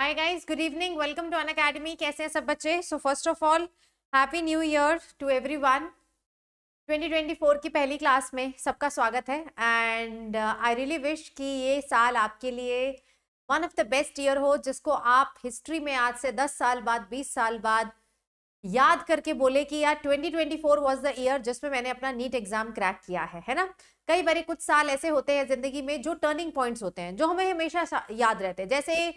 Hi guys good evening welcome to Unacademy कैसे हैं सब बच्चे so first of all happy new year to everyone 2024 की पहली क्लास में सबका स्वागत है एंड आई रियली विश कि ये साल आपके लिए one of the best year हो जिसको आप हिस्ट्री में आज से 10 साल बाद 20 साल बाद याद करके बोले कि यार 2024 वॉज द ईयर जिसमें मैंने अपना नीट एग्जाम क्रैक किया है है ना कई बार कुछ साल ऐसे होते हैं जिंदगी में जो टर्निंग पॉइंट्स होते हैं जो हमें हमेशा याद रहते हैं जैसे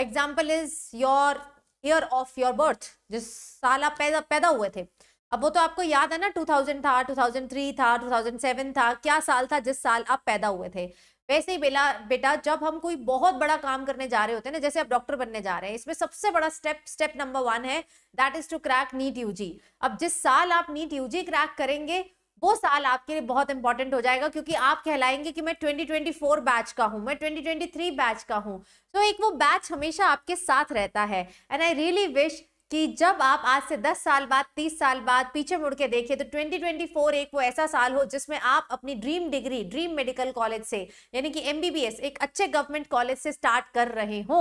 example is your year of your birth जिस साल आप पैदा पैदा हुए थे अब वो तो आपको याद है ना 2000 था 2003 था 2007 था क्या साल था जिस साल आप पैदा हुए थे वैसे ही बेला बेटा जब हम कोई बहुत बड़ा काम करने जा रहे होते हैं ना जैसे आप डॉक्टर बनने जा रहे हैं इसमें सबसे बड़ा स्टेप स्टेप नंबर वन है that is to crack NEET UG अब जिस साल आप नीट यूजी क्रैक करेंगे वो साल आपके लिए बहुत इंपॉर्टेंट हो जाएगा क्योंकि आप कहलाएंगे कि मैं 2024 बैच का हूँ मैं 2023 बैच का हूँ तो एक वो बैच हमेशा आपके साथ रहता है एंड आई रियली विश कि जब आप आज से 10 साल बाद 30 साल बाद पीछे मुड़ के देखिए तो 2024 एक वो ऐसा साल हो जिसमें आप अपनी dream degree dream medical college से यानी कि एम एक अच्छे गवर्नमेंट कॉलेज से स्टार्ट कर रहे हो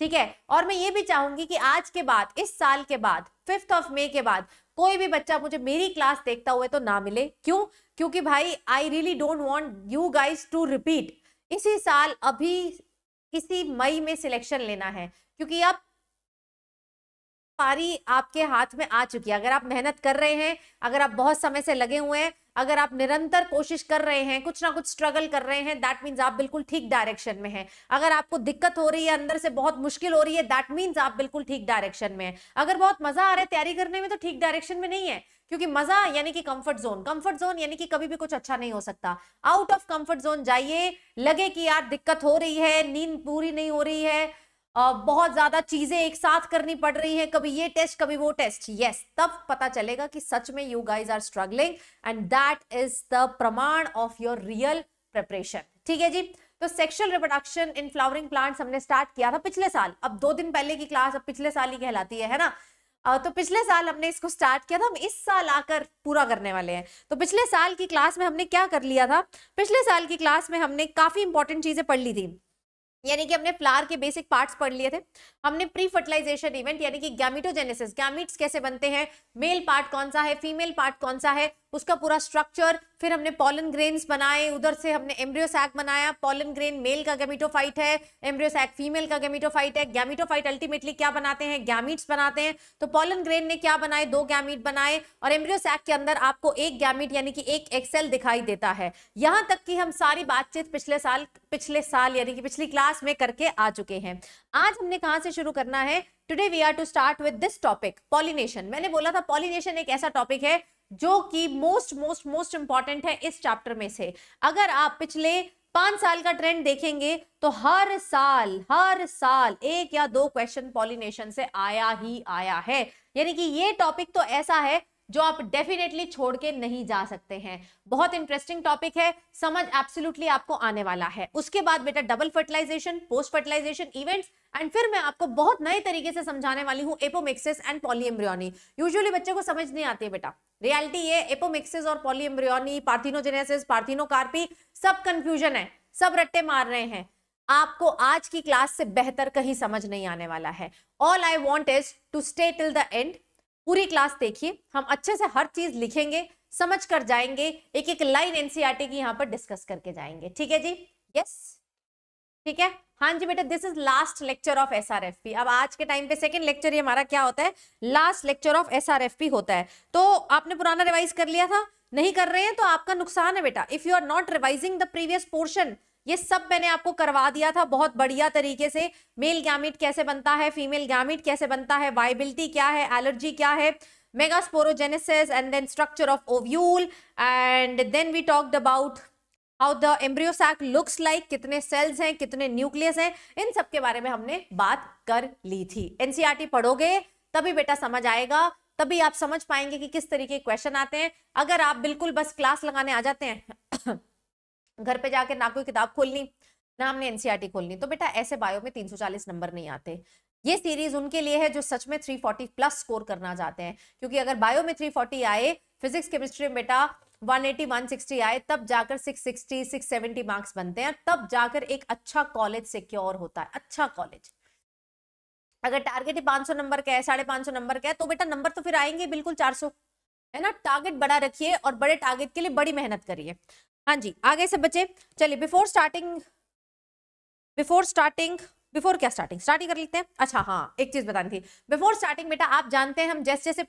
ठीक है और मैं ये भी चाहूंगी कि आज के बाद इस साल के बाद फिफ्थ ऑफ मे के बाद कोई भी बच्चा मुझे मेरी क्लास देखता हुए तो ना मिले क्यों क्योंकि भाई I really don't want you guys to repeat इसी साल अभी इसी मई में सिलेक्शन लेना है क्योंकि अब पारी आपके हाथ में आ चुकी है अगर आप मेहनत कर रहे हैं अगर आप बहुत समय से लगे हुए हैं अगर आप निरंतर कोशिश कर रहे हैं कुछ ना कुछ स्ट्रगल कर रहे हैं दैट मीन्स आप बिल्कुल ठीक डायरेक्शन में हैं अगर आपको दिक्कत हो रही है अंदर से बहुत मुश्किल हो रही है दैट मीन्स आप बिल्कुल ठीक डायरेक्शन में हैं अगर बहुत मजा आ रहा है तैयारी करने में तो ठीक डायरेक्शन में नहीं है क्योंकि मजा यानी कि कंफर्ट जोन कंफर्ट जोन यानी कि कभी भी कुछ अच्छा नहीं हो सकता आउट ऑफ कंफर्ट जोन जाइए लगे कि यार दिक्कत हो रही है नींद पूरी नहीं हो रही है बहुत ज्यादा चीजें एक साथ करनी पड़ रही हैं कभी ये टेस्ट कभी वो टेस्ट यस तब पता चलेगा कि सच में you guys are struggling and that is the प्रमाण ऑफ योर रियल प्रिपरेशन ठीक है जी तो sexual reproduction in flowering plants हमने स्टार्ट किया था पिछले साल अब दो दिन पहले की क्लास अब पिछले साल ही कहलाती है है ना तो पिछले साल हमने इसको स्टार्ट किया था हम इस साल आकर पूरा करने वाले हैं तो पिछले साल की क्लास में हमने क्या कर लिया था पिछले साल की क्लास में हमने काफी इंपॉर्टेंट चीजें पढ़ ली थी यानी कि हमने फ्लावर के बेसिक पार्ट्स पढ़ लिए थे हमने प्री फर्टिलाइजेशन इवेंट यानी कि गैमिटोजेनेसिस गैमिट्स कैसे बनते हैं मेल पार्ट कौन सा है फीमेल पार्ट कौन सा है उसका पूरा स्ट्रक्चर फिर हमने पॉलन ग्रेन्स बनाए उधर से हमने एम्ब्रियो सैक बनाया पॉलन ग्रेन मेल का गैमिटोफाइट है एम्ब्रियो सैक फीमेल का गैमिटोफाइट है गैमिटोफाइट अल्टीमेटली क्या बनाते हैं गैमिट्स बनाते हैं तो पॉलन ग्रेन ने क्या बनाए दो गैमिट बनाए और एम्ब्रियो सैक के अंदर आपको एक गैमिट यानी कि एक एक्सेल दिखाई देता है यहां तक कि हम सारी बातचीत पिछले साल पिछले साल यानी कि पिछली क्लास क्लास में करके आ चुके हैं आज हमने कहा से शुरू करना है today we are to start with this topic pollination मैंने बोला था पॉलिनेशन एक ऐसा टॉपिक है जो कि मोस्ट मोस्ट मोस्ट इंपॉर्टेंट है इस चैप्टर में से अगर आप पिछले पांच साल का ट्रेंड देखेंगे तो हर साल हर साल एक या दो क्वेश्चन पॉलिनेशन से आया ही आया है यानी कि ये टॉपिक तो ऐसा है जो आप डेफिनेटली छोड़ के नहीं जा सकते हैं बहुत इंटरेस्टिंग टॉपिक है समझ एब्सोल्युटली आपको आने वाला है उसके बाद बेटा double fertilization post fertilization events and फिर मैं आपको बहुत नए तरीके से समझाने वाली हूँ एपोमिक्सिस एंड पॉलीएम्ब्रियोनी यूजुअली बच्चे को समझ नहीं आती है बेटा रियलिटी ये एपोमिक्सिस और पॉलीएम्ब्रियोनी पार्थिनोजेनेसिस पार्थिनोकार्पी सब कंफ्यूजन है सब रट्टे मार रहे हैं आपको आज की क्लास से बेहतर कहीं समझ नहीं आने वाला है all I want is to stay till the end पूरी क्लास देखिए हम अच्छे से हर चीज लिखेंगे समझ कर जाएंगे एक एक लाइन एनसीआरटी e की यहाँ पर डिस्कस करके जाएंगे ठीक है जी यस ठीक है हाँ जी बेटा this is last lecture of S अब आज के टाइम पे सेकेंड लेक्चर ये हमारा क्या होता है लास्ट लेक्चर ऑफ एस होता है तो आपने पुराना रिवाइज कर लिया था नहीं कर रहे हैं तो आपका नुकसान है बेटा if you are not revising the previous portion ये सब मैंने आपको करवा दिया था बहुत बढ़िया तरीके से मेल गैमिट कैसे बनता है फीमेल गैमिट कैसे बनता है वाइबिलिटी क्या है एलर्जी क्या है megasporogenesis and then structure of ovule and then we talked about how the embryo sac looks कितने सेल्स हैं कितने न्यूक्लियस हैं इन सब के बारे में हमने बात कर ली थी एनसीईआरटी e पढ़ोगे तभी बेटा समझ आएगा तभी आप समझ पाएंगे कि किस तरीके क्वेश्चन आते हैं अगर आप बिल्कुल बस क्लास लगाने आ जाते हैं घर पे जाके ना कोई किताब खोलनी ना हमने एनसीईआरटी e खोलनी तो बेटा ऐसे बायो में 340 नंबर नहीं आते ये सीरीज उनके लिए है जो सच में 340 प्लस स्कोर करना चाहते हैं क्योंकि अगर बायो में 340 आए फिजिक्स केमिस्ट्री में बेटा 180 160 आए तब जाकर 660 670 मार्क्स बनते हैं तब जाकर एक अच्छा कॉलेज सिक्योर होता है अच्छा कॉलेज अगर टारगेट ही पांच नंबर का है साढ़े पांच नंबर का है तो बेटा नंबर तो फिर आएंगे बिल्कुल चार है ना टारगेट बड़ा रखिए और बड़े टारगेट के लिए बड़ी मेहनत करिए हाँ जी आगे से बचे चलिए before starting before starting before क्या स्टार्टिंग स्टार्टिंग कर लेते हैं अच्छा हाँ एक चीज बतानी थी बिफोर स्टार्टिंग बेटा आप जानते हैं हम जैसे जैसे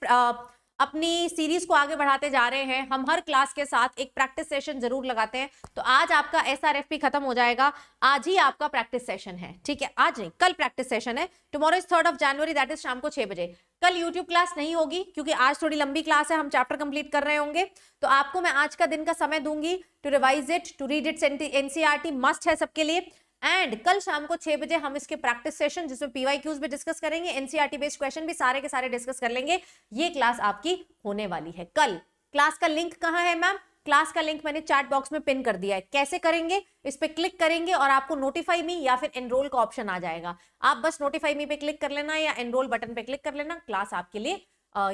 अपनी सीरीज को आगे बढ़ाते जा रहे हैं हम हर क्लास के साथ एक प्रैक्टिस सेशन जरूर लगाते हैं तो आज आपका एस आर खत्म हो जाएगा आज ही आपका प्रैक्टिस सेशन है ठीक है आज नहीं कल प्रैक्टिस सेशन है tomorrow is third of January that is शाम को छह बजे कल यूट्यूब क्लास नहीं होगी क्योंकि आज थोड़ी लंबी क्लास है हम चैप्टर कंप्लीट कर रहे होंगे तो आपको मैं आज का दिन का समय दूंगी to revise it to read it NCERT must है सबके लिए एंड कल शाम को छह बजे हम इसके प्रैक्टिस सेशन जिसमें पीवाई क्यूज भी डिस्कस करेंगे एनसीआरटी बेस्ड क्वेश्चन भी सारे के सारे डिस्कस कर लेंगे ये क्लास आपकी होने वाली है कल क्लास का लिंक कहाँ है मैम क्लास का लिंक मैंने चैट बॉक्स में पिन कर दिया है कैसे करेंगे इस पर क्लिक करेंगे और आपको नोटिफाई मी या फिर एनरोल का ऑप्शन आ जाएगा आप बस नोटिफाई मी पे क्लिक कर लेना या एनरोल बटन पे क्लिक कर लेना क्लास आपके लिए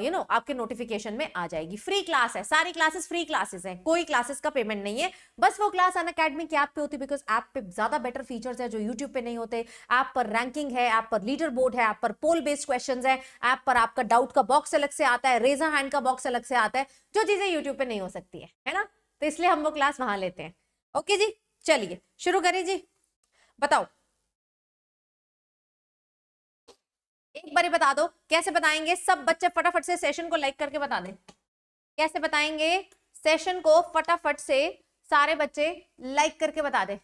यू नो आपके नोटिफिकेशन में आ जाएगी फ्री क्लास है सारी क्लासेस फ्री क्लासेस हैं कोई क्लासेस का पेमेंट नहीं है बस वो क्लास अन अकेडमी के ऐप पे होती है बिकॉज ऐप पे ज्यादा बेटर फीचर्स है जो यूट्यूब पे नहीं होते ऐप पर रैंकिंग है ऐप पर लीडर बोर्ड है ऐप पर पोल बेस्ड क्वेश्चन है ऐप पर आपका डाउट का बॉक्स अलग से आता है रेजा हैंड का बॉक्स अलग से आता है जो चीजें यूट्यूब पे नहीं हो सकती है है ना तो इसलिए हम वो क्लास वहां लेते हैं ओके जी चलिए शुरू करें जी बताओ एक बार बता दो कैसे बताएंगे सब बच्चे फटाफट से सेशन को लाइक करके बता दें कैसे बताएंगे सेशन को फटाफट से सारे बच्चे लाइक करके बता दें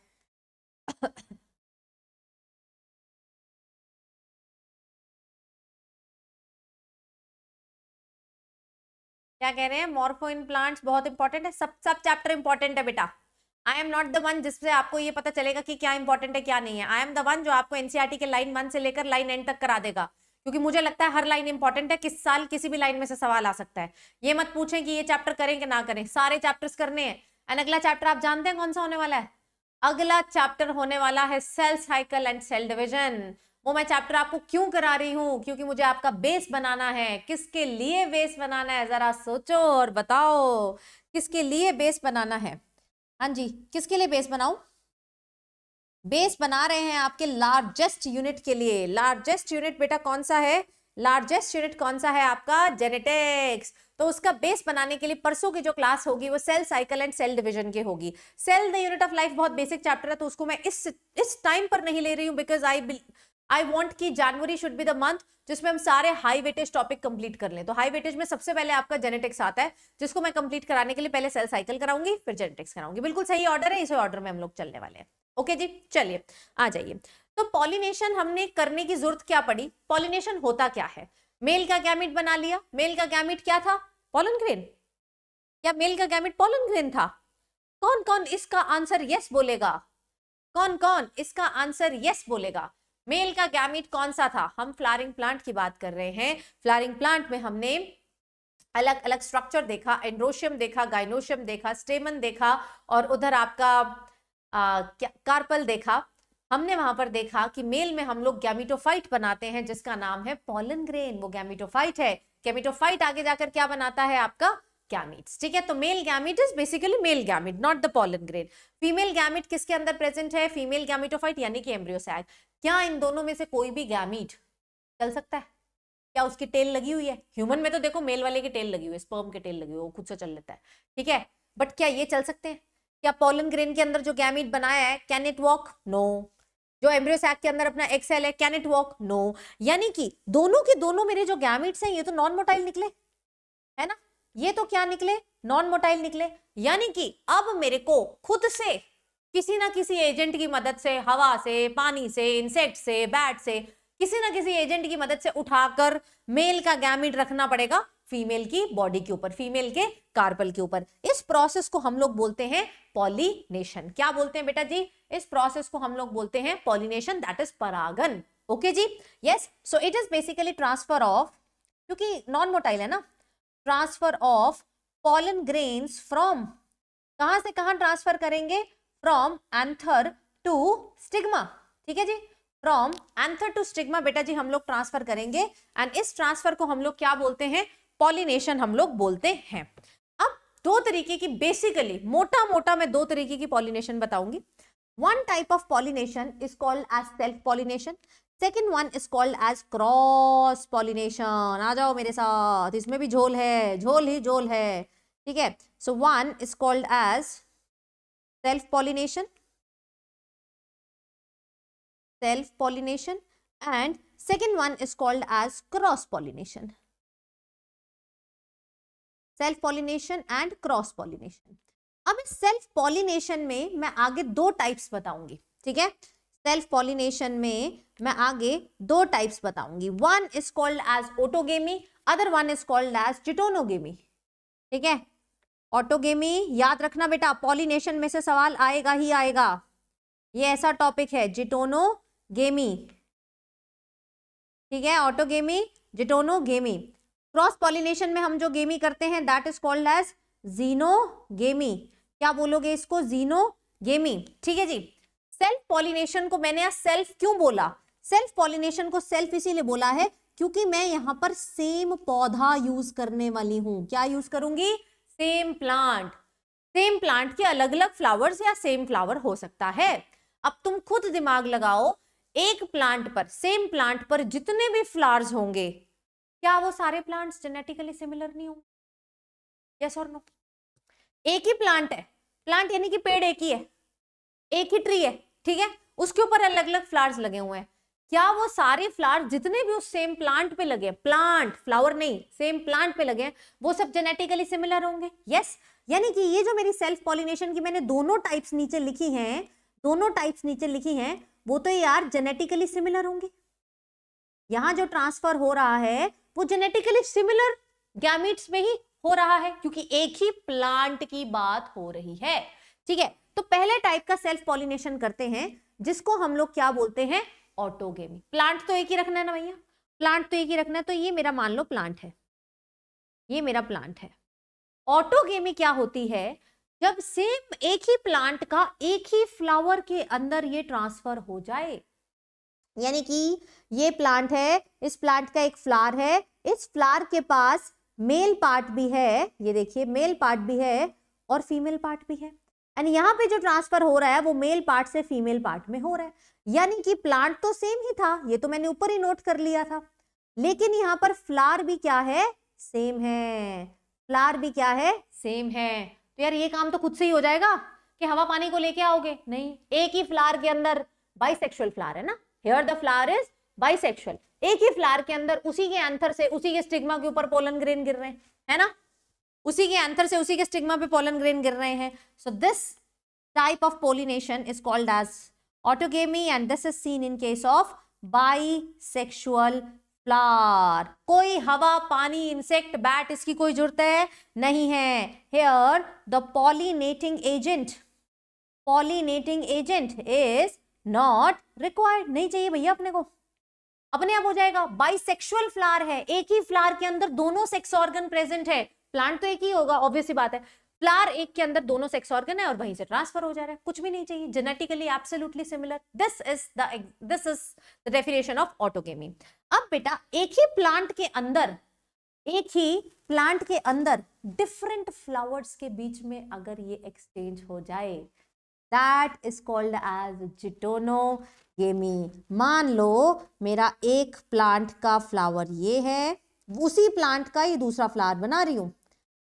क्या कह रहे हैं मॉर्फो इन प्लांट्स बहुत इंपॉर्टेंट है सब सब चैप्टर इंपॉर्टेंट है बेटा I am not the one जिससे आपको ये पता चलेगा कि क्या इंपॉर्टेंट है क्या नहीं है आई एम द वन जो आपको एनसीआरटी e के लाइन वन से लेकर लाइन एंड तक करा देगा क्योंकि मुझे लगता है हर लाइन इंपॉर्टेंट है किस साल किसी भी लाइन में से सवाल आ सकता है ये मत पूछें कि ये चैप्टर करें कि ना करें सारे चैप्टर्स करने हैं एंड अगला चैप्टर आप जानते हैं कौन सा होने वाला है अगला चैप्टर होने वाला है cell cycle and cell division वो मैं चैप्टर आपको क्यों करा रही हूँ क्योंकि मुझे आपका बेस बनाना है किसके लिए बेस बनाना है जरा सोचो और बताओ किसके लिए बेस बनाना है हाँ जी किसके लिए बेस बनाऊ बेस बना रहे हैं आपके लार्जेस्ट यूनिट के लिए लार्जेस्ट यूनिट बेटा कौन सा है लार्जेस्ट यूनिट कौन सा है आपका जेनेटिक्स तो उसका बेस बनाने के लिए परसों की जो क्लास होगी वो cell cycle and cell division की होगी cell the unit of life बहुत बेसिक चैप्टर है तो उसको मैं इस इस टाइम पर नहीं ले रही हूँ बिकॉज आई आई वॉन्ट की January should be the month जिसमें हम सारे हाई वेटेज टॉपिक कंप्लीट कर लें तो हाई वेटेज में सबसे पहले आपका जेनेटिक्स आता है जिसको मैं कंप्लीट कराने के लिए पहले सेल साइकिल कराऊंगी फिर जेनेटिक्स कराऊंगी बिल्कुल सही ऑर्डर है इसे ऑर्डर में हम लोग चलने वाले हैं ओके जी चलिए आ जाइए तो पॉलिनेशन हमने करने की जरूरत क्या पड़ी पॉलिनेशन होता क्या है मेल का गैमिट बना लिया मेल का गैमिट क्या था पॉलन ग्रेन क्या मेल का गैमिट पॉलन ग्रेन था कौन कौन इसका आंसर यस बोलेगा कौन कौन इसका आंसर यस बोलेगा मेल का गैमिट कौन सा था हम फ्लारिंग प्लांट की बात कर रहे हैं फ्लारिंग प्लांट में हमने अलग अलग स्ट्रक्चर देखा एंड्रोशियम देखा गाइनोशियम देखा स्टेमन देखा और उधर आपका कार्पल देखा हमने वहां पर देखा कि मेल में हम लोग गैमिटोफाइट बनाते हैं जिसका नाम है पॉलन ग्रेन वो गैमिटोफाइट है गैमिटोफाइट आगे जाकर क्या बनाता है आपका गैमिट्स ठीक है तो male gamete is basically male gamete not the pollen grain female gamete किसके अंदर प्रेजेंट है फीमेल गैमिटोफाइट यानी कि एम्ब्रियोसैग क्या इन दोनों में से कोई भी गैमिट चल सकता है क्या उसकी टेल लगी हुई है ह्यूमन में तो देखो मेल वाले की टेल लगी हुई है स्पर्म की टेल लगी हुई है वो खुद से चल लेता है ठीक है बट क्या ये चल सकते हैं क्या पोलन ग्रेन के अंदर जो गैमिट बनाया है कैन इट वॉक नो जो एम्ब्रियो सैक के अंदर अपना एक्सेल है कैन इट वॉक नो यानी कि दोनों के दोनों मेरे जो गैमिट्स हैं ये तो नॉन मोटाइल निकले है ना ये तो क्या निकले नॉन मोटाइल निकले यानी कि अब मेरे को खुद से किसी ना किसी एजेंट की मदद से हवा से पानी से इंसेक्ट से बैट से किसी ना किसी एजेंट की मदद से उठाकर मेल का गैमिट रखना पड़ेगा फीमेल की बॉडी के ऊपर फीमेल के कार्पल के ऊपर इस प्रोसेस को हम लोग बोलते हैं पॉलिनेशन क्या बोलते हैं बेटा जी इस प्रोसेस को हम लोग बोलते हैं पॉलिनेशन दैट इज परागन ओके जी yes so it is basically transfer of क्योंकि नॉन मोटाइल है ना transfer of pollen grains from कहां से कहां ट्रांसफर करेंगे फ्रॉम एंथर टू स्टिग्मा ठीक है जी फ्रॉम एंथर टू स्टिग्मा बेटा जी हम लोग ट्रांसफर करेंगे एंड इस ट्रांसफर को हम लोग क्या बोलते हैं पॉलिनेशन हम लोग बोलते हैं अब दो तरीके की बेसिकली मोटा मोटा मैं दो तरीके की पॉलिनेशन बताऊंगी one type of pollination is called as self pollination second one is called as cross pollination आ जाओ मेरे साथ इसमें भी झोल है झोल ही झोल है ठीक है so one is called as self pollination self pollination and second one is called as cross pollination self pollination and cross pollination अब इस सेल्फ पॉलिनेशन में मैं आगे दो टाइप्स बताऊंगी ठीक है सेल्फ पॉलिनेशन में मैं आगे दो टाइप्स बताऊंगी one is called as autogamy other one is called as geitonogamy ठीक है ऑटोगेमी याद रखना बेटा पॉलिनेशन में से सवाल आएगा ही आएगा ये ऐसा टॉपिक है जिटोनो गेमी ठीक है ऑटोगेमी जिटोनो गेमी क्रॉस पॉलिनेशन में हम जो गेमी करते हैं that is called as xenogamy क्या बोलोगे इसको जीनो गेमी ठीक है जी सेल्फ पॉलिनेशन को मैंने सेल्फ क्यों बोला सेल्फ पॉलिनेशन को सेल्फ इसीलिए बोला है क्योंकि मैं यहाँ पर सेम पौधा यूज करने वाली हूँ क्या यूज करूंगी सेम प्लांट सेम प्लांट के अलग अलग फ्लावर्स या सेम फ्लावर हो सकता है अब तुम खुद दिमाग लगाओ एक प्लांट पर सेम प्लांट पर जितने भी फ्लावर्स होंगे क्या वो सारे प्लांट्स जेनेटिकली सिमिलर नहीं होंगे यस और नो एक ही प्लांट है प्लांट यानी कि पेड़ एक ही है एक ही ट्री है ठीक है उसके ऊपर अलग अलग फ्लावर्स लगे हुए हैं क्या वो सारे फ्लावर्स जितने भी उस सेम प्लांट पे लगे हैं प्लांट फ्लावर नहीं सेम प्लांट पे लगे हैं वो सब जेनेटिकली सिमिलर होंगे यस यानी कि ये जो मेरी सेल्फ पॉलिनेशन की मैंने दोनों टाइप्स नीचे लिखी हैं दोनों टाइप्स नीचे लिखी हैं वो तो यार जेनेटिकली सिमिलर होंगे यहाँ जो ट्रांसफर हो रहा है वो जेनेटिकली सिमिलर गैमिट्स में ही हो रहा है क्योंकि एक ही प्लांट की बात हो रही है ठीक है तो पहले टाइप का सेल्फ पॉलिनेशन करते हैं जिसको हम लोग क्या बोलते हैं ऑटोगेमी प्लांट तो एक ही रखना है ना भैया प्लांट तो एक ही रखना है तो ये मेरा मान लो प्लांट है ये मेरा प्लांट है ऑटोगेमी क्या होती है जब सेम एक ही प्लांट का एक ही फ्लावर के अंदर ये ट्रांसफर हो जाए यानी कि ये प्लांट है इस प्लांट का एक फ्लार है इस फ्लार के पास मेल पार्ट भी है ये देखिए मेल पार्ट भी है और फीमेल पार्ट भी है एंड यहाँ पे जो ट्रांसफर हो रहा है वो मेल पार्ट से फीमेल पार्ट में हो रहा है यानी कि प्लांट तो सेम ही था ये तो मैंने ऊपर ही नोट कर लिया था लेकिन यहाँ पर फ्लार भी क्या है सेम है फ्लार भी क्या है सेम है तो यार ये काम तो खुद से ही हो जाएगा कि हवा पानी को लेके आओगे नहीं एक ही फ्लार के अंदर बाइसेक्सुअल फ्लार है ना here the flower is bisexual एक ही फ्लावर के अंदर उसी के एंथर से उसी के स्टिग्मा के ऊपर पोलन ग्रेन गिर रहे हैं है ना उसी के एंथर से उसी के स्टिग्मा पे पोलन ग्रेन गिर रहे हैं so this type of pollination is called as autogamy and this is seen in case of bisexual flower कोई हवा पानी इंसेक्ट बैट इसकी कोई जरूरत है नहीं है here the pollinating agent pollinating agent is not required नहीं चाहिए भैया अपने को अपने आप हो जाएगा बाइसेक्सुअल फ्लावर है एक ही फ्लावर के अंदर दोनों सेक्स ऑर्गन प्रेजेंट है प्लांट तो एक ही होगा ऑब्वियस बात है फ्लावर एक के अंदर दोनों सेक्स ऑर्गन है और वहीं से ट्रांसफर हो जा रहा है कुछ भी नहीं चाहिए genetically absolutely similar this is the this is the definition of autogamy अब बेटा एक ही प्लांट के अंदर एक ही प्लांट के अंदर डिफरेंट फ्लावर्स के बीच में अगर ये एक्सचेंज हो जाए that is called as geitonogamy मान लो मेरा एक प्लांट का फ्लावर ये है उसी प्लांट का ये दूसरा फ्लावर बना रही हूँ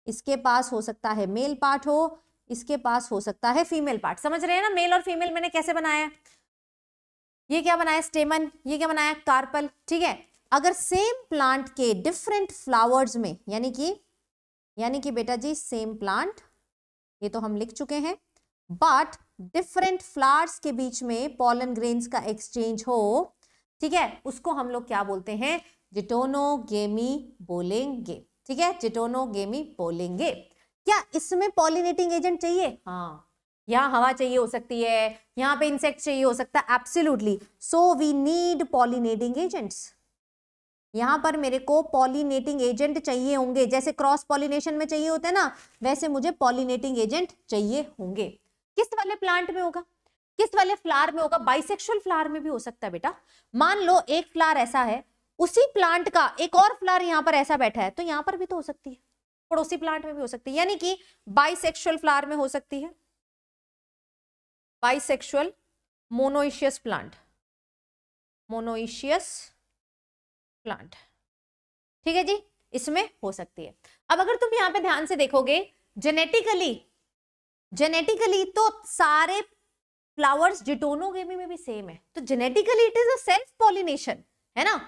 इसके पास हो सकता है मेल पार्ट हो इसके पास हो सकता है फीमेल पार्ट समझ रहे हैं ना मेल और फीमेल मैंने कैसे बनाया ये क्या बनाया स्टेमन ये क्या बनाया कार्पल ठीक है अगर सेम प्लांट के डिफरेंट फ्लावर्स में यानी कि यानी कि बेटा जी सेम प्लांट ये तो हम लिख चुके हैं बट डिफरेंट फ्लावर्स के बीच में पॉलन ग्रेन्स का एक्सचेंज हो ठीक है उसको हम लोग क्या बोलते हैं जिटोनो गेमी बोलेंगे ठीक है जिटोनो गेमी बोलेंगे क्या इसमें पॉलिनेटिंग एजेंट चाहिए हाँ यहाँ हवा चाहिए हो सकती है यहाँ पे इंसेक्ट चाहिए हो सकता है absolutely so we need pollinating agents यहाँ पर मेरे को पॉलिनेटिंग एजेंट चाहिए होंगे जैसे क्रॉस पॉलिनेशन में चाहिए होते हैं ना वैसे मुझे पॉलिनेटिंग एजेंट चाहिए होंगे किस वाले प्लांट में होगा किस वाले फ्लावर में होगा बाइसेक्सुअल फ्लावर में भी हो सकता है बेटा मान लो एक फ्लावर ऐसा है उसी प्लांट का एक और फ्लावर यहाँ पर ऐसा बैठा है तो यहाँ पर भी तो हो सकती है पड़ोसी प्लांट में भी हो सकती है यानी कि बाइसेक्सुअल फ्लावर में हो सकती है bisexual monoecious plant monoecious plant ठीक है जी इसमें हो सकती है अब अगर तुम यहाँ पे ध्यान से देखोगे जेनेटिकली जेनेटिकली तो सारे फ्लावर्स गेमी में भी सेम है तो genetically it is self pollination है ना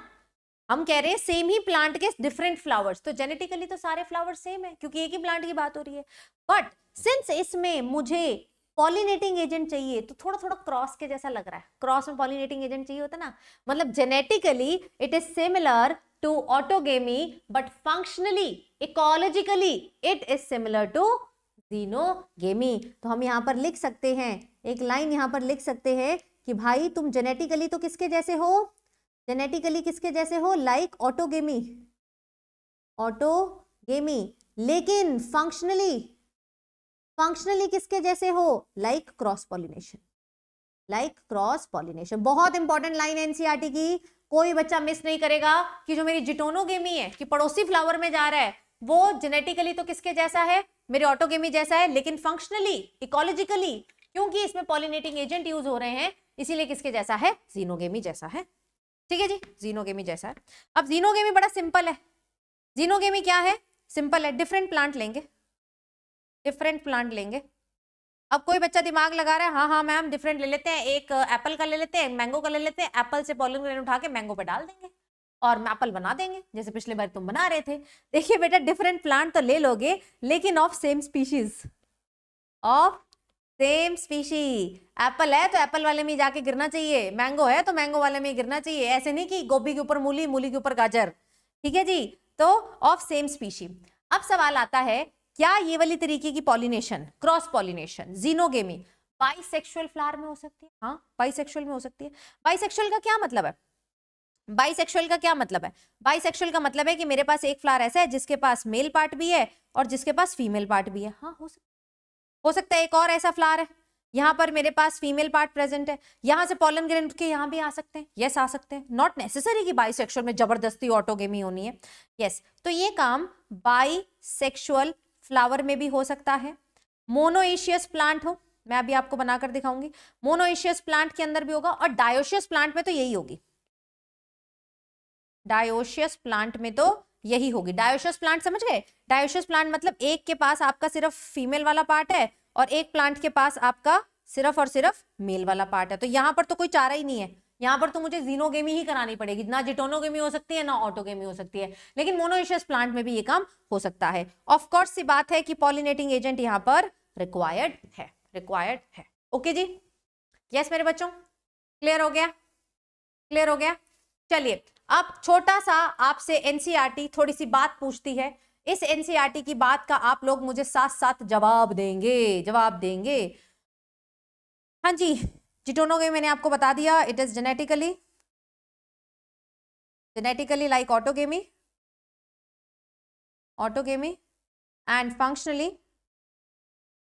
हम कह रहे हैं सेम ही प्लांट के डिफरेंट फ्लावर्स तो जेनेटिकली तो सारे फ्लावर्स सेम है क्योंकि एक ही प्लांट की बात हो रही है बट सिंस इसमें मुझे पॉलिनेटिंग एजेंट चाहिए तो थोड़ा थोड़ा क्रॉस के जैसा लग रहा है क्रॉस में पॉलिनेटिंग एजेंट चाहिए होता ना मतलब genetically it is similar to autogamy but functionally ecologically it is similar to xenogamy तो हम यहाँ पर लिख सकते हैं एक लाइन यहाँ पर लिख सकते हैं कि भाई तुम जेनेटिकली तो किसके जैसे हो जेनेटिकली किसके जैसे हो लाइक ऑटोगेमी ऑटोगेमी लेकिन फंक्शनली फंक्शनली किसके जैसे हो like cross pollination like cross pollination बहुत इंपॉर्टेंट लाइन है एनसीआरटी e की कोई बच्चा मिस नहीं करेगा कि जो मेरी जिटोनोगेमी है कि पड़ोसी फ्लावर में जा रहा है वो जेनेटिकली तो किसके जैसा है मेरे ऑटोगेमी जैसा है लेकिन फंक्शनली इकोलॉजिकली क्योंकि इसमें पॉलिनेटिंग एजेंट यूज हो रहे हैं इसीलिए किसके जैसा है जीनोगेमी जैसा है ठीक है जी जीनोगेमी जैसा है अब जीनोगेमी बड़ा सिंपल है जीनोगेमी क्या है सिंपल है डिफरेंट प्लांट लेंगे डिफरेंट प्लांट लेंगे अब कोई बच्चा दिमाग लगा रहा है हाँ हाँ मैम डिफरेंट ले लेते हैं एक एप्पल uh, का ले लेते हैं मैंगो का ले लेते हैं एप्पल से पॉलिन उठा के मैंगो पर डाल देंगे और मैपल बना देंगे जैसे पिछले बार तुम बना रहे थे देखिए बेटा डिफरेंट प्लांट तो ले लोगे लेकिन of same species of same species apple है तो एप्पल वाले में जाके गिरना चाहिए मैंगो है तो मैंगो वाले में गिरना चाहिए ऐसे नहीं कि गोभी के ऊपर मूली मूली के ऊपर गाजर ठीक है जी तो ऑफ सेम स्पीशी अब सवाल आता है क्या ये वाली तरीके की pollination cross pollination xenogamy bisexual flower में हो सकती है हाँ बाइसेक्सुअल में हो सकती है बाइसेक्सुअल का क्या मतलब है बाइसेक्सुअल का क्या मतलब है बाइसेक्सुअल का मतलब है कि मेरे पास एक फ्लावर ऐसा है जिसके पास मेल पार्ट भी है और जिसके पास फीमेल पार्ट भी है हाँ हो सकता हो सकता है एक और ऐसा फ्लावर है यहाँ पर मेरे पास फीमेल पार्ट प्रेजेंट है यहाँ से पॉलन ग्रेन उठ के यहाँ भी आ सकते हैं यस आ सकते हैं नॉट नेसेसरी कि बाइसेक्सुअल में जबरदस्ती ऑटोगेमी होनी है यस तो ये काम बाइसेक्सुअल फ्लावर में भी हो सकता है मोनोएशियस प्लांट हो मैं अभी आपको बनाकर दिखाऊंगी मोनोएशियस प्लांट के अंदर भी होगा और डायोशियस प्लांट में तो यही होगी डायोशियस प्लांट में तो यही होगी डायोशियस प्लांट समझ गए डायोशियस प्लांट मतलब एक के पास आपका सिर्फ फीमेल वाला पार्ट है और एक प्लांट के पास आपका सिर्फ और सिर्फ मेल वाला पार्ट है तो यहाँ पर तो कोई चारा ही नहीं है यहाँ पर तो मुझे जीनोगेमी ही करानी पड़ेगी ना जिटोनोगेमी हो सकती है ना ऑटोगेमी हो सकती है लेकिन मोनोशियस प्लांट में भी ये काम हो सकता है ऑफकोर्स ये बात है कि पॉलिनेटिंग एजेंट यहाँ पर रिक्वायर्ड है रिक्वायर्ड है ओके जी यस मेरे बच्चों क्लियर हो गया क्लियर हो गया चलिए अब छोटा सा आपसे एनसीईआरटी e थोड़ी सी बात पूछती है इस एनसीईआरटी e की बात का आप लोग मुझे साथ साथ जवाब देंगे जवाब देंगे हाँ जी जिटोनोगे मैंने आपको बता दिया it is genetically genetically like autogamy autogamy and functionally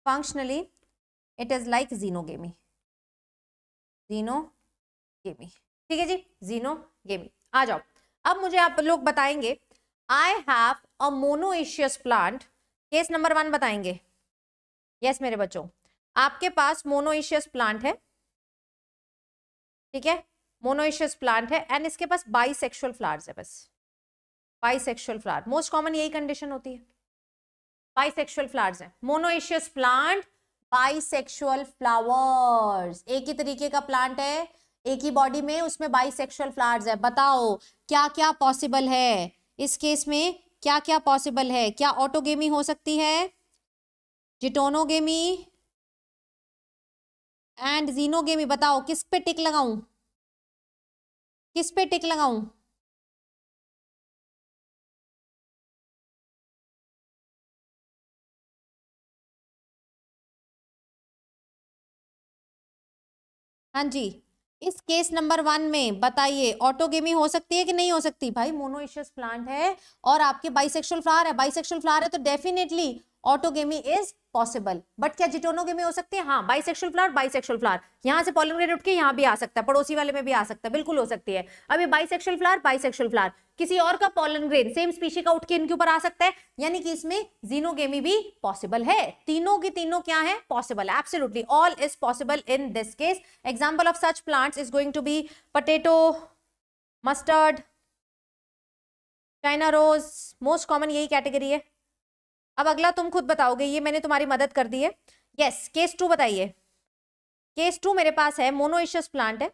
functionally is like xenogamy जीनो गेमी ठीक है जी जीनो गेमी आ जाओ अब मुझे आप लोग बताएंगे I have a monoecious plant case number one बताएंगे यस yes, मेरे बच्चों आपके पास मोनोएशियस प्लांट है ठीक है मोनोइशियस प्लांट है एंड इसके पास सेक्शुअल फ्लावर्स है बस सेक्शुअल फ्लावर मोस्ट कॉमन यही कंडीशन होती है सेक्शुअल फ्लावर्स है एशियस प्लांट सेक्शुअल फ्लावर्स एक ही तरीके का प्लांट है एक ही बॉडी में उसमें सेक्शुअल फ्लावर्स है बताओ क्या क्या पॉसिबल है इस केस में क्या क्या पॉसिबल है क्या ऑटोगेमी हो सकती है जिटोनोगेमी एंड जीनोगेमी बताओ किस पे टिक लगाऊं किस पे टिक लगाऊं हाँ जी इस केस नंबर वन में बताइए ऑटोगेमी हो सकती है कि नहीं हो सकती भाई मोनोइशियस प्लांट है और आपके बाइसेक्सुअल फ्लावर है बाइसेक्सुअल फ्लावर है तो definitely autogamy is possible but क्या जिटोनोगेमी हो सकती है हाँ बाइसेक्शुअल फ्लावर सेक्शुअल फ्लावर यहाँ से पॉलिमरेट उठ के यहाँ भी आ सकता है पड़ोसी वाले में भी आ सकता है बिल्कुल हो सकती है अब ये बाइसेक्सुअल फ्लावर सेक्शुअल फ्लावर किसी और का पॉलन ग्रेन सेम स्पीशी का उठ के इनके ऊपर आ सकता है यानी कि इसमें जीनोगेमी भी पॉसिबल है तीनों की तीनों क्या है possible absolutely all is possible in this case example of such plants is going to be potato mustard China rose most common यही कैटेगरी है अब अगला तुम खुद बताओगे ये मैंने तुम्हारी मदद कर दी है यस केस टू बताइए केस टू मेरे पास है मोनोइशियस प्लांट है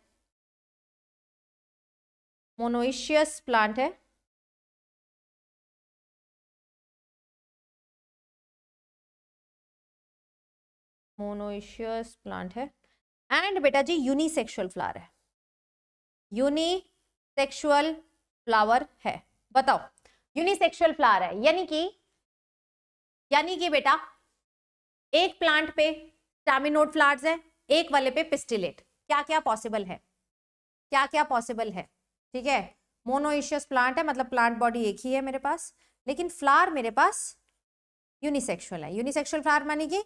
मोनोइशियस प्लांट है मोनोइशियस प्लांट है एंड बेटा जी यूनिसेक्सुअल फ्लावर है यूनिसेक्सुअल फ्लावर है बताओ यूनिसेक्सुअल फ्लावर है यानी कि यानी कि बेटा एक प्लांट पे स्टामिनोड फ्लावर्स है एक वाले पे पिस्टिलेट क्या क्या पॉसिबल है क्या क्या पॉसिबल है ठीक है मोनोइशियस प्लांट है मतलब प्लांट बॉडी एक ही है मेरे पास लेकिन फ्लावर मेरे पास यूनिसेक्सुअल है यूनिसेक्सुअल फ्लावर मानी कि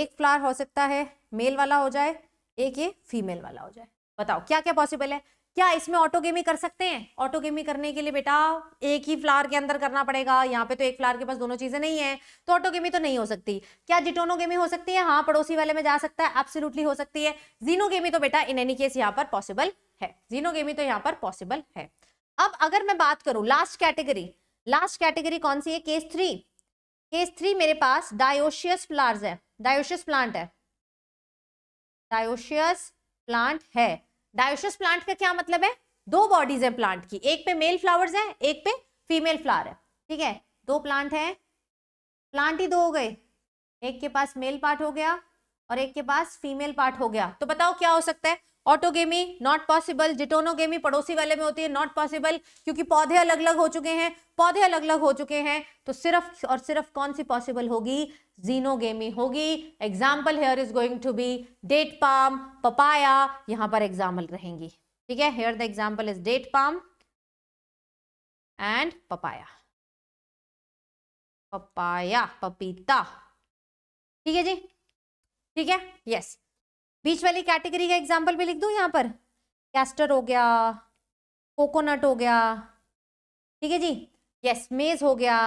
एक फ्लावर हो सकता है मेल वाला हो जाए एक ये फीमेल वाला हो जाए बताओ क्या क्या पॉसिबल है क्या इसमें ऑटोगेमी कर सकते हैं ऑटोगेमी करने के लिए बेटा एक ही फ्लावर के अंदर करना पड़ेगा यहाँ पे तो एक फ्लावर के पास दोनों चीजें नहीं है तो ऑटोगेमी तो नहीं हो सकती क्या जिटोनोगेमी हो सकती है हाँ पड़ोसी वाले में जा सकता है एब्सोल्युटली हो सकती है जीनोगेमी तो बेटा इन एनी केस यहाँ पर पॉसिबल है जीनोगेमी तो यहाँ पर पॉसिबल है अब अगर मैं बात करूं लास्ट कैटेगरी लास्ट कैटेगरी कौन सी है केस थ्री केस थ्री मेरे पास डायोशियस फ्लावर्स है डायोशियस प्लांट है डायोशियस प्लांट है डायोशियस प्लांट का क्या मतलब है दो बॉडीज है प्लांट की एक पे मेल फ्लावर्स है एक पे फीमेल फ्लावर है ठीक है दो प्लांट है प्लांट ही दो हो गए एक के पास मेल पार्ट हो गया और एक के पास फीमेल पार्ट हो गया तो बताओ क्या हो सकता है ऑटोगेमी नॉट पॉसिबल जिटोनोगेमी पड़ोसी वाले में होती है नॉट पॉसिबल क्योंकि पौधे अलग अलग हो चुके हैं पौधे अलग अलग हो चुके हैं तो सिर्फ और सिर्फ कौन सी पॉसिबल होगी जीनोगेमी होगी example here is going to be date palm papaya यहां पर एग्जाम्पल रहेंगी ठीक है here the example is date palm and papaya papaya पपीता ठीक है जी ठीक है यस बीच वाली कैटेगरी का एग्जाम्पल भी लिख दू यहाँ पर कैस्टर हो गया कोकोनट हो गया ठीक है जी यस मेज हो गया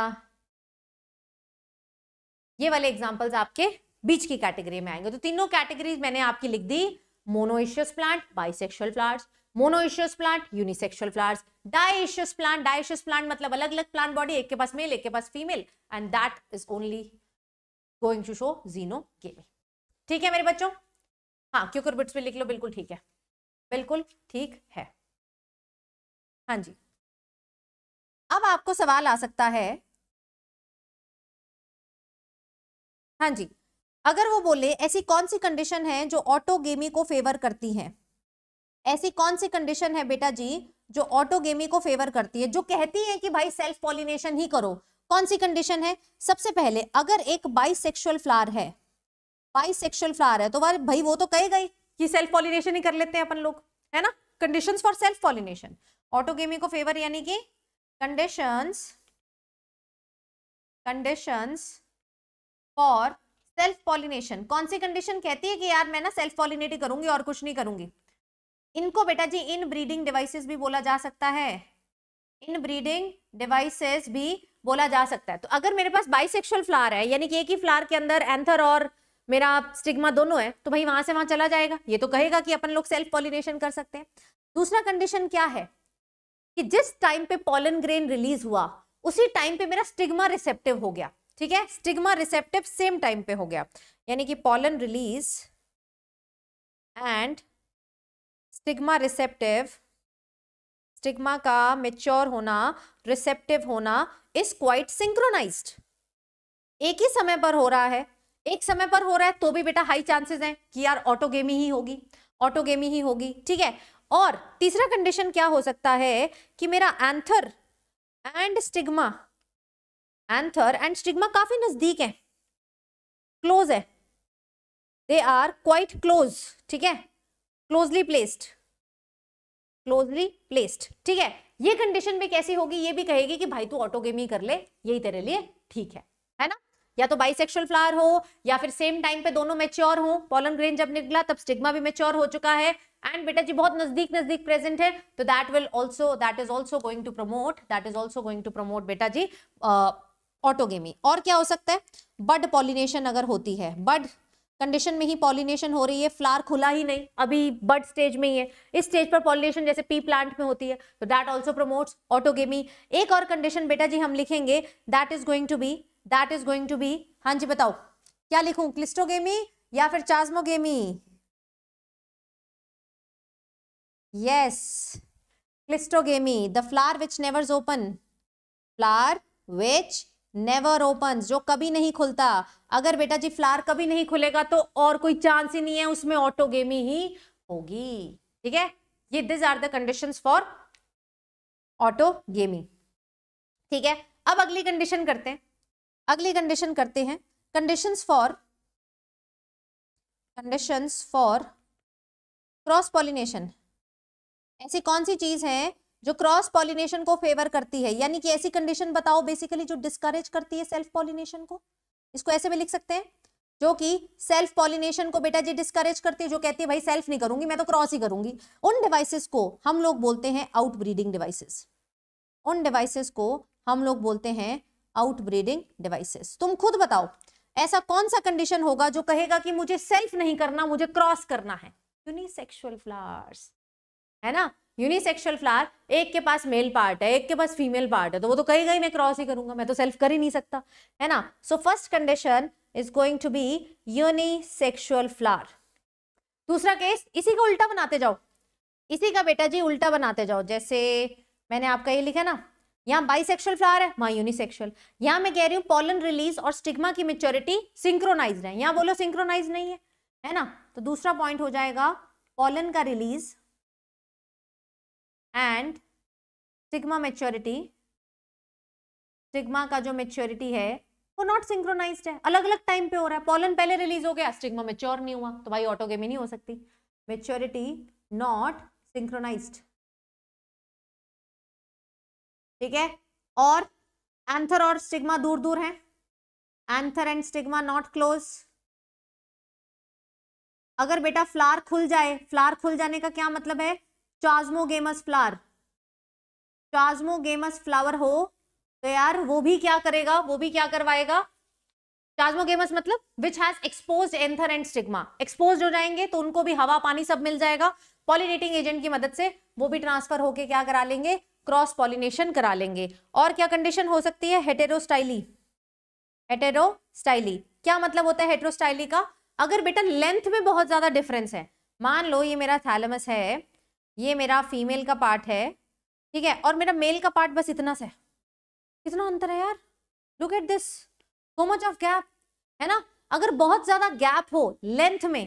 ये वाले एग्जाम्पल्स आपके बीच की कैटेगरी में आएंगे तो तीनों कैटेगरीज मैंने आपकी लिख दी monoecious plant bisexual flowers monoecious plant unisexual flowers dioecious plant dioecious plant मतलब अलग अलग प्लांट बॉडी एक के पास मेल एक के पास female and that is only going to show xeno ठीक है मेरे बच्चों हाँ क्यूकरबिट्स में लिख लो बिल्कुल ठीक है बिल्कुल ठीक है हाँ जी अब आपको सवाल आ सकता है हाँ जी अगर वो बोले ऐसी कौन सी कंडीशन है जो ऑटोगेमी को फेवर करती है ऐसी कौन सी कंडीशन है बेटा जी जो ऑटोगेमी को फेवर करती है जो कहती है कि भाई सेल्फ पॉलिनेशन ही करो कौन सी कंडीशन है सबसे पहले अगर एक बाइसेक्सुअल फ्लावर है बाईसेक्सुअल फ्लावर है तो भाई वो तो कहेगा ही कि सेल्फ पॉलिनेशन ही कर लेते हैं अपन लोग है ना conditions for self pollination autogamy को फेवर यानी कि conditions conditions for self pollination कौन सी कंडीशन कहती है कि यार मैं ना सेल्फ पॉलिनेट ही करूंगी और कुछ नहीं करूंगी इनको बेटा जी इन ब्रीडिंग डिवाइसेस भी बोला जा सकता है इन ब्रीडिंग डिवाइसेस भी बोला जा सकता है तो अगर मेरे पास बाइसेक्सुअल फ्लावर है यानी कि एक ही फ्लावर के अंदर एंथर और मेरा स्टिग्मा दोनों है तो भाई वहां से वहां चला जाएगा ये तो कहेगा कि अपन लोग सेल्फ पॉलिनेशन कर सकते हैं दूसरा कंडीशन क्या है कि जिस टाइम पे पॉलन ग्रेन रिलीज हुआ उसी टाइम पे मेरा स्टिग्मा रिसेप्टिव हो गया ठीक है स्टिग्मा रिसेप्टिव सेम टाइम पे हो गया यानी कि pollen release and stigma receptive stigma का मेच्योर होना रिसेप्टिव होना इज क्वाइट सिंक्रोनाइज्ड एक ही समय पर हो रहा है एक समय पर हो रहा है तो भी बेटा हाई चांसेस हैं कि यार ऑटोगेमी ही होगी ऑटोगेमी ही होगी ठीक है और तीसरा कंडीशन क्या हो सकता है कि मेरा anther and stigma anther and stigma काफी नजदीक है क्लोज है दे आर क्वाइट क्लोज ठीक है क्लोजली प्लेस्ड क्लोजली प्लेस्ड ठीक है ये कंडीशन भी कैसी होगी ये भी कहेगी कि भाई तू ऑटोगेमी कर ले यही तेरे लिए ठीक है है ना या तो सेक्शुअल फ्लावर हो या फिर सेम टाइम पे दोनों मेच्योर हो पॉलन ग्रेन जब निकला तब स्टिग्मा भी मेच्योर हो चुका है एंड बेटा जी बहुत नजदीक नजदीक प्रेजेंट है तो that will also that is also going to promote that is also going to promote बेटा जी ऑटोगेमी और क्या हो सकता है बड पॉलिनेशन अगर होती है बड कंडीशन में ही पॉलिनेशन हो रही है फ्लावर खुला ही नहीं अभी बर्ड स्टेज में ही है इस स्टेज पर पॉलिनेशन जैसे पी प्लांट में होती है तो दैट ऑल्सो प्रमोट्स ऑटोगेमी एक और कंडीशन बेटा जी हम लिखेंगे that is going to be that is going to be हाँ जी बताओ क्या लिखूं क्लिस्टोगेमी या फिर chasmogamy yes cleistogamy the flower which never open flower which never open जो कभी नहीं खुलता अगर बेटा जी फ्लावर कभी नहीं खुलेगा तो और कोई चांस ही नहीं है उसमें ऑटोगेमी ही होगी ठीक है ये these are the condition for autogamy ठीक है अब अगली कंडीशन करते हैं अगली कंडीशन करते हैं conditions for conditions for cross pollination ऐसी कौन सी चीज है जो क्रॉस पॉलिनेशन को फेवर करती है यानी कि ऐसी कंडीशन बताओ बेसिकली जो डिस्करेज करती है सेल्फ पॉलिनेशन को इसको ऐसे भी लिख सकते हैं जो कि सेल्फ पॉलिनेशन को बेटा जी डिस्करेज करती है जो कहती है भाई सेल्फ नहीं करूंगी मैं तो क्रॉस ही करूंगी उन डिवाइसेस को हम लोग बोलते हैं आउट ब्रीडिंग डिवाइसेस उन डिवाइसेस को हम लोग बोलते हैं आउटब्रीडिंग डिवाइसेस तुम खुद बताओ ऐसा कौन सा कंडीशन होगा जो कहेगा कि मुझे सेल्फ नहीं करना मुझे क्रॉस करना है यूनिसेक्सुअल फ्लावर्स है ना यूनिसेक्सुअल फ्लावर एक के पास मेल पार्ट है एक के पास फीमेल पार्ट है तो वो तो कहेगा ही मैं क्रॉस ही करूंगा मैं तो सेल्फ कर ही नहीं सकता है ना so first condition is going to be unisexual flower दूसरा केस इसी का उल्टा बनाते जाओ इसी का बेटा जी उल्टा बनाते जाओ जैसे मैंने आपका ये लिखा ना यहाँ बाइसेक्सुअल फ्लावर है वहाँ यूनिसेक्शुअल यहाँ मैं कह रही हूँ पॉलन रिलीज और स्टिग्मा की मेच्योरिटी सिंक्रोनाइज है यहाँ बोलो सिंक्रोनाइज नहीं है है ना तो दूसरा पॉइंट हो जाएगा पोलन का release and stigma maturity stigma का जो मेच्योरिटी है वो नॉट सिंक्रोनाइज है अलग अलग टाइम पे हो रहा है पॉलन पहले रिलीज हो गया स्टिग्मा मेच्योर नहीं हुआ तो भाई ऑटोगेमी नहीं हो सकती मेच्योरिटी नॉट सिंक्रोनाइज्ड ठीक है और एंथर और स्टिग्मा दूर दूर हैं anther and stigma not close अगर बेटा फ्लार खुल जाए फ्लार खुल जाने का क्या मतलब है गेमस फ्लार चाजमोगेमस फ्लावर हो तो यार वो भी क्या करेगा वो भी क्या करवाएगा गेमस मतलब which has expose anther and stigma expose हो जाएंगे तो उनको भी हवा पानी सब मिल जाएगा पॉलिनेटिंग एजेंट की मदद से वो भी ट्रांसफर होके क्या करा लेंगे क्रॉस पॉलिनेशन करा लेंगे और क्या कंडीशन हो सकती है हेटेरोस्टाइली हेटेरोस्टाइली क्या मतलब होता है हेटेरोस्टाइली का अगर बेटा लेंथ में बहुत ज़्यादा डिफरेंस है मान लो ये मेरा थैलमस है ये मेरा फीमेल का पार्ट है ठीक है और मेरा मेल का पार्ट बस इतना सा कितना अंतर है यार look at this so much of gap है ना अगर बहुत ज़्यादा गैप हो लेंथ में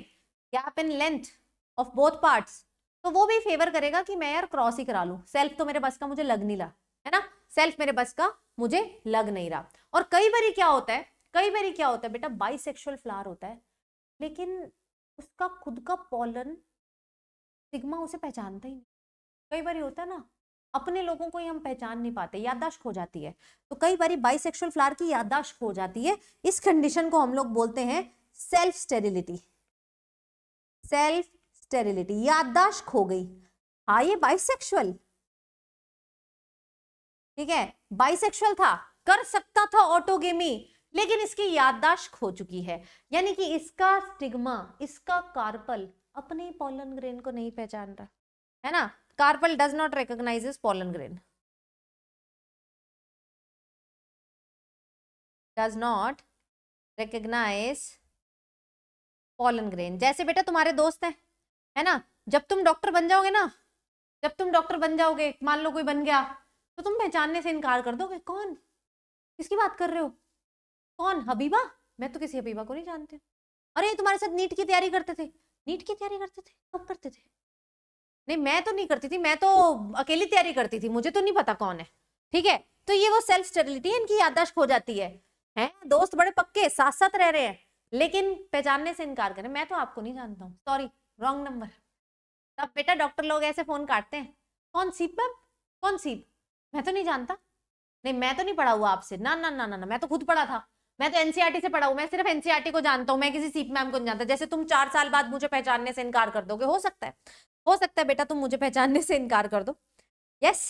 gap in length of both parts तो वो भी फेवर करेगा कि मैं यार क्रॉस ही करा लूँ सेल्फ तो मेरे बस का मुझे लग नहीं रहा है ना सेल्फ मेरे बस का मुझे लग नहीं रहा और कई बार क्या होता है कई बार क्या होता है बेटा बाइसेक्सुअल फ्लावर होता है लेकिन उसका खुद का पॉलन सिग्मा उसे पहचानता ही नहीं कई बार होता है ना अपने लोगों को ही हम पहचान नहीं पाते याददाश्त हो जाती है तो कई बार सेक्शुअल फ्लावर की याददाश्त हो जाती है इस कंडीशन को हम लोग बोलते हैं सेल्फ स्टेरिलिटी सेल्फ स्टेरिलिटी याददाश्त खो गई हाँ ये बाइसेक्सुअल ठीक है बाइसेक्सुअल था कर सकता था ऑटोगेमी लेकिन इसकी याददाश्त खो चुकी है यानी कि इसका स्टिग्मा इसका कार्पल अपने पोलन ग्रेन को नहीं पहचान रहा है ना carpel does not recognise pollen grain does not recognise pollen grain जैसे बेटा तुम्हारे दोस्त हैं है ना जब तुम डॉक्टर बन जाओगे ना जब तुम डॉक्टर बन जाओगे मान लो कोई बन गया तो तुम पहचानने से इनकार कर दोगे कौन किसकी बात कर रहे हो कौन हबीबा मैं तो किसी हबीबा को नहीं जानते अरे तुम्हारे साथ नीट की तैयारी करते थे नीट की तैयारी करते थे कब करते थे नहीं मैं तो नहीं करती थी मैं तो अकेली तैयारी करती थी मुझे तो नहीं पता कौन है ठीक है तो ये वो सेल्फ स्टेबिलिटी है इनकी याददाश्त हो जाती है हैं दोस्त बड़े पक्के साथ साथ रह रहे हैं लेकिन पहचानने से इनकार करें मैं तो आपको नहीं जानता हूँ सॉरी रॉन्ग नंबर तब बेटा डॉक्टर लोग ऐसे फोन काटते हैं कौन सी मैम कौन सी मैं तो नहीं जानता नहीं मैं तो नहीं पढ़ा हुआ आपसे ना ना ना ना ना मैं तो खुद पढ़ा था मैं तो एनसीआरटी e से पढ़ा हूँ मैं सिर्फ एनसीआरटी e को जानता हूँ मैं किसी सीप मैम को नहीं जानता जैसे तुम चार साल बाद मुझे पहचानने से इनकार कर दोगे हो सकता है हो सकता है बेटा तुम मुझे पहचानने से इनकार कर दो यस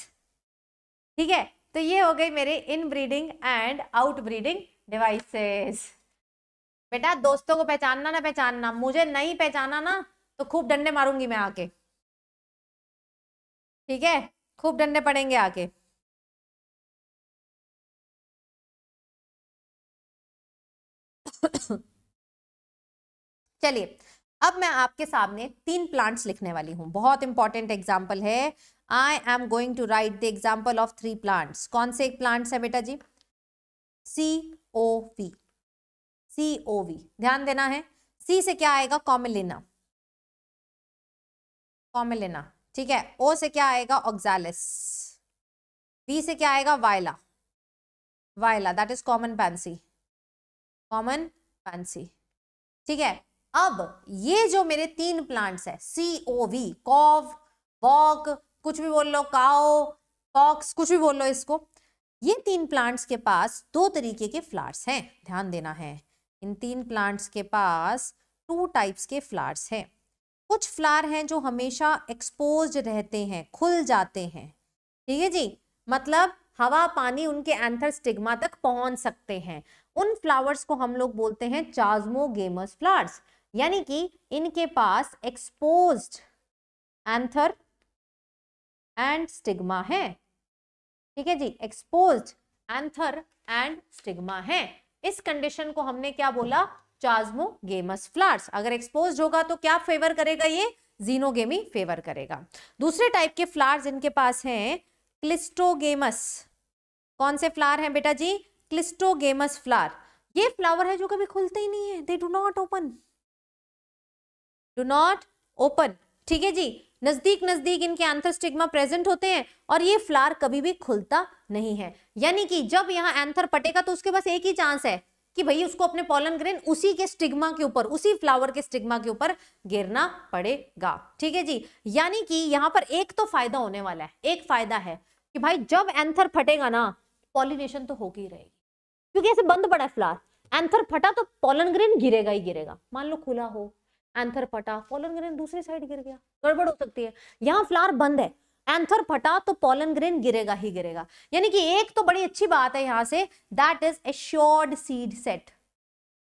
ठीक है तो ये हो गई मेरे in breeding and out breeding devices बेटा दोस्तों को पहचानना ना पहचानना मुझे नहीं पहचाना ना तो खूब डंडे मारूंगी मैं आके ठीक है खूब डंडे पड़ेंगे आके चलिए अब मैं आपके सामने तीन प्लांट्स लिखने वाली हूँ बहुत इंपॉर्टेंट एग्जाम्पल है I am going to write the example of three plants कौन से एक प्लांट्स है बेटा जी सी ओ वी सी ओ वी ध्यान देना है सी से क्या आएगा कॉमिलिना कॉमेलिना ठीक है ओ से क्या आएगा ऑक्सैलिस बी से क्या आएगा viola viola that is common pansy common pansy ठीक है अब ये जो मेरे तीन प्लांट्स है सी ओ वी कॉव वॉक कुछ भी बोल लो काओ कॉक्स कुछ भी बोल लो इसको ये तीन प्लांट्स के पास दो तरीके के फ्लावर्स हैं ध्यान देना है इन तीन प्लांट्स के पास टू टाइप्स के फ्लावर्स हैं कुछ फ्लावर हैं जो हमेशा एक्सपोज रहते हैं खुल जाते हैं ठीक है जी मतलब हवा पानी उनके एंथर स्टिग्मा तक पहुंच सकते हैं उन फ्लावर्स को हम लोग बोलते हैं चाजमोगेमस फ्लावर्स यानी कि इनके पास एक्सपोज एंथर एंड स्टिग्मा है ठीक है जी एक्सपोज एंथर एंड स्टिग्मा है इस कंडीशन को हमने क्या बोला चार्जमोगेमस फ्लार्स अगर एक्सपोज होगा तो क्या फेवर करेगा ये जीनोगेमी फेवर करेगा दूसरे टाइप के फ्लावर्स इनके पास हैं क्लिस्टोगेमस कौन से फ्लावर हैं बेटा जी क्लिस्टोगेमस फ्लावर ये फ्लावर है जो कभी खुलते ही नहीं है they do not open do not open ठीक है जी नजदीक नजदीक इनके एंथर स्टिग्मा प्रेजेंट होते हैं और ये फ्लावर कभी भी खुलता नहीं है यानी कि जब यहाँ एंथर पटेगा तो उसके पास एक ही चांस है कि भाई उसको अपने पॉलन ग्रेन उसी के स्टिग्मा के ऊपर उसी फ्लावर के स्टिग्मा के ऊपर गिरना पड़ेगा ठीक है जी यानी कि यहाँ पर एक तो फायदा होने वाला है एक फायदा है कि भाई जब एंथर फटेगा ना पॉलिनेशन तो होगी ही रहेगी क्योंकि ऐसे बंद पड़ा है फ्लावर एंथर फटा तो पॉलन ग्रेन गिरेगा ही गिरेगा मान लो खुला हो एंथर फटा पॉलन ग्रेन दूसरी साइड गिर गया गड़बड़ हो सकती है यहाँ फ्लावर बंद है एंथर फटा तो पॉलन ग्रेन गिरेगा ही गिरेगा यानी कि एक तो बड़ी अच्छी बात है यहां से that is assured seed set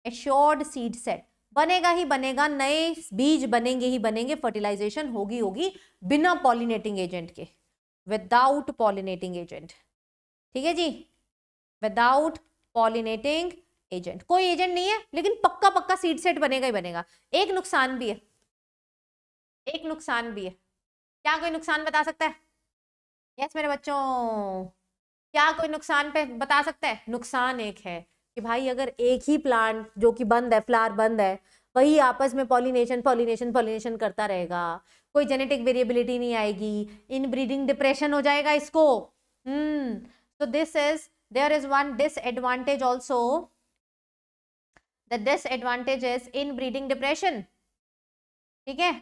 assured seed set बनेगा ही बनेगा नए बीज बनेंगे ही बनेंगे फर्टिलाइजेशन होगी होगी बिना पॉलिनेटिंग एजेंट के विदाउट पॉलिनेटिंग एजेंट ठीक है जी विदाउट पॉलिनेटिंग एजेंट कोई एजेंट नहीं है लेकिन पक्का पक्का सीड सेट बनेगा ही बनेगा एक नुकसान भी है एक नुकसान भी है क्या कोई नुकसान बता सकता है यस मेरे बच्चों क्या कोई नुकसान पे बता सकता है नुकसान एक है कि भाई अगर एक ही प्लांट जो कि बंद है फ्लावर बंद है वही आपस में पॉलिनेशन पॉलिनेशन पॉलिनेशन करता रहेगा कोई जेनेटिक वेरिएबिलिटी नहीं आएगी इन ब्रीडिंग डिप्रेशन हो जाएगा इसको हम्म तो this is there is one disadvantage also the disadvantage is in breeding depression ठीक है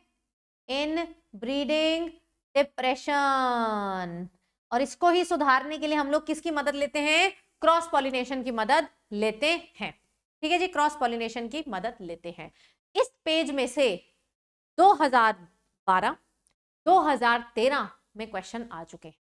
इन ब्रीडिंग डिप्रेशन और इसको ही सुधारने के लिए हम लोग किसकी मदद लेते हैं क्रॉस पॉलिनेशन की मदद लेते हैं ठीक है जी क्रॉस पॉलिनेशन की मदद लेते हैं इस पेज में से 2012, 2013 में क्वेश्चन आ चुके हैं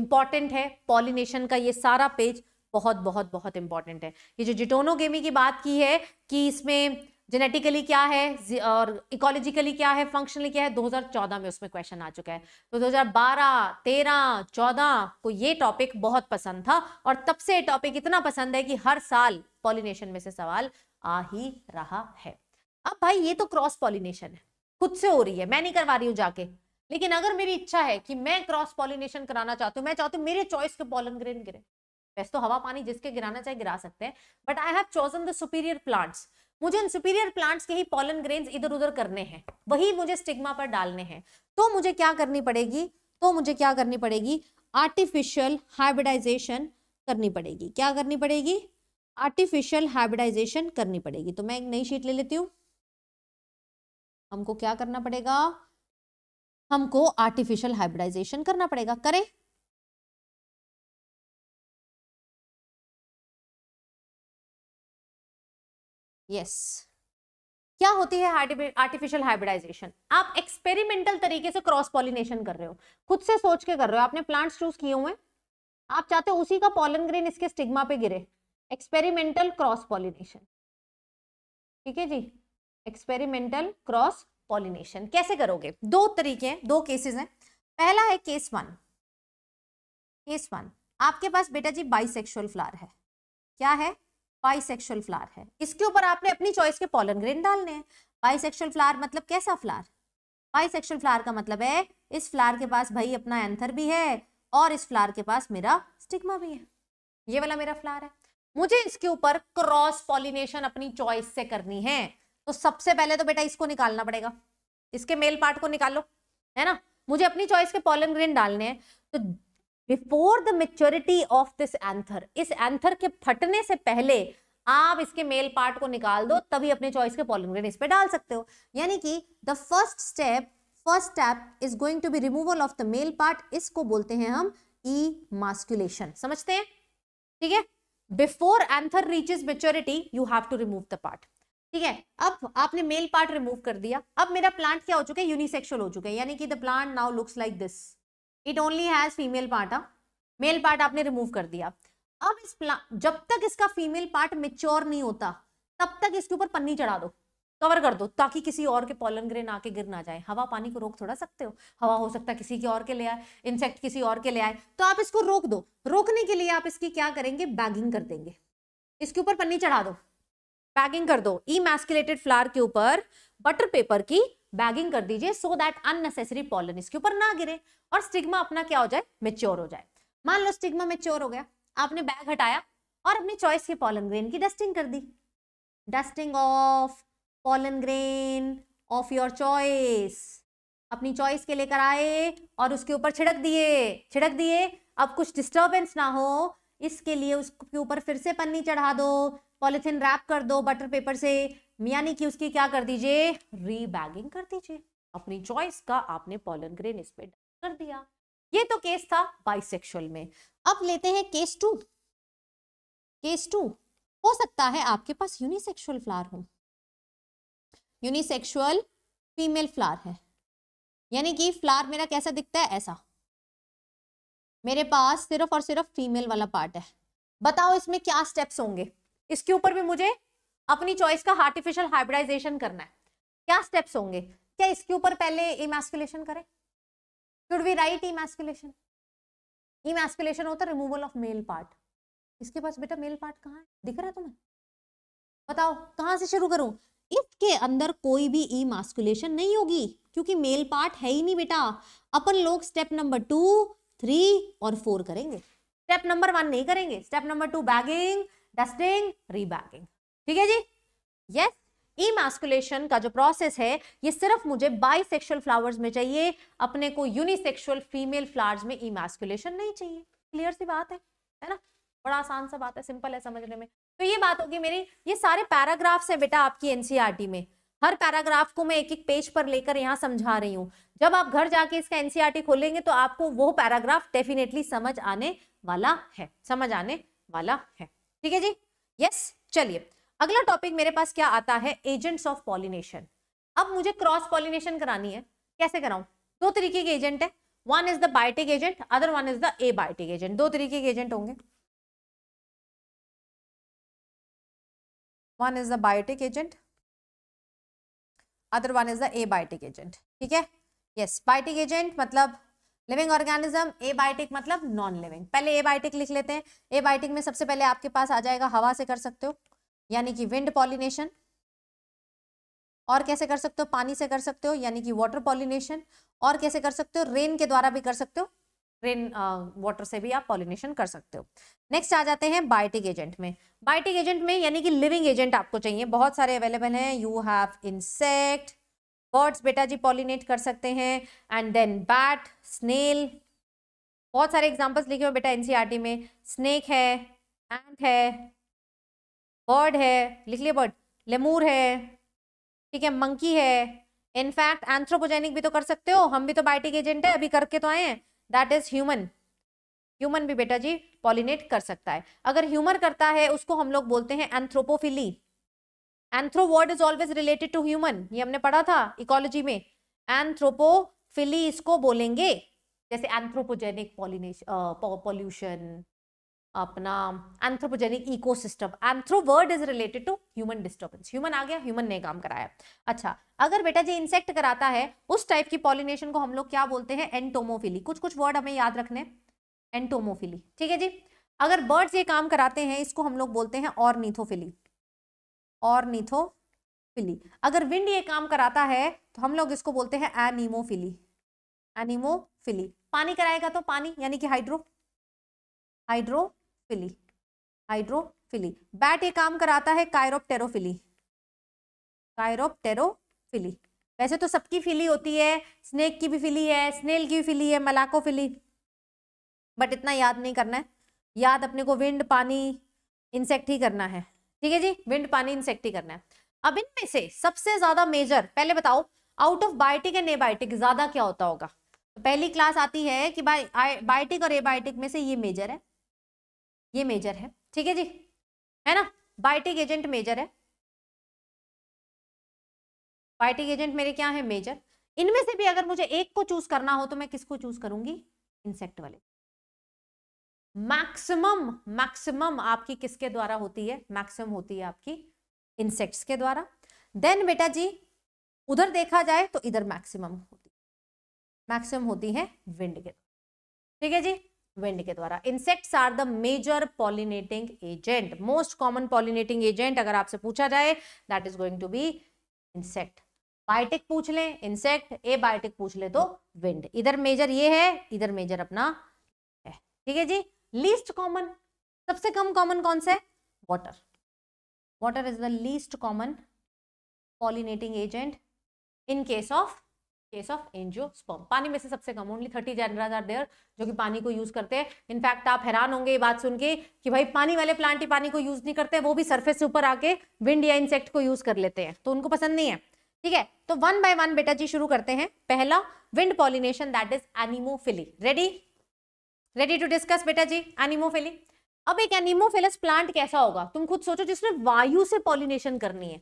इंपॉर्टेंट है पॉलिनेशन का ये सारा पेज बहुत बहुत बहुत इंपॉर्टेंट है ये जो जिटोनोगेमी की बात की है कि इसमें जेनेटिकली क्या है और इकोलॉजिकली क्या है फंक्शनली क्या है 2014 में उसमें क्वेश्चन आ चुका है तो 2012, 13, 14 को ये टॉपिक बहुत पसंद था और तब से टॉपिक इतना पसंद है कि हर साल पॉलिनेशन में से सवाल आ ही रहा है अब भाई ये तो क्रॉस पॉलिनेशन है खुद से हो रही है मैं नहीं करवा रही हूँ जाके लेकिन अगर मेरी इच्छा है कि मैं क्रॉस पॉलिनेशन कराना चाहती हूँ मैं चाहती हूँ मेरे चॉइस के पॉलन ग्रेन गिरे वैसे तो हवा पानी जिसके गिराना चाहे गिरा सकते हैं but I have chosen the superior plants मुझे सुपीरियर प्लांट्स के ही पॉलन ग्रेन इधर उधर करने हैं वही मुझे स्टिग्मा पर डालने हैं तो मुझे क्या करनी पड़ेगी तो मुझे क्या करनी पड़ेगी आर्टिफिशियल हाइब्रिडाइजेशन करनी पड़ेगी क्या करनी पड़ेगी आर्टिफिशियल हाइब्रिडाइजेशन करनी पड़ेगी तो मैं एक नई शीट ले लेती हूँ हमको क्या करना पड़ेगा हमको आर्टिफिशियल हाइब्रिडाइजेशन करना पड़ेगा करें यस क्या होती है आर्टिफिशियल हाइब्रिडाइजेशन आप एक्सपेरिमेंटल तरीके से क्रॉस पॉलिनेशन कर रहे हो खुद से सोच के कर रहे हो आपने प्लांट्स चूज किए हुए आप चाहते हो उसी का पॉलन ग्रेन इसके स्टिग्मा पे गिरे एक्सपेरिमेंटल क्रॉस पॉलिनेशन ठीक है जी एक्सपेरिमेंटल क्रॉस पॉलिनेशन कैसे करोगे दो तरीके हैं दो केसेस हैं पहला है केस वन केस वन आपके पास बेटा जी बाइसेक्सुअल फ्लावर है क्या है बाइसेक्शुअल फ्लावर है इसके ऊपर आपने अपनी चॉइस के पॉलन ग्रेन डालने हैं बाइसेक्सुअल फ्लावर मतलब कैसा फ्लावर बाइसेक्शुअल फ्लावर का मतलब है इस फ्लावर के पास भाई अपना एंथर भी है और इस फ्लावर के पास मेरा स्टिग्मा भी है ये वाला मेरा फ्लावर है मुझे इसके ऊपर क्रॉस पॉलिनेशन अपनी चॉइस से करनी है तो सबसे पहले तो बेटा इसको निकालना पड़ेगा इसके मेल पार्ट को निकालो है ना मुझे अपनी चॉइस के पॉलन ग्रेन डालने हैं तो before the maturity of this anther इस एंथर के फटने से पहले आप इसके मेल पार्ट को निकाल दो तभी अपने चॉइस के पॉलन इस पे डाल सकते हो यानी कि the first step first step is going to be removal of the male part इसको बोलते हैं हम ई मास्कुलेशन समझते हैं ठीक है before anther reaches maturity you have to remove the part ठीक है अब आपने मेल पार्ट रिमूव कर दिया अब मेरा प्लांट क्या हो चुका है यूनिसेक्शुअल हो चुका है यानी कि the plant now looks like this it only has female part हाँ मेल पार्ट आपने रिमूव कर दिया अब इस जब तक इसका फीमेल पार्ट मेच्योर नहीं होता तब तक इसके ऊपर पन्नी चढ़ा दो कवर कर दो ताकि किसी और के पॉलन ग्रेन आके गिर ना जाए हवा पानी को रोक थोड़ा सकते हो हवा हो सकता है किसी के और के ले आए इंसेक्ट किसी और के ले आए तो आप इसको रोक दो रोकने के लिए आप इसकी क्या करेंगे बैगिंग कर देंगे इसके ऊपर पन्नी चढ़ा दो बैगिंग कर दो ई मैस्कुलेटेड फ्लावर के ऊपर बटर पेपर की बैगिंग कर दीजिए सो दैट अननेसेसरी पॉलन इसके ऊपर ना गिरे और स्टिग्मा अपना क्या हो जाए मेच्योर हो जाए मान लो स्टिग्मा मेच्योर हो गया आपने बैग हटाया और अपनी चॉइस के पॉलन ग्रेन की डस्टिंग कर दी dusting of pollen grain of your choice अपनी चॉइस के लेकर आए और उसके ऊपर छिड़क दिए छिड़क दिए अब कुछ डिस्टर्बेंस ना हो इसके लिए उसके ऊपर फिर से पन्नी चढ़ा दो पॉलिथिन रैप कर दो बटर पेपर से यानी कि उसकी क्या कर दीजिए रीबैगिंग कर दीजिए अपनी चॉइस का आपने पॉलन ग्रेन इसमें कर दिया ये तो केस था बाइसेक्सुअल में अब लेते हैं केस टू केस टू हो सकता है आपके पास यूनिसेक्सुअल फ्लावर हो यूनिसेक्सुअल फीमेल फ्लावर है यानी कि फ्लावर मेरा कैसा दिखता है ऐसा मेरे पास सिर्फ और सिर्फ फीमेल वाला पार्ट है बताओ इसमें क्या स्टेप्स होंगे इसके ऊपर भी मुझे अपनी चॉइस का आर्टिफिशियल हाइब्रिडाइजेशन करना है क्या स्टेप्स होंगे क्या इसके ऊपर पहले इमेस्कुलेशन करें should we write emasculation emasculation होता है रिमूवल ऑफ मेल पार्ट इसके पास बेटा मेल पार्ट कहाँ है दिख रहा है तुम्हें बताओ कहाँ से शुरू करूँ इसके अंदर कोई भी ई मास्कुलेशन नहीं होगी क्योंकि मेल पार्ट है ही नहीं बेटा अपन लोग स्टेप नंबर टू थ्री और फोर करेंगे स्टेप नंबर वन नहीं करेंगे step number two bagging dusting rebagging ठीक है जी यस yes. इमास्कुलेशन का जो प्रोसेस है ये सिर्फ मुझे बाइसेक्सुअल फ्लावर्स में चाहिए अपने को यूनिसेक्सुअल फीमेल फ्लावर्स में इमास्कुलेशन नहीं चाहिए क्लियर सी बात है है ना बड़ा आसान सा बात है सिंपल है समझने में तो ये बात होगी मेरी ये सारे पैराग्राफ्स हैं बेटा आपकी एनसीईआरटी e में हर पैराग्राफ को मैं एक एक पेज पर लेकर यहाँ समझा रही हूँ जब आप घर जाके इसका एनसीईआरटी e खोलेंगे तो आपको वो पैराग्राफ डेफिनेटली समझ आने वाला है समझ आने वाला है ठीक है जी यस चलिए अगला टॉपिक मेरे पास क्या आता है एजेंट्स ऑफ पॉलिनेशन अब मुझे क्रॉस पॉलिनेशन करानी है कैसे कराऊं दो तरीके के एजेंट है one is the biotic agent other one is the abiotic agent दो तरीके के एजेंट होंगे one is the biotic agent other one is the abiotic agent ठीक है यस बायोटिक एजेंट मतलब लिविंग ऑर्गेनिज्म ए बायोटिक मतलब non living पहले ए biotic लिख लेते हैं ए बायोटिक में सबसे पहले आपके पास आ जाएगा हवा से कर सकते हो यानी कि विंड पॉलिनेशन और कैसे कर सकते हो पानी से कर सकते हो यानी कि वाटर पॉलिनेशन और कैसे कर सकते हो रेन के द्वारा भी कर सकते हो रेन वाटर से भी आप पॉलिनेशन कर सकते हो नेक्स्ट आ जाते हैं बायोटिक एजेंट में बायोटिक एजेंट में यानी कि लिविंग एजेंट आपको चाहिए बहुत सारे अवेलेबल हैं यू हैव इंसेक्ट बर्ड्स बेटा जी पॉलिनेट कर सकते हैं एंड देन बैट स्नेल बहुत सारे एग्जाम्पल्स लिखे हुए बेटा एनसीईआरटी में स्नेक है एंट है बर्ड है लिख लिया बर्ड लेमूर है ठीक है मंकी है इनफैक्ट एंथ्रोपोजेनिक भी तो कर सकते हो हम भी तो बायोटिक एजेंट है अभी करके तो आए हैं दैट इज ह्यूमन ह्यूमन भी बेटा जी पॉलिनेट कर सकता है अगर ह्यूमन करता है उसको हम लोग बोलते हैं anthropophily anthro word is always related to human ये हमने पढ़ा था इकोलॉजी में एंथ्रोपोफिली इसको बोलेंगे जैसे एंथ्रोपोजेनिक पॉलिनेशन पॉल्यूशन अपना anthropogenic ecosystem anthro word is related to human disturbance human आ गया ह्यूमन ने काम कराया अच्छा अगर बेटा जी इंसेक्ट कराता है उस टाइप की पॉलिनेशन को हम लोग क्या बोलते हैं एंटोमोफिली कुछ कुछ वर्ड हमें याद रखने एंटोमोफिली ठीक है जी अगर बर्ड्स ये काम कराते हैं इसको हम लोग बोलते हैं और नीथोफिली और नीथोफिली अगर विंड ये काम कराता है तो हम लोग इसको बोलते हैं एनिमोफिली एनिमोफिली पानी कराएगा तो पानी यानी कि hydro hydro hydrophily hydrophily bat ये काम कराता है कायरोप्टेरोफिली कायरोप्टेरोफिली वैसे तो सबकी फिली होती है स्नेक की भी फिली है स्नेल की भी फिली है मलाकोफिली बट इतना याद नहीं करना है याद अपने को विंड पानी इंसेक्ट ही करना है ठीक है जी विंड पानी इंसेक्ट ही करना है अब इनमें से सबसे ज्यादा मेजर पहले बताओ out of biotic and abiotic ज्यादा क्या होता होगा तो पहली क्लास आती है कि बायोटिक और एबायोटिक में से ये मेजर है ये मेजर है ठीक है जी है ना बायोटिक एजेंट मेजर है बायोटिक एजेंट मेरे क्या है मेजर इनमें से भी अगर मुझे एक को चूज करना हो तो मैं किसको चूज करूंगी इंसेक्ट वाले मैक्सिमम मैक्सिमम आपकी किसके द्वारा होती है मैक्सिमम होती है आपकी इंसेक्ट्स के द्वारा देन बेटा जी उधर देखा जाए तो इधर मैक्सिमम होती है मैक्सिमम होती है विंड के ठीक है जी विंड के द्वारा insects are the major pollinating agent most common pollinating agent अगर आपसे पूछा जाए that is going to be insect biotic पूछ लें इंसेक्ट ए बायोटिक पूछ ले तो विंड इधर मेजर ये है इधर मेजर अपना है ठीक है जी लीस्ट कॉमन सबसे कम कॉमन कौन सा है water water is the least common pollinating agent in case of case of angio angiosperm पानी में से सबसे कम only thirty genera are there जो कि पानी को यूज करते हैं इनफैक्ट आप हैरान होंगे ये बात सुन के कि भाई पानी वाले प्लांट ही पानी को यूज नहीं करते वो भी सरफेस से ऊपर आके विंड या इंसेक्ट को यूज कर लेते हैं तो उनको पसंद नहीं है ठीक है तो वन बाय वन बेटा जी शुरू करते हैं पहला wind pollination that is anemophily ready ready to discuss बेटा जी एनिमोफिली अब एक एनिमोफिलस प्लांट कैसा होगा तुम खुद सोचो जिसमें वायु से पॉलिनेशन करनी है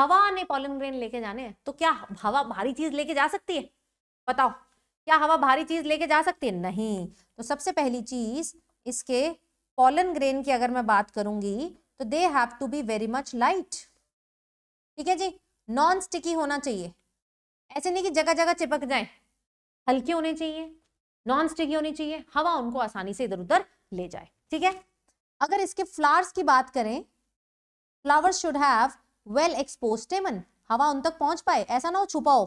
हवा ने पॉलन ग्रेन लेके जाने हैं तो क्या हवा भारी चीज लेके जा सकती है बताओ क्या हवा भारी चीज लेके जा सकती है नहीं तो सबसे पहली चीज इसके पॉलन ग्रेन की अगर मैं बात करूंगी तो they have to be very much light ठीक है जी नॉन स्टिकी होना चाहिए ऐसे नहीं कि जगह जगह चिपक जाए हल्के होने चाहिए नॉन स्टिकी होनी चाहिए हवा उनको आसानी से इधर उधर ले जाए ठीक है अगर इसके फ्लावर्स की बात करें flowers should have well expose stamen हवा उन तक पहुंच पाए ऐसा ना हो छुपा हो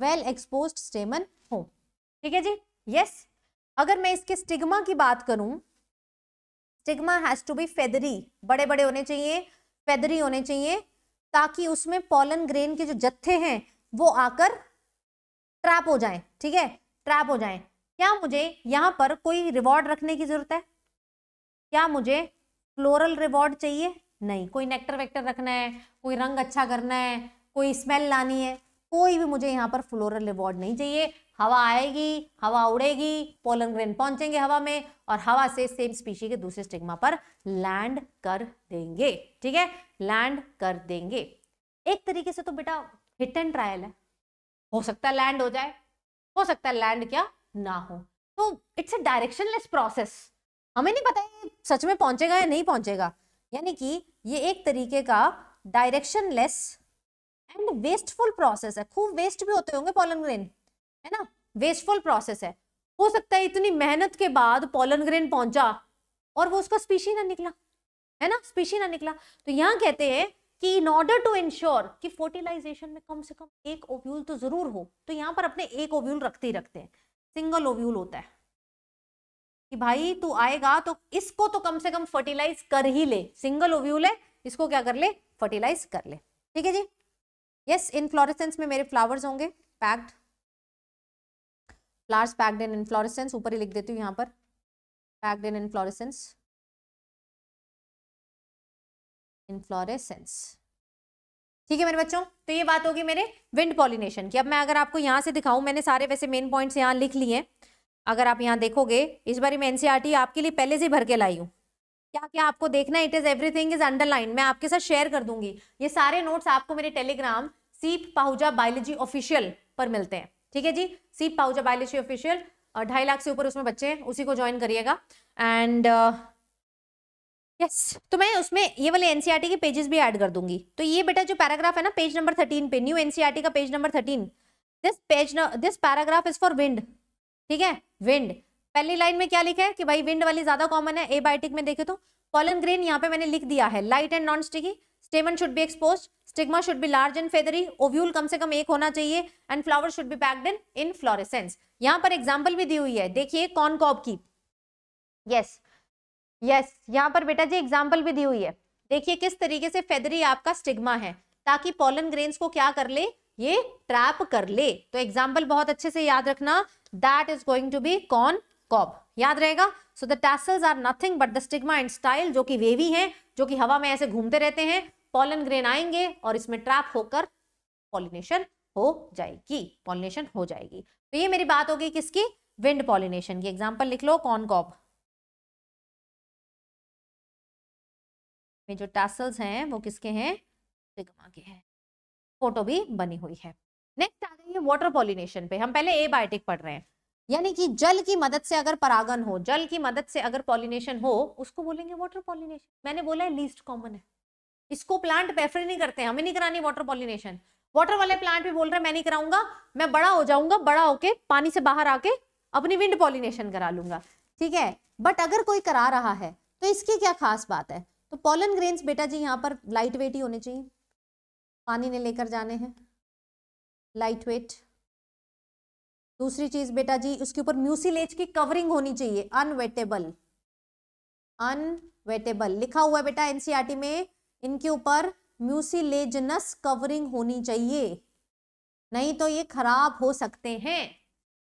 वेल एक्सपोज स्टेमन हो ठीक है जी यस अगर मैं इसके स्टिग्मा की बात करूं stigma has to be feathery बड़े बड़े होने चाहिए फेदरी होने चाहिए ताकि उसमें पॉलन ग्रेन के जो जत्थे हैं वो आकर ट्रैप हो जाए ठीक है ट्रैप हो जाए क्या मुझे यहाँ पर कोई रिवॉर्ड रखने की जरूरत है क्या मुझे फ्लोरल रिवॉर्ड चाहिए नहीं कोई नेक्टर वेक्टर रखना है कोई रंग अच्छा करना है कोई स्मेल लानी है कोई भी मुझे यहाँ पर फ्लोरल रिवॉर्ड नहीं चाहिए हवा आएगी हवा उड़ेगी पोलन ग्रेन पहुंचेंगे हवा में और हवा से सेम स्पीशी के दूसरे स्टिग्मा पर लैंड कर देंगे ठीक है लैंड कर देंगे एक तरीके से तो बेटा हिट एंड ट्रायल है हो सकता है लैंड हो जाए हो सकता है लैंड क्या ना हो तो इट्स अ डायरेक्शनलेस प्रोसेस हमें नहीं पता है सच में पहुंचेगा या नहीं पहुंचेगा यानी कि ये एक तरीके का direction less and wasteful process है खूब वेस्ट भी होते होंगे पॉलन ग्रेन है ना वेस्टफुल प्रोसेस है हो सकता है इतनी मेहनत के बाद पॉलन ग्रेन पहुंचा और वो उसका स्पीशी ना निकला है ना स्पीशी ना निकला तो यहाँ कहते हैं कि इन ऑर्डर टू इंश्योर कि फर्टिलाइजेशन में कम से कम एक ओव्यूल तो जरूर हो तो यहाँ पर अपने एक ओव्यूल रखते ही रखते हैं सिंगल ओव्यूल होता है कि भाई तू आएगा तो इसको तो कम से कम फर्टिलाइज कर ही ले सिंगल ओव्यूल है इसको क्या कर ले फर्टिलाइज कर ले ठीक है जी यस इन फ्लोरेसेंस में मेरे फ्लावर्स होंगे packed flowers packed in inflorescence ऊपर ही लिख देती हूँ यहाँ पर पैक्ड इन इनफ्लोरेसेंस इनफ्लोरेसेंस ठीक है मेरे बच्चों तो ये बात होगी मेरे विंड पॉलिनेशन की अब मैं अगर आपको यहाँ से दिखाऊं मैंने सारे वैसे मेन पॉइंट्स यहाँ लिख लिए हैं अगर आप यहाँ देखोगे इस बार मैं एनसीईआरटी e आपके लिए पहले से भर के लाई हूँ क्या क्या आपको देखना it is everything is underline मैं आपके साथ शेयर कर दूंगी ये सारे नोट्स आपको मेरे टेलीग्राम सीप पाहुजा बायोलॉजी ऑफिशियल पर मिलते हैं ठीक है जी सीप पाहुजा बायोलॉजी ऑफिशियल ढाई लाख से ऊपर उसमें बच्चे हैं उसी को ज्वाइन करिएगा एंड यस yes. तो मैं उसमें ये वाले एनसीईआरटी e के पेजेस भी ऐड कर दूंगी तो ये बेटा जो पैराग्राफ है ना पेज नंबर थर्टीन पे न्यू एनसीईआरटी e का page number thirteen this page this paragraph is for wind ठीक है विंड पहली लाइन में क्या लिखा है कि भाई विंड वाली ज्यादा कॉमन है एबायोटिक में देखे तो पॉलन ग्रेन यहाँ पे मैंने लिख दिया है light and non sticky stamen should be expose stigma should be large and feathery ovule कम से कम एक होना चाहिए and flower should be packed in inflorescence यहाँ पर एग्जाम्पल भी दी हुई है देखिए कॉन कॉब की यस यस यहाँ पर बेटा जी एग्जाम्पल भी दी हुई है देखिए किस तरीके से फेदरी आपका स्टिग्मा है ताकि पॉलन ग्रेन्स को क्या कर ले ये ट्रैप कर ले तो एग्जाम्पल बहुत अच्छे से याद रखना that is going to be corn cob याद रहेगा so the tassels are nothing but the stigma and style जो कि वेवी हैं जो कि हवा में ऐसे घूमते रहते हैं पॉलन ग्रेन आएंगे और इसमें ट्रैप होकर पॉलिनेशन हो जाएगी पॉलिनेशन हो जाएगी तो ये मेरी बात होगी किसकी विंड पॉलिनेशन की एग्जाम्पल लिख लो कॉन कॉब में जो टैसल्स हैं वो किसके हैं स्टिग्मा के हैं फोटो भी बनी हुई है नेक्स्ट आ गई है वाटर पॉलिनेशन पे हम पहले एबायोटिक पढ़ रहे हैं यानी कि जल की मदद से अगर परागन हो जल की मदद से अगर पॉलिनेशन हो उसको बोलेंगे वाटर पॉलिनेशन मैंने बोला है लीस्ट कॉमन है इसको प्लांट प्रेफर नहीं करते हमें नहीं करानी वाटर पॉलिनेशन वाटर वाले प्लांट भी बोल रहे हैं मैं नहीं कराऊंगा मैं बड़ा हो जाऊंगा बड़ा होके पानी से बाहर आके अपनी विंड पॉलिनेशन करा लूंगा ठीक है बट अगर कोई करा रहा है तो इसकी क्या खास बात है तो पॉलन ग्रेन्स बेटा जी यहाँ पर लाइट वेट ही होने चाहिए पानी ने लेकर जाने हैं लाइट वेट दूसरी चीज बेटा जी उसके ऊपर म्यूसिलेज की कवरिंग होनी चाहिए अनवेटेबल अनवेटेबल लिखा हुआ है बेटा एनसीआरटी e में इनके ऊपर म्यूसिलेजनस कवरिंग होनी चाहिए नहीं तो ये खराब हो सकते हैं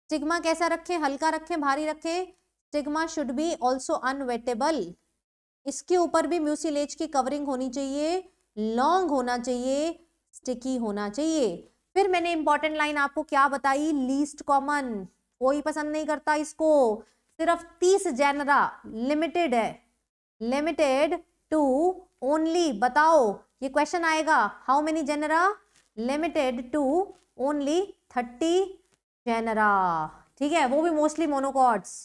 स्टिग्मा कैसा रखें हल्का रखें भारी रखें stigma should be also unwettable इसके ऊपर भी म्यूसिलेज की कवरिंग होनी चाहिए लॉन्ग होना चाहिए स्टिकी होना चाहिए फिर मैंने इंपॉर्टेंट लाइन आपको क्या बताई लीस्ट कॉमन कोई पसंद नहीं करता इसको सिर्फ तीस जेनरा लिमिटेड है लिमिटेड टू ओनली बताओ ये क्वेश्चन आएगा how many genera limited to only thirty genera ठीक है वो भी मोस्टली मोनोकॉट्स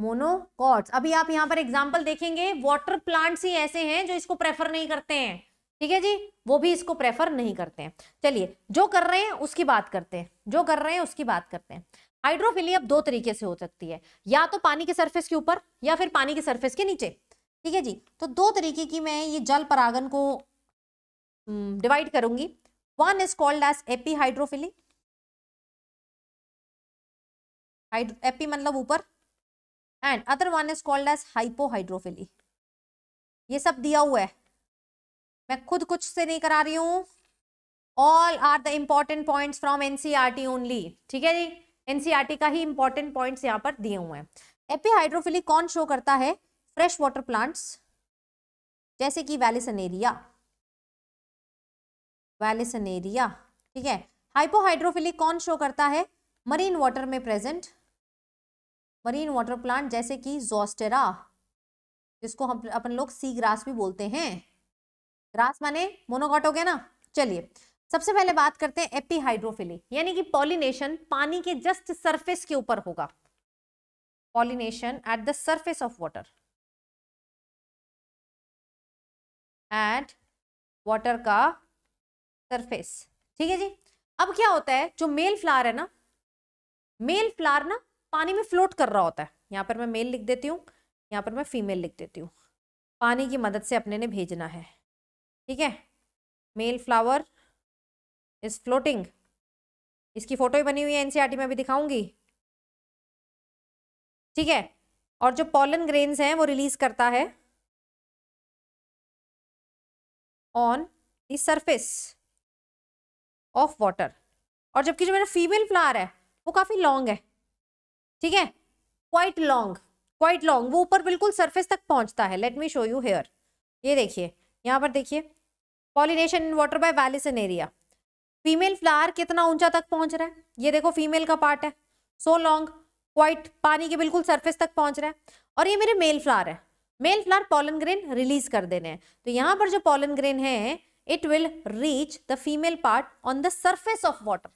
मोनोकॉट्स अभी आप यहाँ पर एग्जाम्पल देखेंगे वॉटर प्लांट्स ही ऐसे हैं जो इसको प्रेफर नहीं करते हैं ठीक है जी वो भी इसको प्रेफर नहीं करते हैं चलिए जो कर रहे हैं उसकी बात करते हैं जो कर रहे हैं उसकी बात करते हैं हाइड्रोफिली अब दो तरीके से हो सकती है या तो पानी के सरफेस के ऊपर या फिर पानी के सरफेस के नीचे ठीक है जी तो दो तरीके की मैं ये जल परागन को डिवाइड करूंगी one is called as epihydrophily epi मतलब ऊपर and other one is called as hypohydrophily ये सब दिया हुआ है मैं खुद कुछ से नहीं करा रही हूँ all are the important points from NCERT only ठीक है जी एनसीईआरटी e का ही इम्पॉर्टेंट पॉइंट्स यहाँ पर दिए हुए हैं एपीहाइड्रोफिली कौन शो करता है फ्रेश वाटर प्लांट्स जैसे कि वैलिसनेरिया वैलिसनेरिया ठीक है हाइपोहाइड्रोफिली कौन शो करता है मरीन वाटर में प्रेजेंट मरीन वाटर प्लांट जैसे कि जोस्टेरा जिसको हम अपन लोग सी ग्रास भी बोलते हैं ग्रास माने मोनोकॉट हो गया ना चलिए सबसे पहले बात करते हैं एपीहाइड्रोफिली यानी कि पॉलिनेशन पानी के जस्ट सरफेस के ऊपर होगा pollination at the surface of water at water का सरफेस ठीक है जी अब क्या होता है जो मेल फ्लावर है ना मेल फ्लावर ना पानी में फ्लोट कर रहा होता है यहाँ पर मैं मेल लिख देती हूँ यहाँ पर मैं फीमेल लिख देती हूँ पानी की मदद से अपने ने भेजना है ठीक है मेल फ्लावर इज़ फ्लोटिंग इसकी फ़ोटो ही बनी हुई है एनसीईआरटी e में भी दिखाऊंगी ठीक है और जो पॉलन ग्रेन्स हैं वो रिलीज करता है on the surface of water और जबकि जो मेरा फीमेल फ्लावर है वो काफ़ी लॉन्ग है ठीक है क्वाइट लॉन्ग क्वाइट लॉन्ग वो ऊपर बिल्कुल सरफेस तक पहुंचता है let me show you here ये देखिए यहाँ पर देखिए pollination in water by Vallisneria female flower कितना ऊंचा तक पहुंच रहा है ये देखो फीमेल का पार्ट है सो लॉन्ग क्वाइट पानी के बिल्कुल सरफेस तक पहुंच रहा है और ये मेरे मेल फ्लावर है male flower pollen grain release कर देने हैं तो यहाँ पर जो पॉलन ग्रेन है it will reach the female part on the surface of water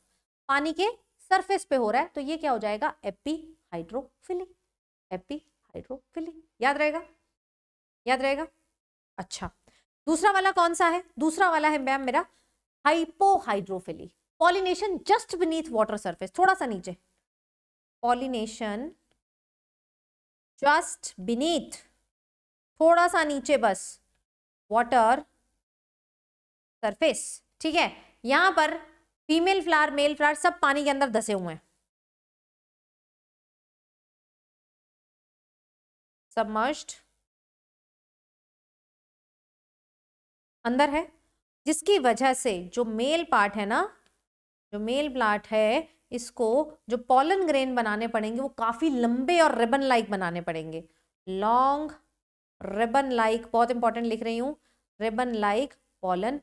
पानी के सरफेस पे हो रहा है तो ये क्या हो जाएगा एपी हाइड्रोफिलिक एपी हाइड्रोफिलिक याद रहेगा याद रहेगा अच्छा दूसरा वाला कौन सा है दूसरा वाला है मैम मेरा hypohydrophily pollination just beneath water surface थोड़ा सा नीचे पॉलिनेशन जस्ट बीनीथ थोड़ा सा नीचे बस वाटर सरफेस ठीक है यहां पर फीमेल फ्लावर मेल फ्लावर सब पानी के अंदर धसे हुए हैं सबमर्स्ड अंदर है जिसकी वजह से जो मेल पार्ट है ना जो मेल प्लाट है इसको जो पॉलन ग्रेन बनाने पड़ेंगे वो काफ़ी लंबे और रिबन लाइक बनाने पड़ेंगे लॉन्ग रिबन लाइक बहुत इंपॉर्टेंट लिख रही हूँ रिबन लाइक पॉलन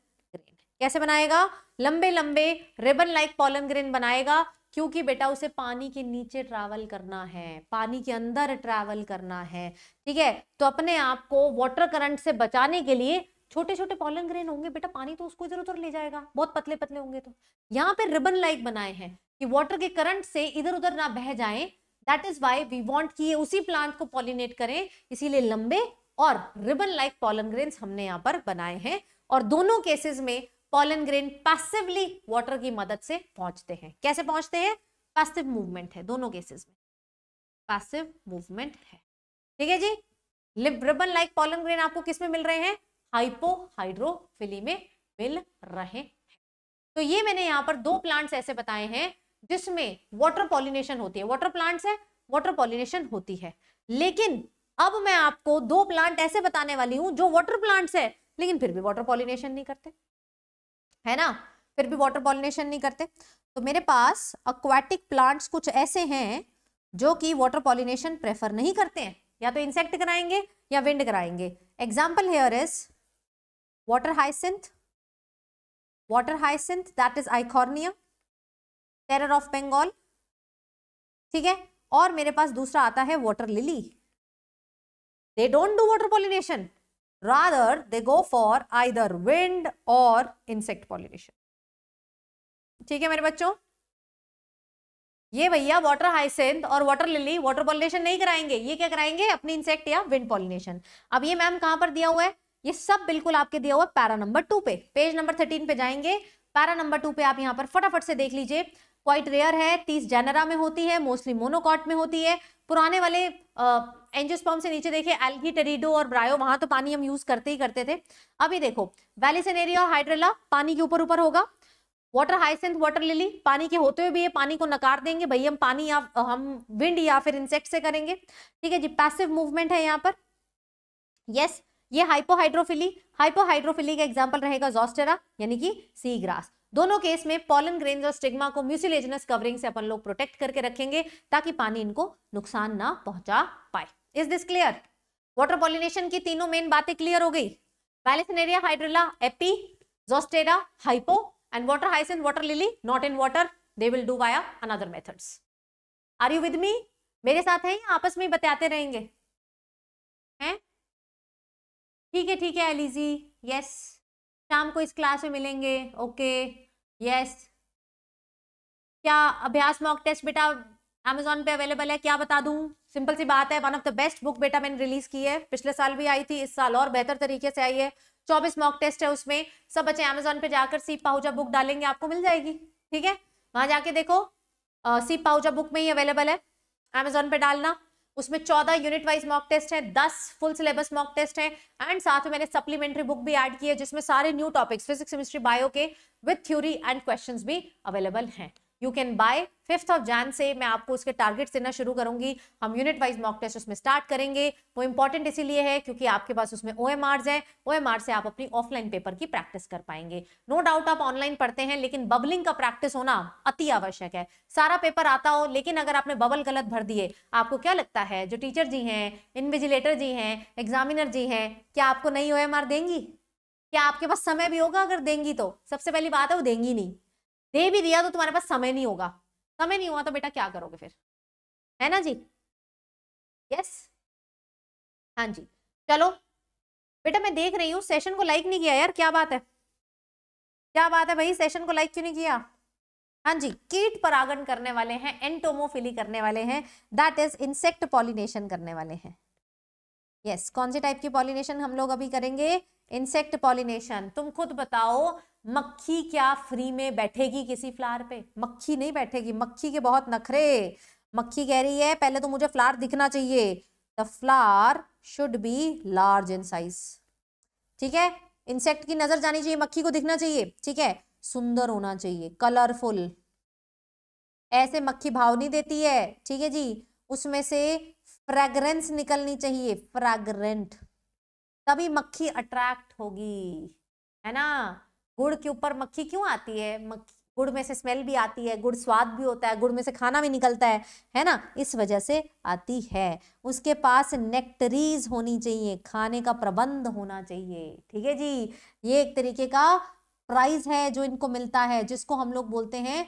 कैसे बनाएगा लंबे लंबे रिबन लाइक पॉलन ग्रेन बनाएगा क्योंकि बेटा उसे पानी के नीचे ट्रैवल करना है पानी के अंदर ट्रैवल करना है ठीक है तो अपने आप को वाटर करंट से बचाने के लिए छोटे छोटे पॉलन ग्रेन होंगे बेटा पानी तो उसको इधर उधर ले जाएगा बहुत पतले पतले होंगे तो यहाँ पे रिबन लाइक बनाए हैं कि वाटर के करंट से इधर उधर ना बह जाए that is why we want कि ये उसी प्लांट को पॉलिनेट करें इसीलिए लंबे और रिबन लाइक पॉलन ग्रेन हमने यहाँ पर बनाए हैं और दोनों केसेस में पॉलन ग्रेन पैसिवली वाटर की मदद से पहुंचते हैं कैसे पहुंचते हैं पैसिव मूवमेंट है दोनों केसेस में पैसिव मूवमेंट है ठीक है जी लिब्रबन लाइक पॉलन ग्रेन आपको किस में मिल रहे हैं हाइपोहाइड्रोफिली में मिल रहे हैं तो ये मैंने यहाँ पर दो प्लांट्स ऐसे बताए हैं जिसमें वाटर पॉलिनेशन होती है वाटर प्लांट्स है वाटर पॉलिनेशन होती है लेकिन अब मैं आपको दो प्लांट ऐसे बताने वाली हूँ जो वाटर प्लांट्स है लेकिन फिर भी वाटर पॉलिनेशन नहीं करते है ना फिर भी वाटर पॉलिनेशन नहीं करते तो मेरे पास अक्वाटिक प्लांट्स कुछ ऐसे हैं जो कि वाटर पॉलिनेशन प्रेफर नहीं करते हैं या तो इंसेक्ट कराएंगे या विंड कराएंगे example here is water hyacinth water hyacinth that is Eichhornia terror of Bengal ठीक है और मेरे पास दूसरा आता है water lily they don't do water pollination rather they go for either wind or insect pollination ठीक है मेरे बच्चों ये भैया वाटर हाइसेंथ और वाटर लिली वाटर पॉलिनेशन नहीं कराएंगे ये क्या कराएंगे अपनी इंसेक्ट या विंड पॉलिनेशन अब ये मैम कहाँ पर दिया हुआ है ये सब बिल्कुल आपके दिया हुआ है पैरा नंबर टू पे पेज नंबर थर्टीन पे जाएंगे पैरा नंबर टू पे आप यहाँ पर फटाफट से देख लीजिए क्वाइट रेयर है तीस जेनरा में होती है मोस्टली मोनोकॉट में होती है पुराने वाले आ, एंजियोस्पर्म से नीचे देखिए एल्गी टेरिडो और ब्रायो वहां तो पानी हम यूज करते ही करते थे अभी देखो वैलिसनेरिया और हाइड्रेला पानी के ऊपर ऊपर होगा वाटर हाइसेंथ वाटर लिली पानी के होते हुए भी ये पानी को नकार देंगे भाई हम पानी या हम विंड या फिर इंसेक्ट से करेंगे ठीक है जी पैसिव मूवमेंट है यहाँ पर यस ये हाइपोहाइड्रोफिली हाइपोहाइड्रोफिली का एग्जाम्पल रहेगा जोस्टेरा यानी कि सी ग्रास दोनों केस में पॉलन ग्रेन और स्टिग्मा को म्यूसिलेजनस कवरिंग से अपन लोग प्रोटेक्ट करके रखेंगे ताकि पानी इनको नुकसान ना पहुंचा पाए is this clear water pollination की तीनों मेन बातें क्लियर हो गई Vallisneria Hydrilla epi Zostera hypo and water hyacinth water lily not in water they will do via another methods are you with me मेरे साथ हैं आपस में बताते रहेंगे हैं ठीक है ठीक है एलिजी यस शाम को इस क्लास में मिलेंगे ओके यस क्या अभ्यास मॉक टेस्ट बेटा अमेजोन पे अवेलेबल है क्या बता दूं सिंपल सी बात है one of the best book बेटा मैंने रिलीज की है पिछले साल भी आई थी इस साल और बेहतर तरीके से आई है चौबीस मॉक टेस्ट है उसमें सब बच्चे अमेजोन पे जाकर सी पाउजा बुक डालेंगे आपको मिल जाएगी ठीक है वहां जाके देखो सी पाउजा बुक में ही अवेलेबल है अमेजोन पे डालना उसमें चौदह यूनिट वाइज मॉक टेस्ट है दस फुल सिलेबस मॉक टेस्ट है एंड साथ में मैंने सप्लीमेंट्री बुक भी ऐड की है जिसमें सारे new topics physics chemistry bio के विथ थ्योरी एंड क्वेश्चंस भी अवेलेबल हैं you can buy fifth of Jan से मैं आपको उसके टारगेट्स देना शुरू करूंगी हम यूनिट वाइज मॉक टेस्ट उसमें स्टार्ट करेंगे वो इंपॉर्टेंट इसीलिए है क्योंकि आपके पास उसमें ओ एम आर्स हैं ओ एम आर से आप अपनी ऑफलाइन पेपर की प्रैक्टिस कर पाएंगे नो no डाउट आप ऑनलाइन पढ़ते हैं लेकिन बबलिंग का प्रैक्टिस होना अति आवश्यक है सारा पेपर आता हो लेकिन अगर आपने बबल गलत भर दिए आपको क्या लगता है जो टीचर जी हैं इन्विजिलेटर जी हैं एग्जामिनर जी हैं क्या आपको नई ओ एम आर देंगी क्या आपके पास समय भी होगा अगर देंगी तो सबसे पहली बात है वो देंगी नहीं दे भी दिया तो तुम्हारे पास समय नहीं होगा समय नहीं हुआ तो बेटा क्या करोगे फिर है ना जी यस हाँ जी चलो बेटा मैं देख रही हूँ सेशन को लाइक नहीं किया यार क्या बात है क्या बात है भाई सेशन को लाइक क्यों नहीं किया हाँ जी कीट परागण करने वाले हैं एंटोमोफिली करने वाले हैं दैट इज इंसेक्ट पॉलिनेशन करने वाले हैं यस yes, कौन से टाइप की पॉलिनेशन हम लोग अभी करेंगे इंसेक्ट पॉलिनेशन तुम खुद बताओ मक्खी क्या फ्री में बैठेगी किसी फ्लावर पे मक्खी नहीं बैठेगी मक्खी के बहुत नखरे मक्खी कह रही है पहले तो मुझे फ्लावर दिखना चाहिए the flower should be large in size ठीक है इंसेक्ट की नजर जानी चाहिए मक्खी को दिखना चाहिए ठीक है सुंदर होना चाहिए कलरफुल ऐसे मक्खी भाव नहीं देती है ठीक है जी उसमें से फ्रेगरेंस निकलनी चाहिए फ्रेगरेंट तभी मक्खी अट्रैक्ट होगी है ना गुड़ के ऊपर मक्खी क्यों आती है मक्खी गुड़ में से स्मेल भी आती है गुड़ स्वाद भी होता है गुड़ में से खाना भी निकलता है है ना इस वजह से आती है उसके पास नेक्टरीज होनी चाहिए खाने का प्रबंध होना चाहिए ठीक है जी ये एक तरीके का प्राइज है जो इनको मिलता है जिसको हम लोग बोलते हैं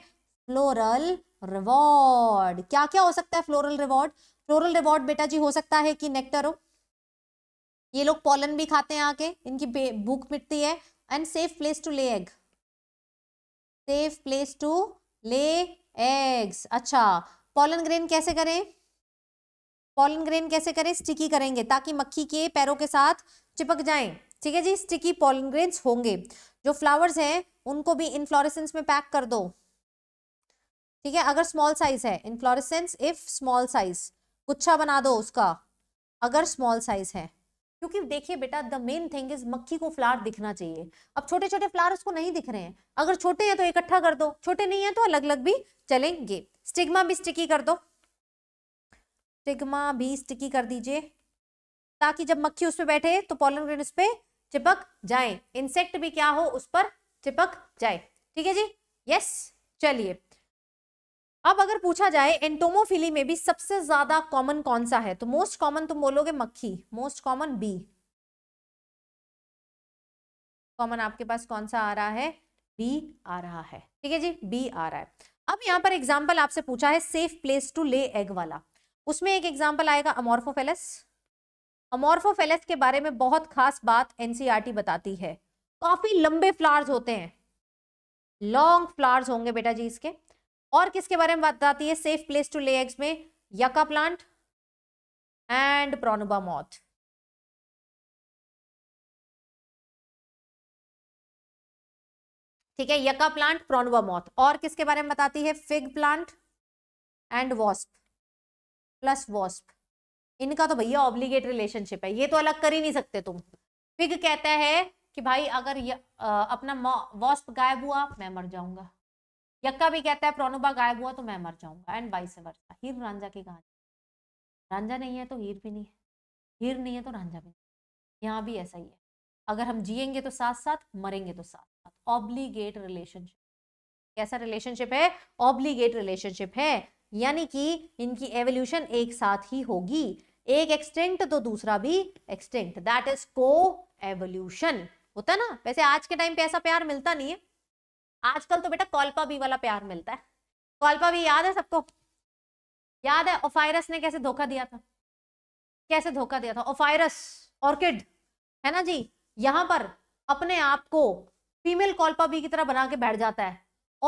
फ्लोरल रिवॉर्ड क्या क्या हो सकता है फ्लोरल रिवॉर्ड फ्लोरल रिवॉर्ड बेटा जी हो सकता है कि नेक्टर हो ये लोग पॉलन भी खाते हैं आके इनकी भूख मिटती है and safe place to lay egg safe place to lay eggs अच्छा पॉलन ग्रेन कैसे करें पॉलन ग्रेन कैसे करें स्टिकी करेंगे ताकि मक्खी के पैरों के साथ चिपक जाएं ठीक है जी स्टिकी पॉलन ग्रेन होंगे जो फ्लावर्स हैं उनको भी इनफ्लोरेसेंस में पैक कर दो ठीक है अगर स्मॉल साइज है इनफ्लोरेसेंस इफ स्मॉल साइज गुच्छा बना दो उसका अगर स्मॉल साइज है क्योंकि देखिए बेटा द मेन थिंग इज मक्खी को फ्लावर दिखना चाहिए अब छोटे छोटे फ्लावर उसको नहीं दिख रहे हैं अगर छोटे हैं तो इकट्ठा कर दो छोटे नहीं है तो अलग अलग भी चलेंगे स्टिग्मा भी स्टिकी कर दो स्टिग्मा भी स्टिकी कर दीजिए ताकि जब मक्खी उस पर बैठे तो पॉलन ग्रेन उस पर चिपक जाए इंसेक्ट भी क्या हो उस पर चिपक जाए ठीक है जी यस चलिए अब अगर पूछा जाए एंटोमोफिली में भी सबसे ज्यादा कॉमन कौन सा है तो मोस्ट कॉमन तुम बोलोगे मक्खी मोस्ट कॉमन बी कॉमन आपके पास कौन सा आ रहा है बी आ रहा है ठीक है जी बी आ रहा है अब यहाँ पर एग्जाम्पल आपसे पूछा है safe place to lay egg वाला उसमें एक एग्जाम्पल आएगा अमोर्फोफेलस अमोर्फोफेलस के बारे में बहुत खास बात एनसीईआरटी e बताती है काफी लंबे फ्लावर्स होते हैं लॉन्ग फ्लावर्स होंगे बेटा जी इसके और किसके बारे में बात आती है safe place to lay eggs में यका प्लांट एंड प्रोनोबा मॉथ ठीक है यका प्लांट प्रोनोबा मॉथ और किसके बारे में बताती है fig plant and wasp plus wasp इनका तो भैया ऑब्लिगेट रिलेशनशिप है ये तो अलग कर ही नहीं सकते तुम फिग कहता है कि भाई अगर आ, अपना वॉस्प गायब हुआ मैं मर जाऊंगा यक्का भी कहता है प्रोनुबा गायब हुआ तो मैं मर जाऊंगा एंड से वर्षा हीर रांझा की कहानी रांझा नहीं है तो हीर भी नहीं है हीर नहीं है तो रांझा भी नहीं यहाँ भी ऐसा ही है अगर हम जियेंगे तो साथ साथ मरेंगे तो साथ साथ ऑब्लीगेट रिलेशनशिप कैसा रिलेशनशिप है ऑब्लीगेट रिलेशनशिप है यानी कि इनकी एवोल्यूशन एक साथ ही होगी एक एक्सटेंट तो दूसरा भी extinct that is coevolution होता ना वैसे आज के टाइम पे ऐसा प्यार मिलता नहीं है आजकल तो बेटा कॉल्पा बी वाला प्यार मिलता है कॉल्पा बी याद है सबको याद है ओफायरस ने कैसे धोखा दिया था कैसे धोखा दिया था ओफायरस ऑर्किड है ना जी यहाँ पर अपने आप को फीमेल कॉल्पा बी की तरह बना के बैठ जाता है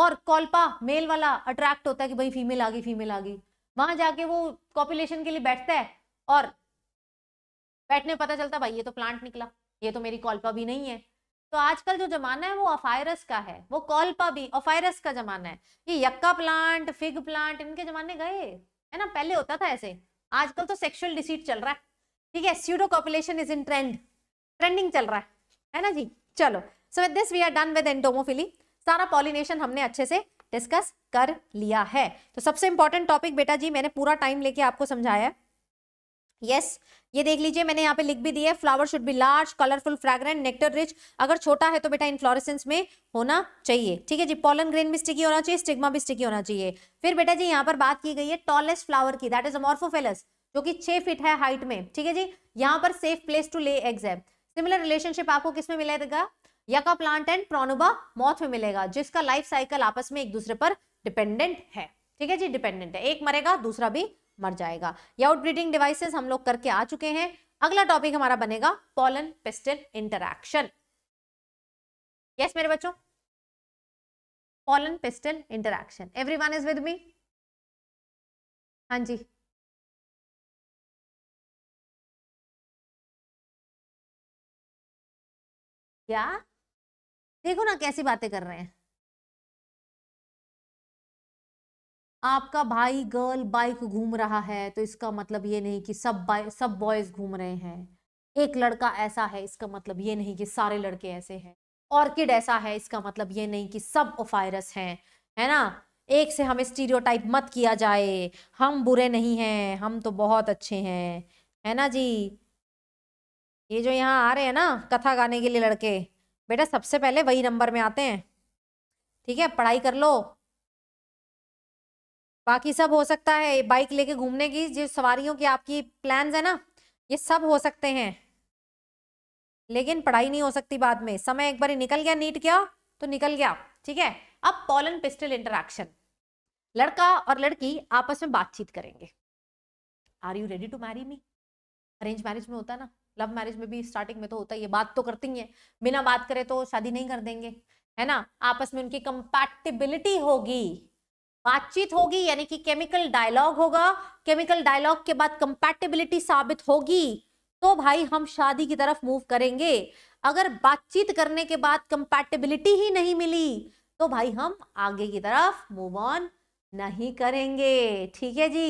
और कॉल्पा मेल वाला अट्रैक्ट होता है कि भाई फीमेल आ गई फीमेल आ गई वहां जाके वो कॉपुलेशन के लिए बैठता है और बैठने पता चलता भाई ये तो प्लांट निकला ये तो मेरी कॉल्पा भी नहीं है तो आजकल जो जमाना है वो अफायरस का है वो कॉल्पा भी अफायरस का जमाना है ये यक्का प्लांट फिग प्लांट इनके जमाने गए है ना पहले होता था ऐसे आजकल तो सेक्सुअल डिसीट चल रहा है ठीक है pseudocopulation is in trend trending चल रहा है है ना जी चलो so with this we are done with entomophily सारा पॉलिनेशन हमने अच्छे से डिस्कस कर लिया है तो सबसे इंपॉर्टेंट टॉपिक बेटा जी मैंने पूरा टाइम लेके आपको समझाया है यस ये देख लीजिए मैंने यहाँ पे लिख भी दिया है flower should be large colourful fragrant nectar rich अगर छोटा है तो बेटा इन्फ्लोरेसेंस में होना चाहिए ठीक है जी पॉलन ग्रेन भी स्टिकी होना चाहिए स्टिग्मा भी स्टिकी होना चाहिए फिर बेटा जी यहाँ पर बात की गई है टॉलेस्ट फ्लावर की दैट इज अमोर्फोफेलस जो कि छह फिट है हाइट में ठीक है जी यहाँ पर safe place to lay eggs है सिमिलर रिलेशनशिप आपको किसमें मिलेगा यका प्लांट एंड प्रोनोबा मौत में मिलेगा जिसका लाइफ साइकिल आपस में एक दूसरे पर डिपेंडेंट है ठीक है जी डिपेंडेंट है एक मरेगा दूसरा भी मर जाएगा ये आउट ब्रीडिंग डिवाइसेस हम लोग करके आ चुके हैं अगला टॉपिक हमारा बनेगा पॉलन पिस्टन इंटरक्शन यस मेरे बच्चों pollen pistil interaction everyone is with me हाँ जी क्या देखो ना कैसी बातें कर रहे हैं आपका भाई गर्ल बाइक घूम रहा है तो इसका मतलब ये नहीं कि सब बाइक सब बॉयज घूम रहे हैं एक लड़का ऐसा है इसका मतलब ये नहीं कि सारे लड़के ऐसे हैं ऑर्किड ऐसा है इसका मतलब ये नहीं कि सब ओफायरस हैं है ना एक से हमें स्टीरियोटाइप मत किया जाए हम बुरे नहीं हैं हम तो बहुत अच्छे हैं है ना जी ये जो यहाँ आ रहे हैं ना कथा गाने के लिए लड़के बेटा सबसे पहले वही नंबर में आते हैं ठीक है पढ़ाई कर लो बाकी सब हो सकता है बाइक लेके घूमने की जो सवारियों की आपकी प्लान्स है ना ये सब हो सकते हैं लेकिन पढ़ाई नहीं हो सकती बाद में समय एक बार निकल गया नीट क्या तो निकल गया ठीक है अब पॉलन पिस्टल इंटरक्शन लड़का और लड़की आपस में बातचीत करेंगे are you ready to marry me arrange marriage में होता ना लव मैरिज में भी स्टार्टिंग में तो होता है ये बात तो करती है बिना बात करे तो शादी नहीं कर देंगे है ना आपस में उनकी कंपैटिबिलिटी होगी बातचीत होगी यानी कि केमिकल डायलॉग होगा केमिकल डायलॉग के बाद कंपैटिबिलिटी साबित होगी तो भाई हम शादी की तरफ मूव करेंगे अगर बातचीत करने के बाद कंपैटिबिलिटी ही नहीं मिली तो भाई हम आगे की तरफ मूव ऑन नहीं करेंगे ठीक है जी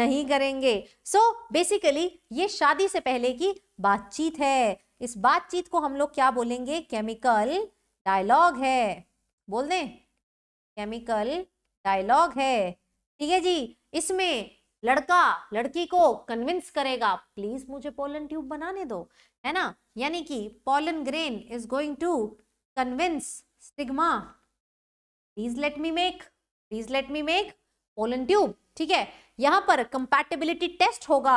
नहीं करेंगे सो so, बेसिकली ये शादी से पहले की बातचीत है इस बातचीत को हम लोग क्या बोलेंगे केमिकल डायलॉग है बोल दें केमिकल डायलॉग है ठीक है जी इसमें लड़का लड़की को कन्विंस करेगा प्लीज मुझे पोलन ट्यूब बनाने दो है ना यानी कि pollen grain is going to convince stigma please let me make please let me make pollen tube ठीक है यहाँ पर कंपैटिबिलिटी टेस्ट होगा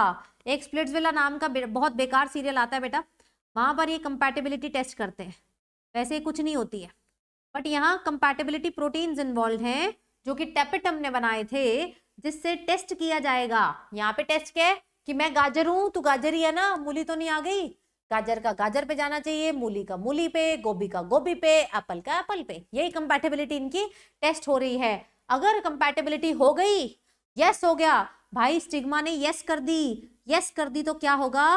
एक स्प्लिट्स वाला नाम का बहुत बेकार सीरियल आता है बेटा वहाँ पर ये कंपैटिबिलिटी टेस्ट करते हैं वैसे कुछ नहीं होती है बट यहाँ कंपैटिबिलिटी प्रोटीन्स इन्वॉल्व हैं जो कि टेपिटम ने बनाए थे जिससे टेस्ट किया जाएगा यहाँ पे टेस्ट क्या है कि मैं गाजर हूं तो गाजर ही है ना मूली तो नहीं आ गई गाजर का गाजर पे जाना चाहिए मूली का मूली पे गोभी का गोभी पे एप्पल का एप्पल पे यही कंपेटेबिलिटी इनकी टेस्ट हो रही है अगर कंपेटेबिलिटी हो गई यस हो गया भाई स्टिग्मा ने यस कर दी यस कर दी तो क्या होगा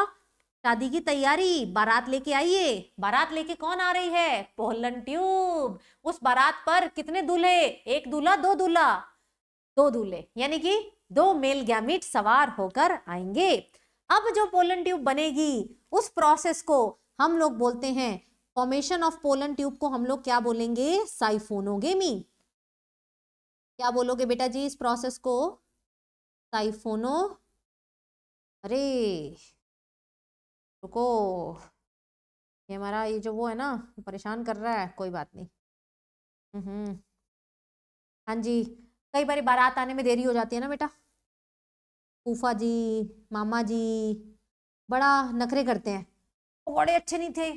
शादी की तैयारी बारात लेके आइए बारात लेके कौन आ रही है पोलन ट्यूब उस बारात पर कितने दूल्हे एक दूल्हा दो दूल्हा दो दूल्हे यानी कि दो मेल गैमिट सवार होकर आएंगे अब जो पोलन ट्यूब बनेगी उस प्रोसेस को हम लोग बोलते हैं फॉर्मेशन ऑफ पोलन ट्यूब को हम लोग क्या बोलेंगे साइफोनोगेमी क्या बोलोगे बेटा जी इस प्रोसेस को साइफोनो अरे रुको ये हमारा ये जो वो है ना परेशान कर रहा है कोई बात नहीं हम्म हाँ जी कई बार बारात आने में देरी हो जाती है ना बेटा फूफा जी मामा जी बड़ा नखरे करते हैं पकौड़े अच्छे नहीं थे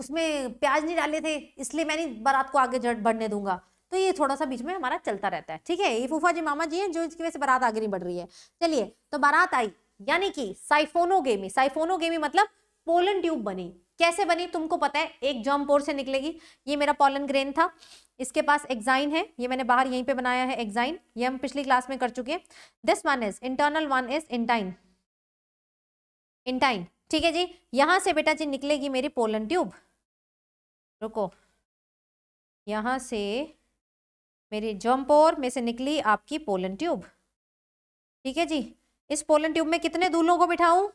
उसमें प्याज नहीं डाले थे इसलिए मैं नहीं बारात को आगे झट बढ़ने दूंगा तो ये थोड़ा सा बीच में हमारा चलता रहता है ठीक है ये फूफा जी मामा जी हैं जो इसकी वजह से बारात आगे नहीं बढ़ रही है चलिए तो बारात आई यानी कि साइफोनोगेमी साइफोनोगेमी मतलब पोलन ट्यूब बनी कैसे बनी तुमको पता है एक जर्म पोर से निकलेगी ये मेरा पोलन ग्रेन था इसके पास एक्साइन है ये मैंने बाहर यहीं पे बनाया है एक्साइन ये हम पिछली क्लास में कर चुके this one is internal one is intine intine ठीक है जी यहां से बेटा जी निकलेगी मेरी पोलन ट्यूब रुको यहां से मेरी जम्पोर में से निकली आपकी पोलन ट्यूब ठीक है जी इस पोलन ट्यूब में कितने दूल्हों को बिठाऊं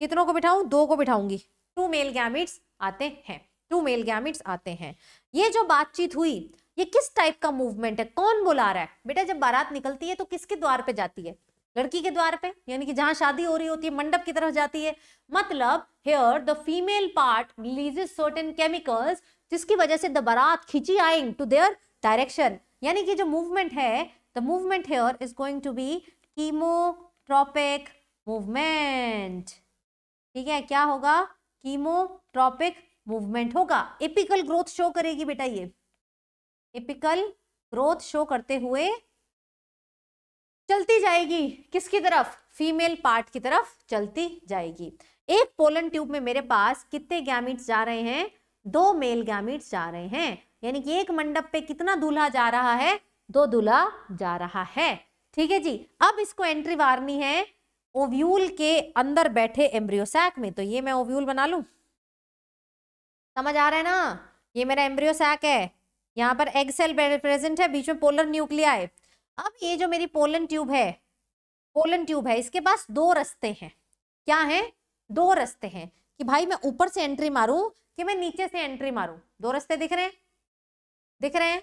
कितनों को बिठाऊं दो को बिठाऊंगी टू मेल गैमिट्स आते हैं टू मेल गैमिट्स आते हैं ये जो बातचीत हुई ये किस टाइप का मूवमेंट है कौन बुला रहा है बेटा जब बारात निकलती है तो किसके द्वार पे जाती है लड़की के द्वार पे यानी कि जहां शादी हो रही होती है मंडप की तरफ जाती है मतलब here the female part releases certain chemicals जिसकी वजह से द बारात खिंची आइंग टू देयर डायरेक्शन यानी कि जो मूवमेंट है the movement here is going to be chemo chemotropic movement ठीक है क्या होगा कीमोट्रॉपिक मूवमेंट होगा एपिकल ग्रोथ शो करेगी बेटा ये एपिकल ग्रोथ शो करते हुए चलती जाएगी किसकी तरफ फीमेल पार्ट की तरफ चलती जाएगी एक पोलन ट्यूब में मेरे पास कितने गैमिट्स जा रहे हैं दो मेल गैमिट्स जा रहे हैं यानी कि एक मंडप पे कितना दूल्हा जा रहा है दो दूल्हा जा रहा है ठीक है जी अब इसको एंट्री मारनी है ओव्यूल के अंदर बैठे एम्ब्रियोसैक में तो ये मैं ओव्यूल बना लू समझ आ रहा है ना ये मेरा एम्ब्रियोसैक है यहाँ पर एग सेल प्रेजेंट है बीच में पोलर न्यूक्लिया है अब ये जो मेरी पोलन ट्यूब है पोलन ट्यूब है इसके पास दो रस्ते हैं क्या है दो रस्ते हैं कि भाई मैं ऊपर से एंट्री मारूं कि मैं नीचे से एंट्री मारूं दो रस्ते दिख रहे हैं दिख रहे हैं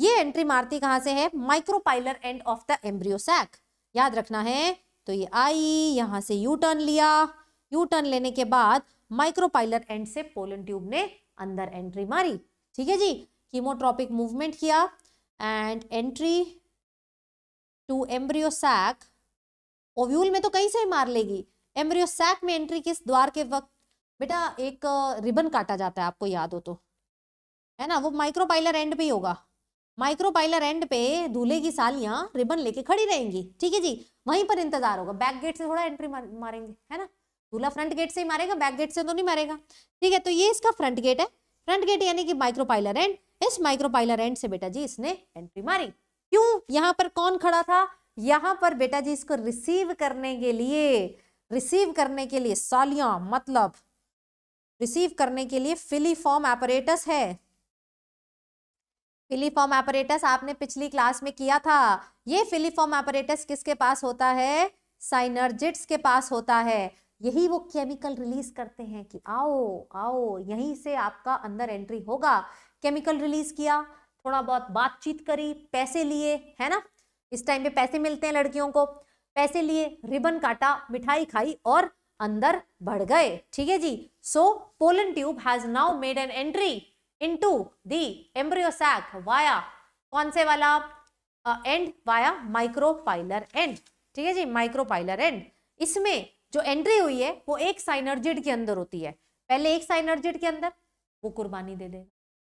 ये एंट्री मारती कहां से है micropylar end of the embryo sac याद रखना है तो ये आई यहां से यू टर्न लिया यू टर्न लेने के बाद माइक्रोपाइलर एंड से पोलन ट्यूब ने अंदर एंट्री मारी ठीक है जी कीमोट्रॉपिक मूवमेंट किया and entry to embryo sac ovule में तो कहीं से ही मार लेगी एम्ब्रियो सैक में एंट्री किस द्वार के वक्त बेटा एक रिबन काटा जाता है आपको याद हो तो है ना वो माइक्रोपाइलर एंड पे ही होगा माइक्रोपाइलर एंड पे दूल्हे की सालियां रिबन लेके खड़ी रहेंगी ठीक है जी वहीं पर इंतजार होगा बैक गेट से थोड़ा एंट्री मार, मारेंगे है ना दूल्हा फ्रंट गेट से ही मारेगा बैक गेट से तो नहीं मारेगा ठीक है तो ये इसका फ्रंट गेट है फ्रंट गेट यानी कि माइक्रोपाइलर एंड इस माइक्रोपाइलर एंड से बेटा जी इसने एंट्री मारी क्यों यहाँ पर कौन खड़ा था यहाँ पर बेटा जी इसको रिसीव करने के लिए रिसीव करने के लिए सालियां मतलब रिसीव करने के लिए फिलीफॉर्म फॉर्म एपरेटस है फिलीफॉर्म एपरेटस आपने पिछली क्लास में किया था ये फिलीफॉर्म एपरेटस किसके पास होता है साइनर्जिट्स के पास होता है यही वो केमिकल रिलीज करते हैं कि आओ आओ यहीं से आपका अंदर एंट्री होगा केमिकल रिलीज किया थोड़ा बहुत बातचीत करी पैसे लिए है ना इस टाइम पे पैसे मिलते हैं लड़कियों को पैसे लिए रिबन काटा मिठाई खाई और अंदर बढ़ गए ठीक है जी so pollen tube has now made an entry into the embryo sac via कौन से वाला एंड वाया माइक्रोपाइलर एंड ठीक है जी माइक्रोपाइलर एंड इसमें जो एंट्री हुई है वो एक साइनर्जिड के अंदर होती है पहले एक साइनर्जिड के अंदर वो कुर्बानी दे देगा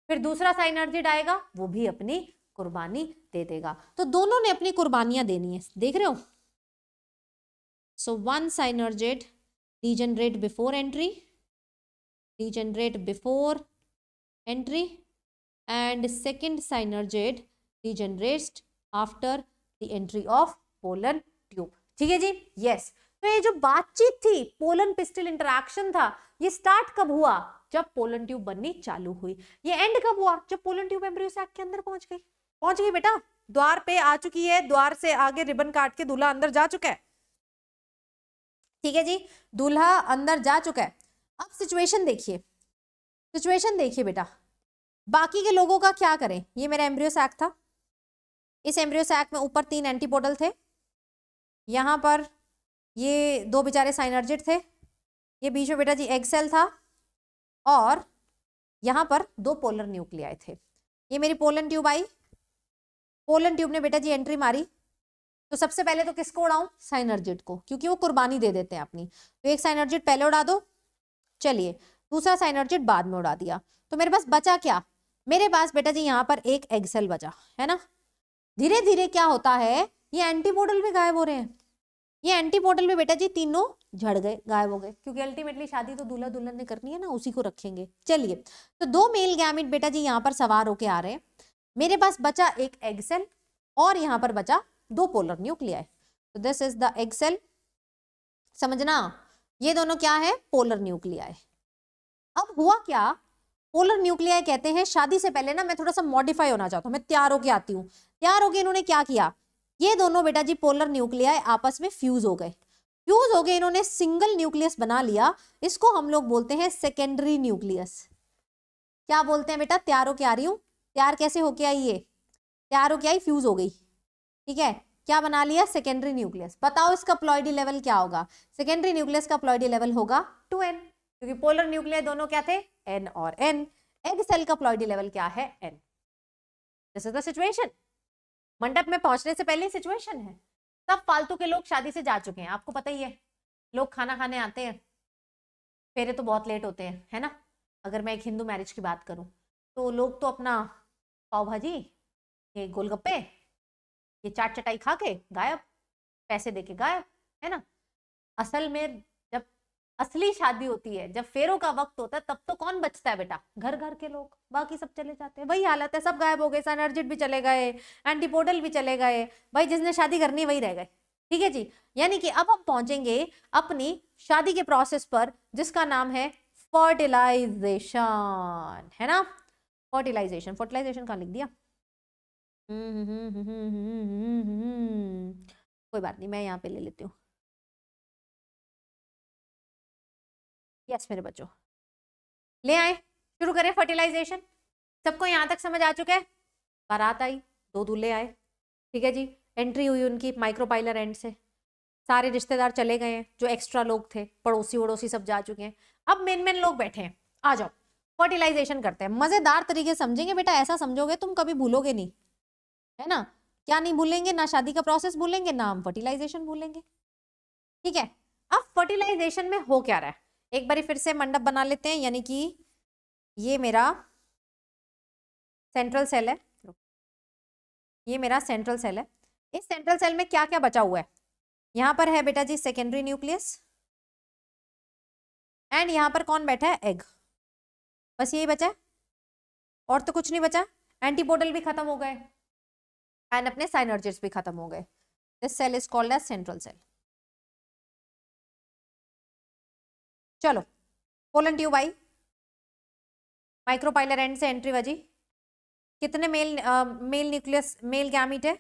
फिर दूसरा साइनर्जिड आएगा वो भी अपनी कुर्बानी दे देगा तो दोनों ने अपनी कुर्बानियां देनी है देख रहे हो so one synergid degenerate before entry degenerate before entry and second synergate degenerates after the entry of pollen tube ठीक है जी यस तो ये जो बातचीत थी पोलन पिस्टल इंटरेक्शन था ये स्टार्ट कब हुआ जब पोलन ट्यूब बननी चालू हुई ये एंड कब हुआ जब पोलन ट्यूब एम्ब्रियो सैक के अंदर पहुंच गई पहुंच गई बेटा द्वार पे आ चुकी है द्वार से आगे रिबन काट के दूल्हा अंदर जा चुका है ठीक है जी दूल्हा अंदर जा चुका है अब सिचुएशन देखिए सिचुएशन देखिए बेटा बाकी के लोगों का क्या करें ये मेरा एम्ब्रियो सैक था इस एम्ब्रियो सैक में ऊपर तीन एंटीपोडल थे यहाँ पर ये दो बेचारे साइनर्जिट थे ये बीच में बेटा जी एग सेल था और यहाँ पर दो पोलर न्यूक्लियाए थे ये मेरी पोलन ट्यूब आई पोलन ट्यूब ने बेटा जी एंट्री मारी तो सबसे पहले तो किसको उड़ाऊं साइनर्जिट को क्योंकि वो कुर्बानी दे देते हैं अपनी तो एक साइनर्जिट पहले उड़ा दो चलिए दूसरा साइनर्जिट बाद में उड़ा दिया तो मेरे पास बचा क्या मेरे पास बेटा जी यहाँ पर एक एक्सेल बचा है ना धीरे धीरे क्या होता है ये एंटीपोडल भी गायब हो रहे हैं ये एंटीपोडल भी बेटा जी तीनों झड़ गए गायब हो गए क्योंकि अल्टीमेटली शादी तो दूल्हा दुल्हन ने करनी है ना उसी को रखेंगे चलिए तो दो मेल गैमिट बेटा जी यहाँ पर सवार होके आ रहे हैं मेरे पास बचा एक एक्सेल और यहाँ पर बचा दो पोलर न्यूक्लिया तो दिस इज द एक्सेल समझना ये दोनों क्या है पोलर न्यूक्लियाई अब हुआ क्या पोलर न्यूक्लिया कहते हैं शादी से पहले ना मैं थोड़ा सा मॉडिफाई होना चाहता हूँ मैं तैयार होके आती हूँ तैयार होके इन्होंने क्या किया ये दोनों बेटा जी पोलर न्यूक्लियाई आपस में फ्यूज हो गए फ्यूज हो गए इन्होंने सिंगल न्यूक्लियस बना लिया इसको हम लोग बोलते हैं सेकेंडरी न्यूक्लियस क्या बोलते हैं बेटा तैयार होके आ रही हूँ तैयार कैसे होके आई ये तैयार होके आई फ्यूज हो गई ठीक है क्या बना लिया सेकेंडरी न्यूक्लियस बताओ इसका प्लॉइडी लेवल क्या होगा सेकेंडरी न्यूक्लियस का प्लॉइडी लेवल होगा टू एन क्योंकि पोलर न्यूक्लियर दोनों क्या थे एन और एन एग सेल का प्लॉइडी लेवल क्या है N this is the situation मंडप में पहुंचने से पहले सिचुएशन है सब फालतू के लोग शादी से जा चुके हैं आपको पता ही है लोग खाना खाने आते हैं फेरे तो बहुत लेट होते हैं है ना अगर मैं एक हिंदू मैरिज की बात करूं तो लोग तो अपना पाव भाजी ये गोलगप्पे ये चाट चटाई खा के गायब पैसे दे के गायब है ना असल में असली शादी होती है जब फेरों का वक्त होता है तब तो कौन बचता है बेटा घर घर के लोग बाकी सब चले जाते हैं वही हालत है सब गायब हो गए सनर्जिट भी चले गए एंटीपोडल भी चले गए भाई जिसने शादी करनी वही रह गए ठीक है जी यानी कि अब हम पहुंचेंगे अपनी शादी के प्रोसेस पर जिसका नाम है फर्टिलाइजेशन है ना फर्टिलाइजेशन फर्टिलाइजेशन कहा लिख दिया कोई बात नहीं मैं यहाँ पे ले लेती हूँ यस मेरे बच्चों ले आए शुरू करें फर्टिलाइजेशन सबको यहाँ तक समझ आ चुका है बारात आई दो दूल्हे आए ठीक है जी एंट्री हुई उनकी माइक्रोपाइलर एंड से सारे रिश्तेदार चले गए हैं जो एक्स्ट्रा लोग थे पड़ोसी वड़ोसी सब जा चुके हैं अब मेन मेन लोग बैठे हैं आ जाओ फर्टिलाइजेशन करते हैं मज़ेदार तरीके समझेंगे बेटा ऐसा समझोगे तुम कभी भूलोगे नहीं है ना क्या नहीं भूलेंगे ना शादी का प्रोसेस भूलेंगे ना हम फर्टिलाइजेशन भूलेंगे ठीक है अब फर्टिलाइजेशन में हो क्या रहा है एक बार फिर से मंडप बना लेते हैं यानी कि ये मेरा सेंट्रल सेल है ये मेरा सेंट्रल सेल है इस सेंट्रल सेल में क्या क्या बचा हुआ है यहाँ पर है बेटा जी सेकेंडरी न्यूक्लियस एंड यहाँ पर कौन बैठा है एग बस यही बचा और तो कुछ नहीं बचा एंटीबॉडल भी खत्म हो गए एंड अपने साइनर्जिट्स भी खत्म हो गए this cell is called as central cell चलो पोलन ट्यूब आई माइक्रोपाइलर एंड से एंट्री वजी कितने मेल आ, मेल न्यूक्लियस मेल गैमिट है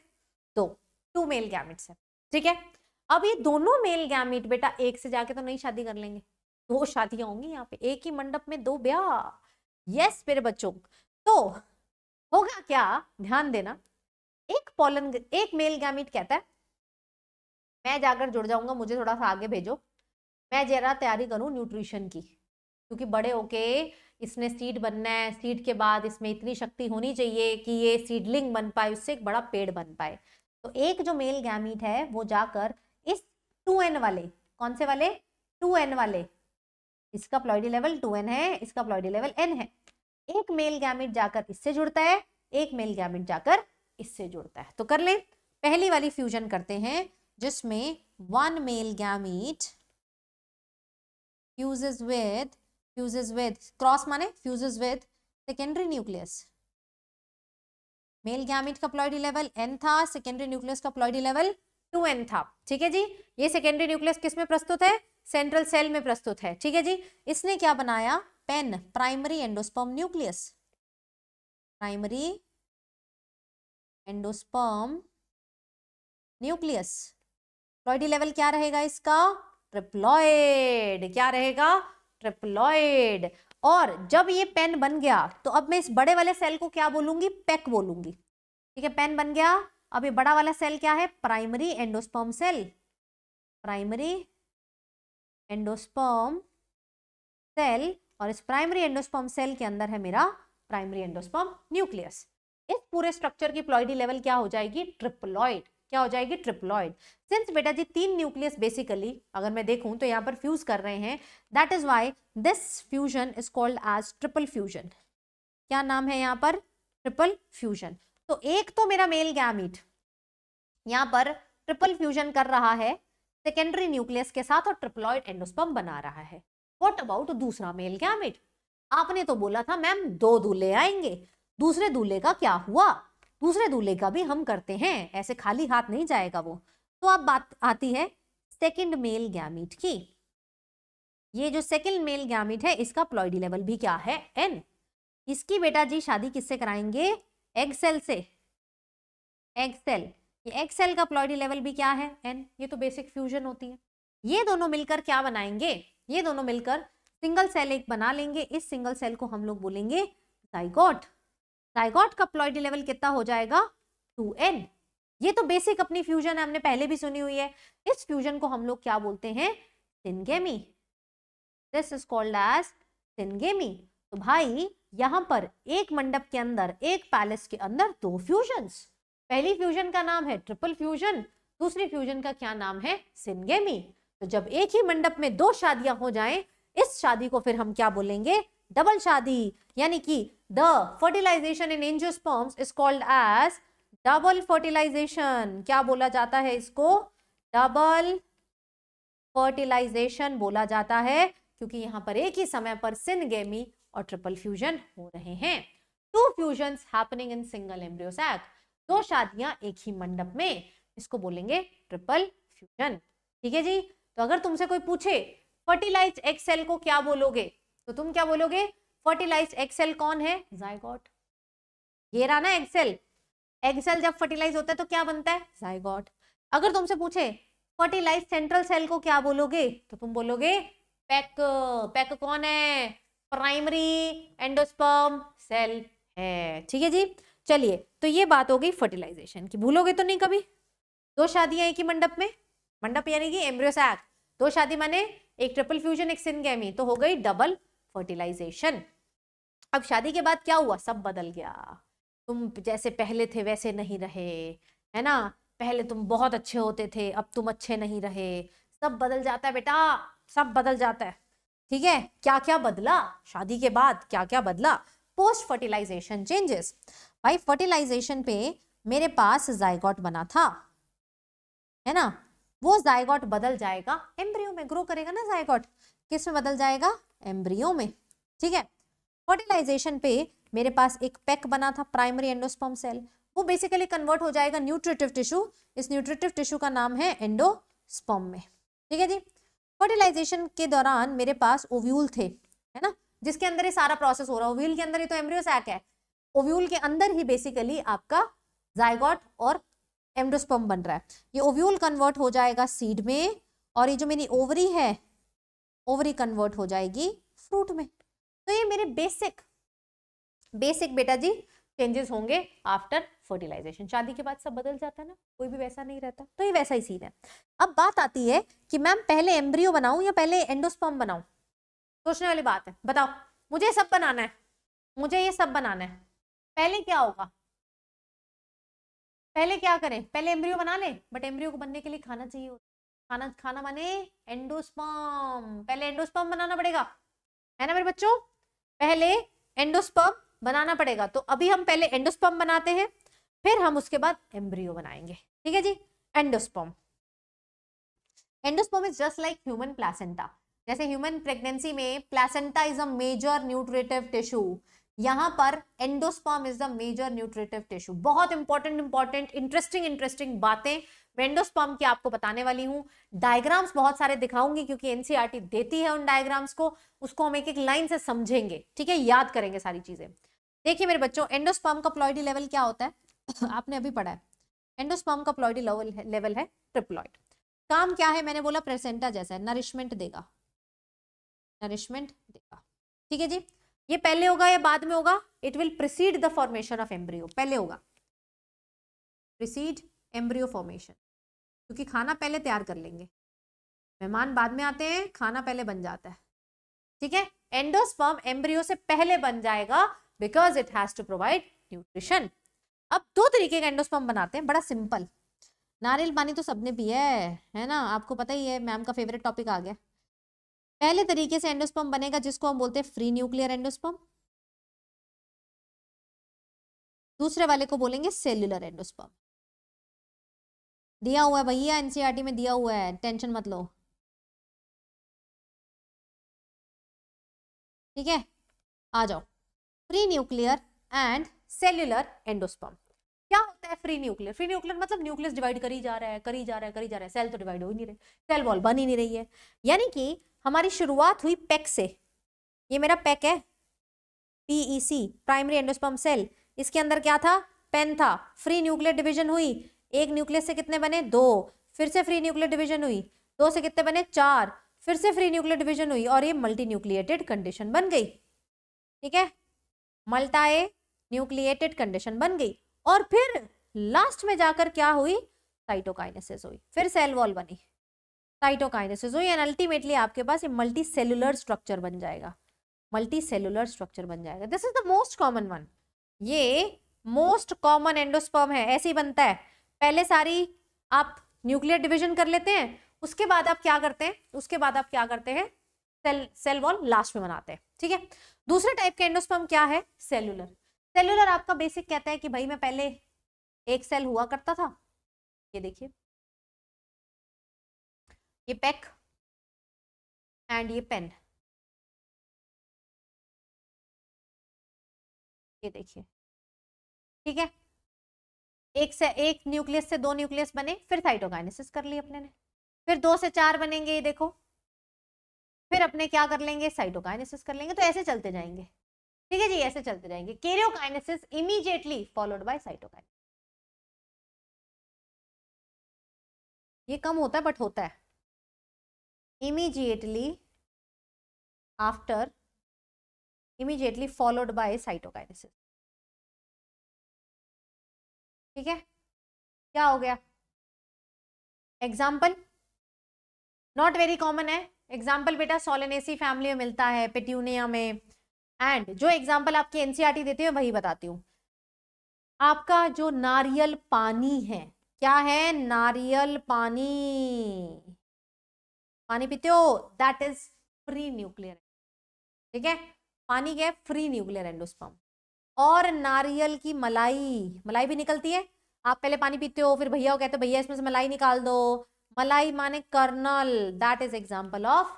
दो टू मेल गैमिट्स है ठीक है अब ये दोनों मेल गैमिट बेटा एक से जाके तो नहीं शादी कर लेंगे दो शादियां होंगी यहाँ पे एक ही मंडप में दो ब्याह यस मेरे बच्चों तो होगा क्या ध्यान देना एक पोलन एक मेल गैमिट कहता है मैं जाकर जुड़ जाऊंगा मुझे थोड़ा सा आगे भेजो मैं जरा तैयारी करूँ न्यूट्रिशन की क्योंकि बड़े होके इसने सीड बनना है सीड के बाद इसमें इतनी शक्ति होनी चाहिए कि ये सीडलिंग बन पाए उससे एक बड़ा पेड़ बन पाए तो एक जो मेल गैमिट है वो जाकर इस टू एन वाले कौन से वाले टू एन वाले इसका प्लॉडी लेवल टू एन है इसका प्लॉडी लेवल एन है एक मेल गैमिट जाकर इससे जुड़ता है एक मेल गैमिट जाकर इससे जुड़ता है तो कर ले पहली वाली फ्यूजन करते हैं जिसमें one male gamete fuses with fuses with cross माने fuses with secondary nucleus male gamete का प्लॉइडी लेवल n था सेकेंडरी न्यूक्लियस का प्लॉइडी लेवल 2n था ठीक है जी ये सेकेंडरी न्यूक्लियस किस में प्रस्तुत है सेंट्रल सेल में प्रस्तुत है ठीक है जी इसने क्या बनाया PEN primary endosperm nucleus primary endosperm nucleus ploidy level क्या रहेगा इसका ट्रिप्लॉयड क्या रहेगा ट्रिप्लॉयड और जब ये पेन बन गया तो अब मैं इस बड़े वाले सेल को क्या बोलूंगी पेक बोलूंगी ठीक है पेन बन गया अब ये बड़ा वाला सेल क्या है primary endosperm cell primary endosperm cell और इस प्राइमरी एंडोस्पर्म सेल के अंदर है मेरा प्राइमरी एंडोस्पर्म न्यूक्लियस इस पूरे स्ट्रक्चर की प्लॉइडी लेवल क्या हो जाएगी ट्रिप्लॉइड क्या हो जाएगी ट्रिप्लॉइड सिंस बेटा जी तीन न्यूक्लियस बेसिकली अगर मैं देखूं तो यहाँ पर फ्यूज कर रहे हैं that is why this fusion is called as triple fusion क्या नाम है यहाँ पर ट्रिपल फ्यूजन तो एक तो मेरा मेल गैमीट यहाँ पर ट्रिपल फ्यूजन कर रहा है सेकेंडरी न्यूक्लियस के साथ और ट्रिप्लॉइड एंडोस्पम बना रहा है वॉट अबाउट दूसरा मेल गैमिट आपने तो बोला था मैम दो दूल्हे आएंगे दूसरे दूल्हे का क्या हुआ दूसरे दूल्हे का भी हम करते हैं ऐसे खाली हाथ नहीं जाएगा वो तो अब बात आती है सेकेंड मेल गैमिट की ये जो सेकेंड मेल गैमिट है इसका प्लॉइडी लेवल भी क्या है एन इसकी बेटा जी शादी किससे कराएंगे एक्सेल से एक्सेल ये एक्सेल का प्लॉइडी लेवल भी क्या है एन ये तो बेसिक फ्यूजन होती है ये दोनों मिलकर क्या बनाएंगे ये दोनों मिलकर सिंगल सेल एक बना लेंगे इस सिंगल सेल को हम लोग बोलेंगे जाइगोट जायगॉट का प्लॉइडी लेवल कितना हो जाएगा टू एन ये तो बेसिक अपनी फ्यूजन है हमने पहले भी सुनी हुई है इस फ्यूजन को हम लोग क्या बोलते हैं syngamy this is called as syngamy तो भाई यहाँ पर एक मंडप के अंदर एक पैलेस के अंदर दो फ्यूजन पहली फ्यूजन का नाम है ट्रिपल फ्यूजन दूसरी फ्यूजन का क्या नाम है सिनगेमी तो जब एक ही मंडप में दो शादियां हो जाएं इस शादी को फिर हम क्या बोलेंगे डबल शादी यानी कि the fertilisation in angiosperms is called as double fertilisation क्या बोला जाता है इसको डबल फर्टिलाइजेशन बोला जाता है क्योंकि यहां पर एक ही समय पर सिनगेमी और ट्रिपल फ्यूजन हो रहे हैं two fusion happening in single embryo sac दो शादियां एक ही मंडप में इसको बोलेंगे ट्रिपल फ्यूजन ठीक है जी तो अगर तुमसे कोई पूछे फर्टिलाइज एक्सेल को क्या बोलोगे तो तुम क्या बोलोगे फर्टिलाइज एक्सेल कौन है जायगॉट ये रहा ना एक्सेल एक्सेल जब फर्टिलाइज होता है तो क्या बनता है जायगॉट अगर तुमसे पूछे फर्टिलाइज सेंट्रल सेल को क्या बोलोगे तो तुम बोलोगे पैक पैक कौन है प्राइमरी एंडोस्पर्म सेल है ठीक है जी चलिए तो ये बात हो गई फर्टिलाइजेशन की भूलोगे तो नहीं कभी दो शादियां एक ही मंडप में मंडप यानी कि एम्ब्रियोसैक दो शादी माने एक ट्रिपल फ्यूजन एक सिनगेमी तो हो गई डबल फर्टिलाइजेशन अब शादी के बाद क्या हुआ सब बदल गया तुम जैसे पहले थे वैसे नहीं रहे है ना पहले तुम बहुत अच्छे होते थे अब तुम अच्छे नहीं रहे सब बदल जाता है बेटा सब बदल जाता है ठीक है क्या क्या बदला शादी के बाद क्या क्या बदला पोस्ट फर्टिलाइजेशन चेंजेस भाई फर्टिलाइजेशन पे मेरे पास जायगॉट बना था है ना वो जायगॉट बदल जाएगा एम्ब्रियो में ग्रो करेगा ना जायगॉट किस में बदल जाएगा एम्ब्रियो में ठीक है फर्टिलाइजेशन पे मेरे पास एक पैक बना था प्राइमरी एंडोस्पर्म सेल वो बेसिकली कन्वर्ट हो जाएगा न्यूट्रिटिव टिश्यू इस न्यूट्रिटिव टिश्यू का नाम है एंडोस्पर्म में ठीक है जी फर्टिलाइजेशन के दौरान मेरे पास ओव्यूल थे है ना जिसके अंदर ही सारा प्रोसेस हो रहा है ओव्यूल के अंदर ही तो एम्ब्रियो सैक है ओव्यूल के अंदर ही बेसिकली आपका जायगॉट और एम्डोस्पम बन रहा है ये ओव्यूल कन्वर्ट हो जाएगा सीड में और ये जो मेरी ओवरी है ओवरी कन्वर्ट हो जाएगी फ्रूट में तो ये मेरे बेसिक बेसिक बेटा जी चेंजेस होंगे आफ्टर फर्टिलाइजेशन शादी के बाद सब बदल जाता है ना कोई भी वैसा नहीं रहता तो ये वैसा ही सीन है अब बात आती है कि मैम पहले एम्ब्रियो बनाऊं या पहले एंडोस्पर्म बनाऊं सोचने वाली बात है बताओ मुझे सब बनाना है मुझे ये सब बनाना है पहले क्या होगा पहले क्या करें पहले एम्ब्रियो बना लें बट एम्ब्रियो को बनने के लिए खाना चाहिए खाना खाना माने एंडोस्पर्म पहले एंडोस्पर्म बनाना पड़ेगा है ना मेरे बच्चों पहले एंडोस्पर्म बनाना पड़ेगा तो अभी हम पहले एंडोस्पर्म बनाते हैं फिर हम उसके बाद एम्ब्रियो बनाएंगे ठीक है जी endosperm endosperm is just like human placenta जैसे ह्यूमन प्रेगनेंसी में placenta is a major nutritive tissue यहाँ पर endosperm is the major nutritive tissue बहुत इंपॉर्टेंट इंपॉर्टेंट इंटरेस्टिंग इंटरेस्टिंग बातें एंडोस्पर्म की आपको बताने वाली हूँ डायग्राम्स बहुत सारे दिखाऊंगी क्योंकि एनसीईआरटी e देती है उन डायग्राम्स को उसको हम एक एक लाइन से समझेंगे ठीक है याद करेंगे सारी चीजें देखिए मेरे बच्चों एंडोस्पर्म का प्लॉयडी लेवल क्या होता है आपने अभी पढ़ा है एंडोस्पर्म का प्लॉइडी लेवल है, लेवल है ट्रिप्लॉयड काम क्या है मैंने बोला प्रेसेंटा जैसा है नरिशमेंट देगा नरिशमेंट देगा ठीक है जी ये पहले होगा या बाद में होगा it will precede the formation of embryo पहले होगा प्रिसीड एम्ब्रियो फॉर्मेशन क्योंकि खाना पहले तैयार कर लेंगे मेहमान बाद में आते हैं खाना पहले बन जाता है ठीक है एंडोस्पर्म एम्ब्रियो से पहले बन जाएगा because it has to provide nutrition अब दो तरीके का एंडोस्पर्म बनाते हैं बड़ा सिंपल नारियल पानी तो सबने पिया है है ना आपको पता ही है मैम का फेवरेट टॉपिक आ गया पहले तरीके से एंडोस्पर्म बनेगा जिसको हम बोलते हैं फ्री न्यूक्लियर एंडोस्पर्म दूसरे वाले को बोलेंगे सेल्युलर एंडोस्पर्म दिया हुआ है भैया एनसीईआरटी e में दिया हुआ है टेंशन मत लो ठीक है आ जाओ free nuclear and cellular endosperm क्या होता है फ्री न्यूक्लियर फ्री न्यूक्लियर मतलब न्यूक्लियस डिवाइड करी जा रहा है करी जा रहा है करी जा रहा है सेल तो डिवाइड हो ही नहीं रहे सेल वॉल बन ही नहीं रही है यानी कि हमारी शुरुआत हुई पैक से ये मेरा पैक है पीईसी प्राइमरी एंडोस्पर्म सेल इसके अंदर क्या था पेन था फ्री न्यूक्लियर डिवीजन हुई एक न्यूक्लियस से कितने बने दो फिर से फ्री न्यूक्लियर डिवीजन हुई दो से कितने बने चार फिर से फ्री न्यूक्लियर डिवीजन हुई और ये मल्टी न्यूक्लिएटेड कंडीशन बन गई ठीक है मल्टाए न्यूक्लिएटेड कंडीशन बन गई और फिर लास्ट में जाकर क्या हुई साइटोकाइनेसिस हुई फिर सेल वॉल बनी साइटोकाइनेसिस हुई एंड अल्टीमेटली आपके पास ये मल्टी सेलुलर स्ट्रक्चर बन जाएगा मल्टी सेलुलर स्ट्रक्चर बन जाएगा this is the most common one ये मोस्ट कॉमन एंडोस्पर्म है ऐसे ही बनता है पहले सारी आप न्यूक्लियर डिविजन कर लेते हैं उसके बाद आप क्या करते हैं उसके बाद आप क्या करते हैं सेल सेल वॉल लास्ट में बनाते हैं ठीक है दूसरे टाइप के एंडोस्पर्म क्या है सेलुलर सेलुलर आपका बेसिक कहता है कि भाई मैं पहले एक सेल हुआ करता था ये देखिए ये पैक एंड ये पेन ये देखिए ठीक है एक से एक न्यूक्लियस से दो न्यूक्लियस बने फिर साइटोकाइनेसिस कर ली अपने ने फिर दो से चार बनेंगे ये देखो फिर अपने क्या कर लेंगे साइटोकाइनेसिस कर लेंगे तो ऐसे चलते जाएंगे ठीक है जी ऐसे चलते जाएंगे karyokinesis immediately followed by cytokinesis ये कम होता है बट होता है immediately after immediately followed by cytokinesis ठीक है क्या हो गया एग्जाम्पल नॉट वेरी कॉमन है एग्जाम्पल बेटा सोलेनेसी फैमिली में मिलता है पेट्यूनिया में एंड जो एग्जाम्पल आपकी एनसीईआरटी e देती है वही बताती हूँ आपका जो नारियल पानी है क्या है नारियल पानी पानी पीते हो दैट इज फ्री न्यूक्लियर ठीक है पानी क्या है फ्री न्यूक्लियर एंडोस्पर्म और नारियल की मलाई मलाई भी निकलती है आप पहले पानी पीते हो फिर भैया को कहते हो भैया इसमें से मलाई निकाल दो मलाई माने kernel that is example of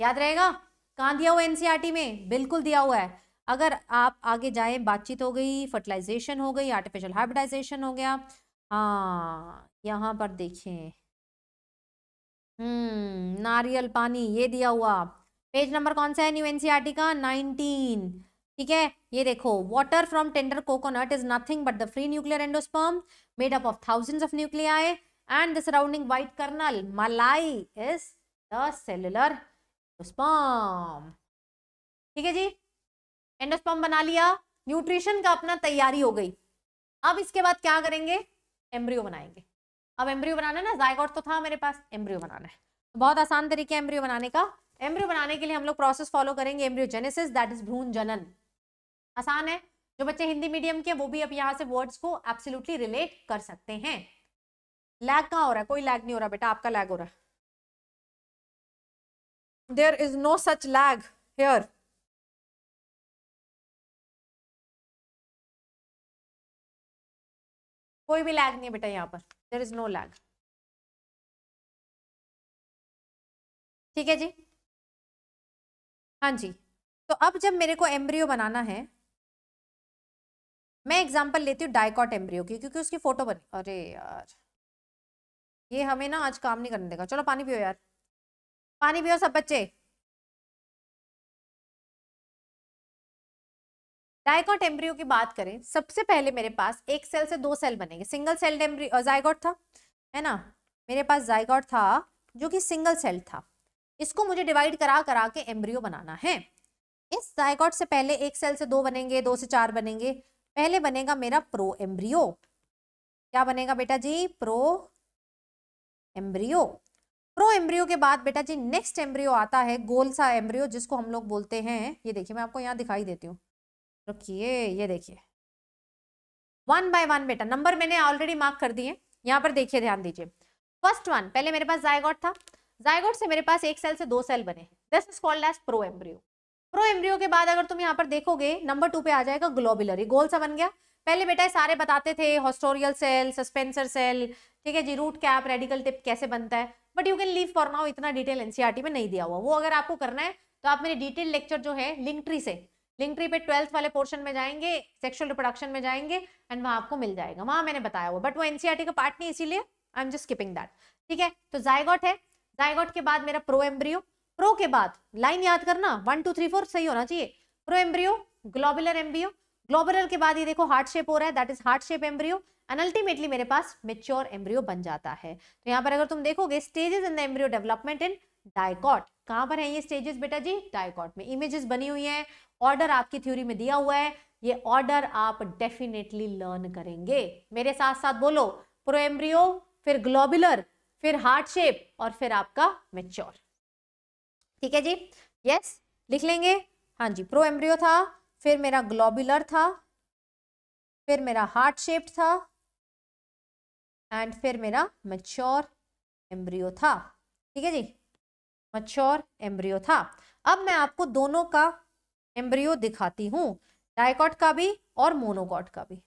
याद रहेगा कहाँ दिया हुआ एनसीईआरटी e में बिल्कुल दिया हुआ है अगर आप आगे जाए बातचीत हो गई फर्टिलाइजेशन हो गई आर्टिफिशियल हाइब्रिडाइजेशन हो गया हाँ यहाँ पर देखिए हम्म नारियल पानी ये दिया हुआ पेज नंबर कौन सा है न्यू एनसीईआरटी e का नाइनटीन ठीक है ये देखो water from tender coconut is nothing but the free nuclear endosperm made up of thousand of nuclei and the surrounding white kernel मलाई इज द सेलुलर एंडोस्पर्म ठीक है जी एंडोस्पर्म बना लिया न्यूट्रिशन का अपना तैयारी हो गई अब इसके बाद क्या करेंगे एम्ब्रियो बनाएंगे अब एम्ब्रियो बनाना ना जायकॉट तो था मेरे पास एम्ब्रियो बनाना है तो बहुत आसान तरीके एम्ब्रियो बनाने का एम्ब्रियो बनाने के लिए हम लोग प्रोसेस फॉलो करेंगे एम्ब्रियो जेनेसिस दैट इज भ्रूण जनन आसान है जो बच्चे हिंदी मीडियम के वो भी अब यहाँ से वर्ड्स को एब्सोल्युटली रिलेट कर सकते हैं लैग कहाँ हो रहा है कोई लैग नहीं हो रहा बेटा आपका लैग हो रहा है there is no such lag here कोई भी लैग नहीं है बेटा यहाँ पर देर इज नो लैग ठीक है जी हाँ जी तो अब जब मेरे को एम्ब्रियो बनाना है मैं एग्जाम्पल लेती हूँ डायकॉट एम्ब्रियो की क्योंकि उसकी फोटो बनी अरे यार ये हमें ना आज काम नहीं करने देगा चलो पानी पियो यार पानी पियो सब बच्चे डायकॉट एम्ब्रियो की बात करें सबसे पहले मेरे पास एक सेल से दो सेल बनेंगे सिंगल सेल एम्ब्रियो था है ना मेरे पास जायकॉट था जो कि सिंगल सेल था इसको मुझे डिवाइड करा करा के एम्ब्रियो बनाना है इस जायकॉट से पहले एक सेल से दो बनेंगे दो से चार बनेंगे पहले बनेगा मेरा प्रो एम्ब्रियो क्या बनेगा बेटा जी प्रो एम्ब्रियो प्रो एम्ब्रियो के बाद बेटा जी नेक्स्ट एम्ब्रियो आता है गोल सा एम्ब्रियो जिसको हम लोग बोलते हैं ये देखिए मैं आपको यहाँ दिखाई देती हूँ रुकिए ये देखिए वन बाय वन बेटा नंबर मैंने ऑलरेडी मार्क कर दिए यहाँ पर देखिए ध्यान दीजिए फर्स्ट वन पहले मेरे पास जायगोट था जायगोट से मेरे पास एक सेल से दो सेल बने this is called as proembryo proembryo के बाद अगर तुम यहाँ पर देखोगे नंबर टू पे आ जाएगा ग्लोबुलर ये गोल सा बन गया पहले बेटा सारे बताते थे हॉस्टोरियल सेल सस्पेंसर सेल ठीक है जी रूट कैप रेडिकल टिप कैसे बनता है but you can leave for now इतना डिटेल एनसीआरटी में नहीं दिया हुआ वो अगर आपको करना है तो आप मेरे डिटेल लेक्चर जो है लिंक ट्री से लिंक ट्री पे ट्वेल्थ वाले पोर्शन में जाएंगे सेक्शुअल रिप्रोडक्शन में जाएंगे एंड वहाँ आपको मिल जाएगा वहाँ मैंने बताया हुआ बट वो एनसीआरटी का पार्ट नहीं इसीलिए I am just skipping that ठीक है तो जायगॉट है जायगॉट के बाद मेरा प्रो एम्ब्रियो प्रो के बाद लाइन याद करना वन टू थ्री फोर सही होना चाहिए proembryo globular embryo globular के बाद ये देखो हार्ट शेप हो रहा है that is heart shape embryo and ultimately मेरे पास मेच्योर एम्ब्रियो बन जाता है तो यहाँ पर अगर तुम देखोगे stages in the embryo development in dicot कहाँ पर है ये स्टेजेस बेटा जी डायकॉट में इमेजेस बनी हुई हैं ऑर्डर आपकी थ्योरी में दिया हुआ है ये ऑर्डर आप डेफिनेटली लर्न करेंगे मेरे साथ साथ बोलो प्रो एम्ब्रियो फिर ग्लोबुलर फिर हार्ट शेप और फिर आपका मेच्योर ठीक है जी यस लिख लेंगे हाँ जी प्रो एम्ब्रियो था फिर मेरा ग्लोबुलर था फिर मेरा हार्ट शेप्ड था एंड फिर मेरा मच्योर एम्ब्रियो था ठीक है जी मच्योर एम्ब्रियो था अब मैं आपको दोनों का एम्ब्रियो दिखाती हूँ डायकॉट का भी और मोनोकॉट का भी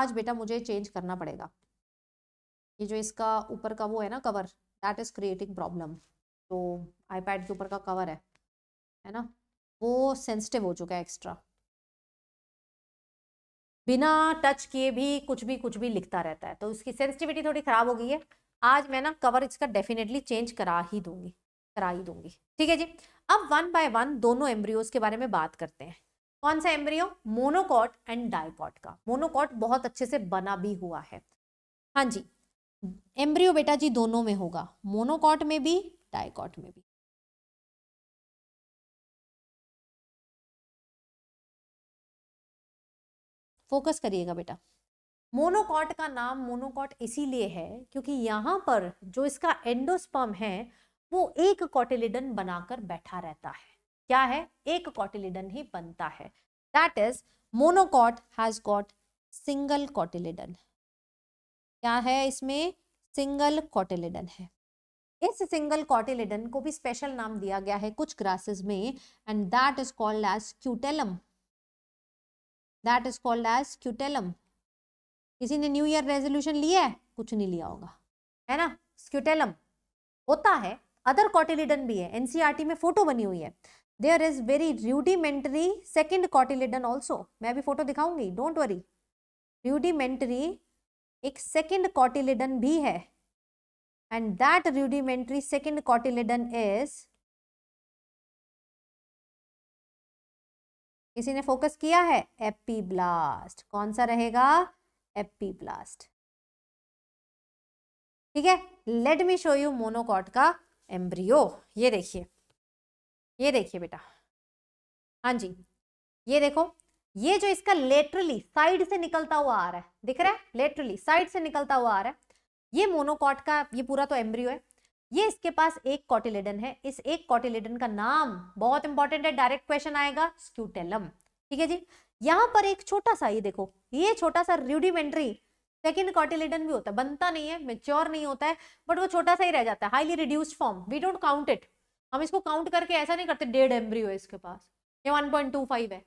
आज बेटा मुझे चेंज करना पड़ेगा ये जो इसका ऊपर का वो है ना cover that is creating problem तो आईपैड के ऊपर का कवर है है ना वो सेंसिटिव हो चुका है एक्स्ट्रा बिना टच किए भी कुछ भी कुछ भी लिखता रहता है तो उसकी सेंसिटिविटी थोड़ी ख़राब हो गई है आज मैं ना कवर इसका डेफिनेटली चेंज करा ही दूंगी करा ही दूंगी ठीक है जी अब वन बाय वन दोनों एम्ब्रियोज के बारे में बात करते हैं कौन सा एम्ब्रियो मोनोकॉट एंड डाइकॉट का मोनोकॉट बहुत अच्छे से बना भी हुआ है हाँ जी एम्ब्रियो बेटा जी दोनों में होगा मोनोकॉट में भी डायकॉट में भी फोकस करिएगा बेटा मोनोकॉट का नाम मोनोकॉट इसीलिए है क्योंकि यहां पर जो इसका एंडोस्पर्म है वो एक कॉटिलिडन बनाकर बैठा रहता है क्या है एक कॉटिलिडन ही बनता है that is monocot has got single cotyledon क्या है इसमें सिंगल कॉटिलिडन है इस सिंगल कॉटिलिडन को भी स्पेशल नाम दिया गया है कुछ ग्रासेस में and that is called as scutellum that is called as scutellum किसी ने न्यू ईयर रेजोल्यूशन लिया है कुछ नहीं लिया होगा है ना स्क्यूटेलम होता है अदर कॉटिलिडन भी है एनसीईआरटी e में फोटो बनी हुई है there is very rudimentary second cotyledon also मैं अभी फोटो दिखाऊंगी डोंट वरी रूडिमेंट्री एक सेकेंड कॉटिलेडन भी है and that rudimentary second cotyledon is किसी ने फोकस किया है एपी ब्लास्ट कौन सा रहेगा एपी ब्लास्ट ठीक है let me show you monocot का एम्ब्रियो ये देखिए ये देखिए बेटा हाँ जी ये देखो ये जो इसका लेटरली साइड से निकलता हुआ आ रहा है दिख रहा है लेटरली साइड से निकलता हुआ आ रहा है ये मोनोकॉट का ये पूरा तो एम्ब्रियो है ये इसके पास एक कॉटिलेडन है इस एक कॉटिलेडन का नाम बहुत इंपॉर्टेंट है डायरेक्ट क्वेश्चन आएगा स्क्यूटेलम ठीक है जी यहाँ पर एक छोटा सा ये देखो ये छोटा सा रूडिमेंट्री सेकेंड कॉटिलेडन भी होता है बनता नहीं है मेच्योर नहीं होता है बट वो छोटा सा ही रह जाता है highly reduced form we don't count it हम इसको काउंट करके ऐसा नहीं करते डेड एम्ब्रियो है इसके पास ये 1.25 है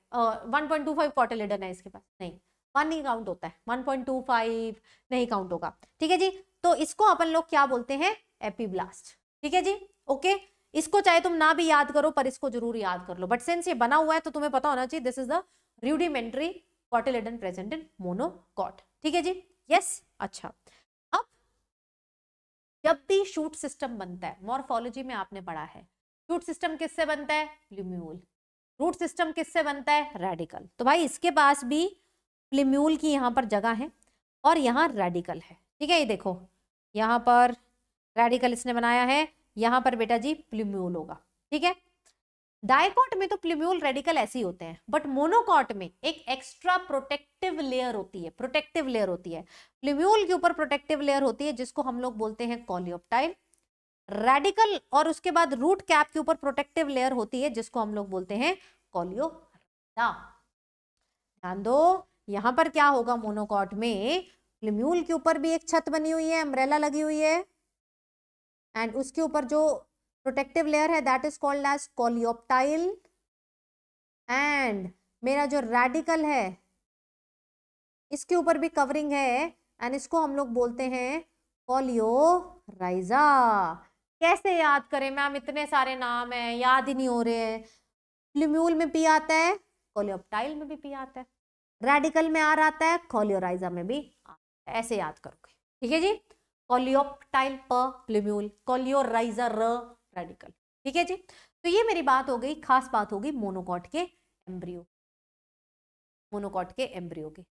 one point two five cotyledon है इसके पास नहीं वन नहीं काउंट होता है 1.25 नहीं काउंट होगा ठीक है जी तो इसको अपन लोग क्या बोलते हैं एपीब्लास्ट ठीक है जी ओके इसको चाहे तुम ना भी याद करो पर इसको जरूर याद कर लो बट सेंस ये बना हुआ है तो तुम्हें पता होना चाहिए this is the rudimentary cotyledon present in monocot ठीक है जी यस yes? अच्छा अब जब भी शूट सिस्टम बनता है मॉर्फोलॉजी में आपने पढ़ा है शूट सिस्टम किससे बनता है ल्यूम्यूल रूट सिस्टम किससे बनता है रेडिकल तो भाई इसके पास भी प्लीम्यूल की यहाँ पर जगह है और यहाँ रेडिकल है ठीक है ये देखो यहाँ पर रेडिकल इसने बनाया है यहाँ पर बेटा जी प्लीम्यूल होगा ठीक है डायकॉट में तो प्लीम्यूल रेडिकल ऐसे ही होते हैं बट मोनोकॉट में एक एक्स्ट्रा प्रोटेक्टिव लेयर होती है प्रोटेक्टिव लेयर होती है प्लीम्यूल के ऊपर प्रोटेक्टिव लेयर होती है जिसको हम लोग बोलते हैं कॉलियोप्टाइल रेडिकल और उसके बाद रूट कैप के ऊपर प्रोटेक्टिव लेयर होती है जिसको हम लोग बोलते हैं कॉलियो ध्यान दो यहां पर क्या होगा मोनोकॉट में लिम्यूल के ऊपर भी एक छत बनी हुई है अम्ब्रेला लगी हुई है एंड उसके ऊपर जो प्रोटेक्टिव लेयर है that is called as coleoptile and मेरा जो रेडिकल है इसके ऊपर भी कवरिंग है एंड इसको हम लोग बोलते हैं कॉलियो राइजा कैसे याद करें मैम इतने सारे नाम हैं याद ही नहीं हो रहे हैं लिम्यूल में पी आता है कोलियोप्टाइल में भी पी आता है रेडिकल में आ रहा है कोलियोराइजा में भी ऐसे याद करोगे ठीक है जी कोलियोप्टाइल प प्लिम्यूल कोलियोराइजा र रेडिकल ठीक है जी तो ये मेरी बात हो गई खास बात होगी मोनोकॉट के एम्ब्रियो मोनोकॉट के एम्ब्रियो के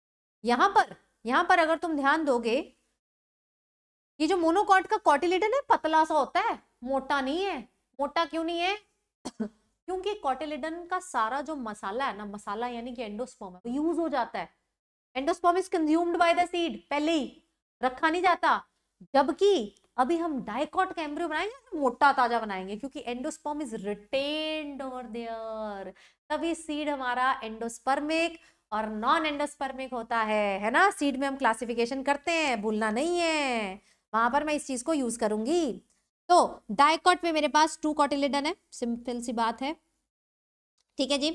यहाँ पर यहाँ पर अगर तुम ध्यान दोगे ये जो मोनोकॉट का कॉटिलेडन है पतला सा होता है मोटा नहीं है मोटा क्यों नहीं है क्योंकि कॉटिलेडन का सारा जो मसाला है ना मसाला यानी कि एंडोस्पर्म है वो यूज हो जाता है endosperm is consumed by the seed पहले ही रखा नहीं जाता जबकि अभी हम डायकॉट का एम्ब्रियो बनाएंगे तो मोटा ताजा बनाएंगे क्योंकि endosperm is retained over there तभी सीड हमारा एंडोस्पर्मिक और नॉन एंडोस्पर्मिक होता है है ना सीड में हम क्लासिफिकेशन करते हैं भूलना नहीं है वहां पर मैं इस चीज को यूज करूंगी तो डायकॉट में मेरे पास टू कॉटिलिडन है सिंपल सी बात है ठीक है जी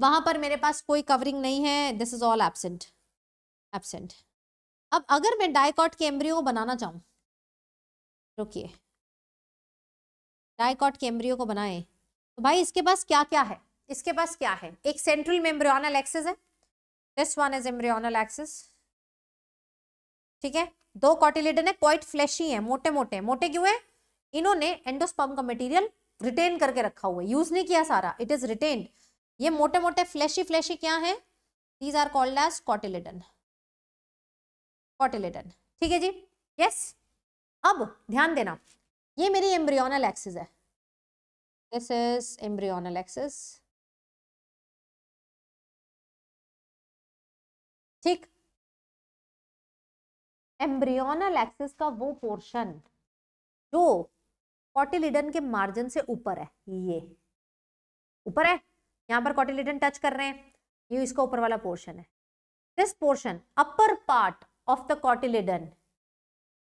वहां पर मेरे पास कोई कवरिंग नहीं है this is all absent absent अब अगर मैं डायकॉट के एम्ब्रियो को बनाना चाहूँ रुकिए डायकॉट के एम्ब्रियो को बनाए तो भाई इसके पास क्या क्या है इसके पास क्या है एक सेंट्रल मेम्ब्रियोनल एक्सेस है this one is embryonal axis ठीक है दो कॉटिलेडन है क्वाइट फ्लैशी है मोटे मोटे मोटे क्यों है इन्होंने एंडोस्पर्म का मटेरियल रिटेन करके रखा हुआ है यूज नहीं किया सारा इट इज रिटेन ये मोटे मोटे फ्लैशी फ्लैशी क्या है these are called as cotyledon cotyledon ठीक है जी यस yes? अब ध्यान देना ये मेरी एम्ब्रियोनल एक्सिस है दिस इज एम्ब्रियोनल एक्सिस ठीक एम्ब्रियोनल एक्सिस का वो पोर्शन जो कॉटिलिडन के मार्जिन से ऊपर है ये ऊपर है यहाँ पर कॉटिलिडन टच कर रहे हैं ये इसका ऊपर वाला पोर्शन है this portion upper part of the cotyledon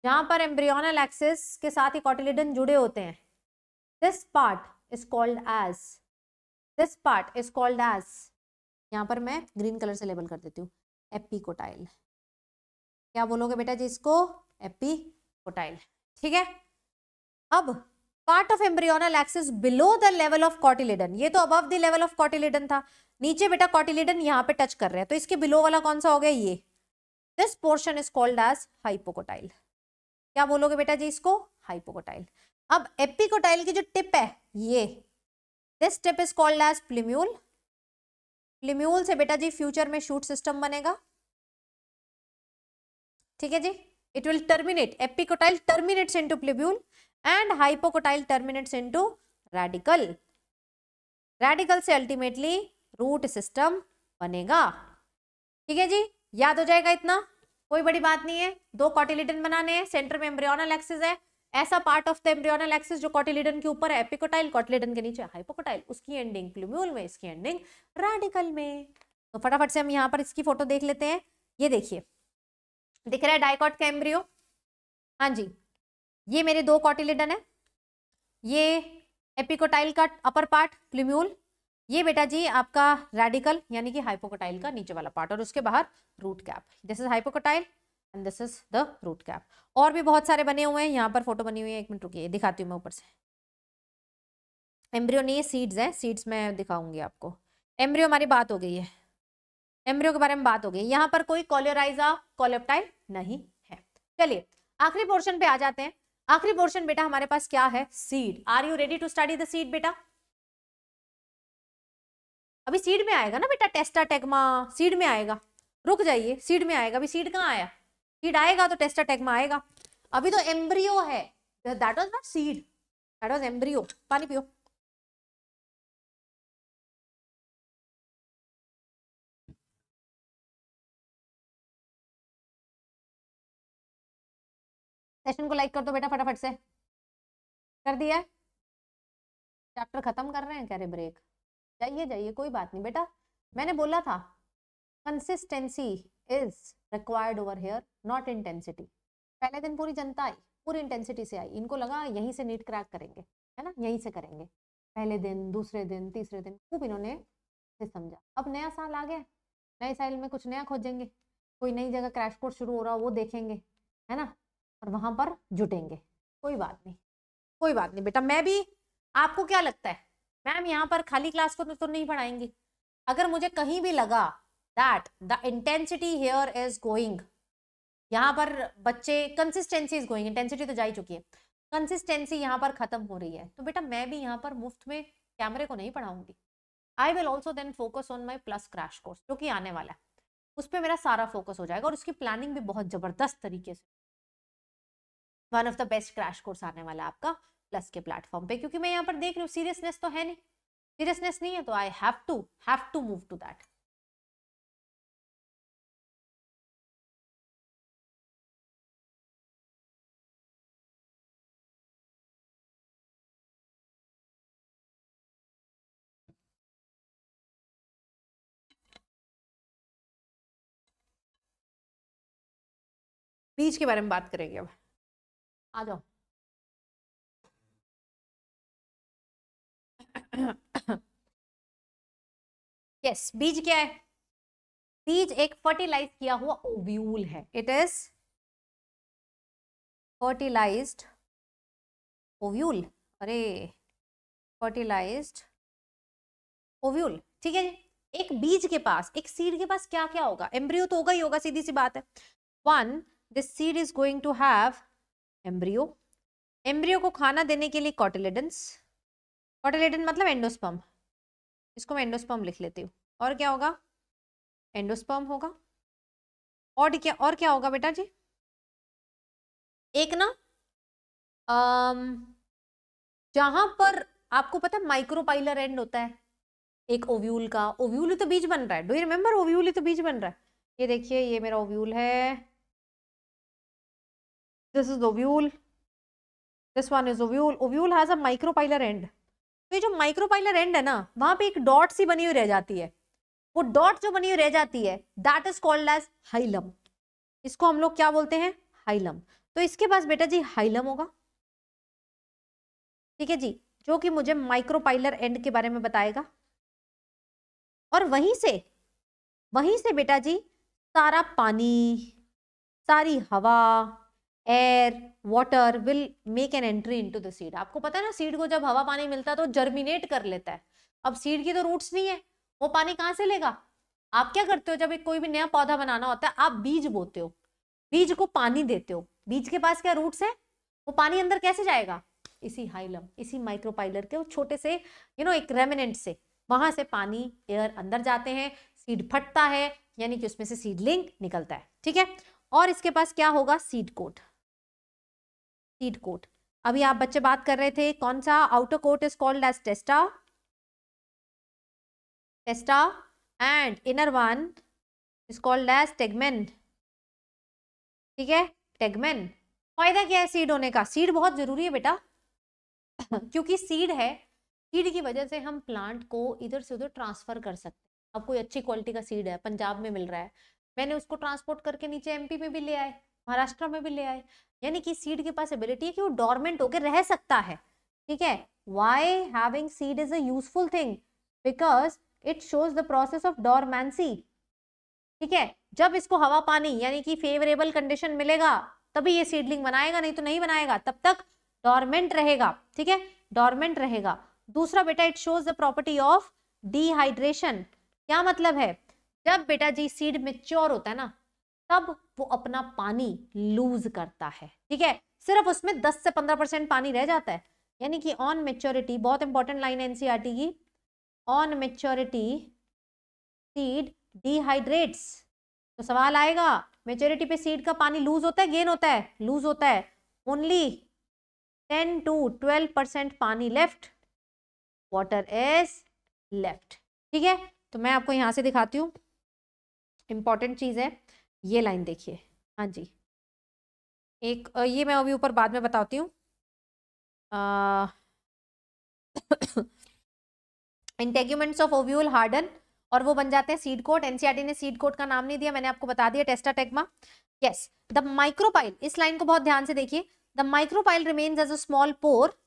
जहां पर एम्ब्रियोनल एक्सिस के साथ ही कॉटिलिडन जुड़े होते हैं this part is called as this part is called as यहाँ पर मैं ग्रीन कलर से लेबल कर देती हूँ एपिकोटाइल क्या बोलोगे बेटा जी इसको कोटाइल ठीक है अब part of embryonal axis below the level of cotyledon ये तो above the level of cotyledon था नीचे बेटा कॉटिलेडन यहाँ पे टच कर रहे हैं तो इसके बिलो वाला कौन सा हो गया ये this portion is called as hypocotyl क्या बोलोगे बेटा जी इसको हाइपोकोटाइल अब एपिकोटाइल की जो टिप है ये this tip is called as plumule plumule से बेटा जी फ्यूचर में शूट सिस्टम बनेगा ठीक है जी it will terminate epicotyl terminates into plumule and hypocotyl terminates into radicle radicle से अल्टीमेटली रूट सिस्टम बनेगा ठीक है जी याद हो जाएगा इतना कोई बड़ी बात नहीं है दो कॉटिलिडन बनाने हैं सेंटर में एम्ब्रियोनल एक्सिस है ऐसा part of the embryonal axis जो कॉटिलिडन के ऊपर है एपिकोटाइल कॉटिलिडन के नीचे हाइपोकोटाइल उसकी एंडिंग प्लूम्यूल में इसकी एंडिंग रेडिकल में तो फटाफट से हम यहाँ पर इसकी फोटो देख लेते हैं ये देखिए दिख रहा है डाइकॉट का एम्ब्रियो हाँ जी ये मेरे दो कॉटिलिडन है ये एपिकोटाइल का अपर पार्ट फ्लिम्यूल ये बेटा जी आपका रेडिकल यानी कि हाइपोकोटाइल का नीचे वाला पार्ट और उसके बाहर root cap this is hypocotyl and this is the root cap और भी बहुत सारे बने हुए हैं यहाँ पर फोटो बनी हुई है एक मिनट रुकिए दिखाती हूँ मैं ऊपर से एम्ब्रियो नहीं सीड्स है सीड्स मैं दिखाऊंगी आपको एम्ब्रियो हमारी बात हो गई है एम्ब्रियो के बारे में बात हो गई यहाँ पर कोई कॉलोराइजा कॉलेप्टाइल नहीं है चलिए आखिरी पोर्शन पे आ जाते हैं आखिरी पोर्शन बेटा हमारे पास क्या है seed are you ready to study the seed बेटा अभी सीड में आएगा ना बेटा टेस्टा टेगमा सीड में आएगा रुक जाइए सीड में आएगा अभी सीड कहाँ आया सीड आएगा तो टेस्टा टेगमा आएगा अभी तो एम्ब्रियो है that was not seed that was embryo पानी पियो सेशन को लाइक कर दो बेटा फटाफट से कर दिया चैप्टर खत्म कर रहे हैं कह रहे ब्रेक जाइए जाइए कोई बात नहीं बेटा मैंने बोला था consistency is required over here not intensity पहले दिन पूरी जनता आई पूरी इंटेंसिटी से आई इनको लगा यहीं से नीट क्रैक करेंगे है ना यहीं से करेंगे पहले दिन दूसरे दिन तीसरे दिन खूब इन्होंने से समझा अब नया साल आ गया नए साल में कुछ नया खोजेंगे कोई नई जगह क्रैश कोर्स शुरू हो रहा हो वो देखेंगे है ना और वहां पर जुटेंगे कोई बात नहीं कोई बात नहीं बेटा मैं भी आपको क्या लगता है मैम यहाँ पर खाली क्लास को तो, तो नहीं पढ़ाएंगी अगर मुझे कहीं भी लगा that the intensity here is going यहाँ पर बच्चे कंसिस्टेंसी इज गोइंग इंटेंसिटी तो जा ही चुकी है कंसिस्टेंसी यहाँ पर खत्म हो रही है तो बेटा मैं भी यहाँ पर मुफ्त में कैमरे को नहीं पढ़ाऊंगी I will also then focus on my plus crash course जो कि आने वाला है उस पर मेरा सारा फोकस हो जाएगा और उसकी प्लानिंग भी बहुत ज़बरदस्त तरीके से one of the best crash course आने वाला आपका प्लस के प्लेटफॉर्म पे क्योंकि मैं यहाँ पर देख रही हूँ सीरियसनेस तो है नहीं सीरियसनेस नहीं है तो I have to have to move to that बीज के बारे में बात करेंगे अब आ जाओ यस बीज क्या है बीज एक फर्टिलाइज किया हुआ ओव्यूल है इट इज फर्टिलाइज्ड ओव्यूल अरे फर्टिलाइज्ड ओव्यूल ठीक है जी एक बीज के पास एक सीड के पास क्या क्या होगा एम्ब्रियो तो होगा ही होगा सीधी सी बात है one this seed is going to have embryo embryo को खाना देने के लिए कॉटिलेडन्स कॉटिलेडन मतलब एंडोस्पम इसको मैं एंडोस्पम लिख लेती हूँ और क्या होगा एंडोस्पम होगा और क्या और क्या होगा बेटा जी एक ना जहां पर आपको पता है माइक्रोपाइलर एंड होता है एक ओव्यूल का ओव्यूल तो बीज बन रहा है डू यू रिमेम्बर ओव्यूल तो बीज बन रहा है ये देखिए ये मेरा ओव्यूल है this is the ovule this one is ovule ovule has a micropylar end तो ये जो माइक्रोपाइलर एंड है ना वहां पे एक डॉट सी बनी हुई रह जाती है वो डॉट जो बनी हुई रह जाती है that is called as hilum इसको हम लोग क्या बोलते हैं हाइलम तो इसके पास बेटा जी हाइलम होगा ठीक है जी जो कि मुझे माइक्रोपाइलर एंड के बारे में बताएगा और वहीं से वहीं से बेटा जी सारा पानी सारी हवा air water will make an entry into the seed आपको पता है ना सीड को जब हवा पानी मिलता है तो जर्मिनेट कर लेता है अब सीड की तो रूट्स नहीं है वो पानी कहाँ से लेगा आप क्या करते हो जब एक कोई भी नया पौधा बनाना होता है आप बीज बोते हो बीज को पानी देते हो बीज के पास क्या रूट्स है वो पानी अंदर कैसे जाएगा इसी हाइलम इसी माइक्रोपाइलर के वो छोटे से यू नो एक रेमिनेंट से वहां से पानी एयर अंदर जाते हैं सीड फटता है यानी कि उसमें से सीडलिंग निकलता है ठीक है और इसके पास क्या होगा सीड कोट सीड कोट अभी आप बच्चे बात कर रहे थे कौन सा outer coat is called as testa testa and inner one is called as tegmen ठीक है टेगमेन फायदा क्या है सीड होने का सीड बहुत जरूरी है बेटा क्योंकि सीड है सीड की वजह से हम प्लांट को इधर से उधर ट्रांसफर कर सकते हैं अब कोई अच्छी क्वालिटी का सीड है पंजाब में मिल रहा है मैंने उसको ट्रांसपोर्ट करके नीचे एमपी में भी ले आए महाराष्ट्र में भी ले आए यानी कि सीड के पास एबिलिटी है कि वो डॉर्मेंट होकर रह सकता है ठीक है why having seed is useful thing because it shows the process of dormancy ठीक है जब इसको हवा पानी यानी कि फेवरेबल कंडीशन मिलेगा तभी ये सीडलिंग बनाएगा नहीं तो नहीं बनाएगा तब तक डॉर्मेंट रहेगा ठीक है डॉर्मेंट रहेगा दूसरा बेटा it shows the property of dehydration क्या मतलब है जब बेटा जी सीड मेच्योर होता है ना तब वो अपना पानी लूज करता है ठीक है सिर्फ उसमें 10 से 15 परसेंट पानी रह जाता है यानी कि ऑन मेच्योरिटी बहुत इंपॉर्टेंट लाइन है एनसीईआरटी e की ऑन मेच्योरिटी सीड डिहाइड्रेट्स तो सवाल आएगा मेच्योरिटी पे सीड का पानी लूज होता है गेन होता है लूज होता है only ten to twelve percent पानी लेफ्ट वाटर इज लेफ्ट ठीक है तो मैं आपको यहां से दिखाती हूँ इंपॉर्टेंट चीज़ है ये लाइन देखिए हाँ जी एक ये मैं अभी ऊपर बाद में बताती हूँ इंटेग्यूमेंट्स ऑफ ओव्यूल हार्डन और वो बन जाते हैं सीड कोट एनसीआरटी ने सीड कोट का नाम नहीं दिया मैंने आपको बता दिया testa tegmen yes the micropyle इस लाइन को बहुत ध्यान से देखिए the micropyle remains as a small pore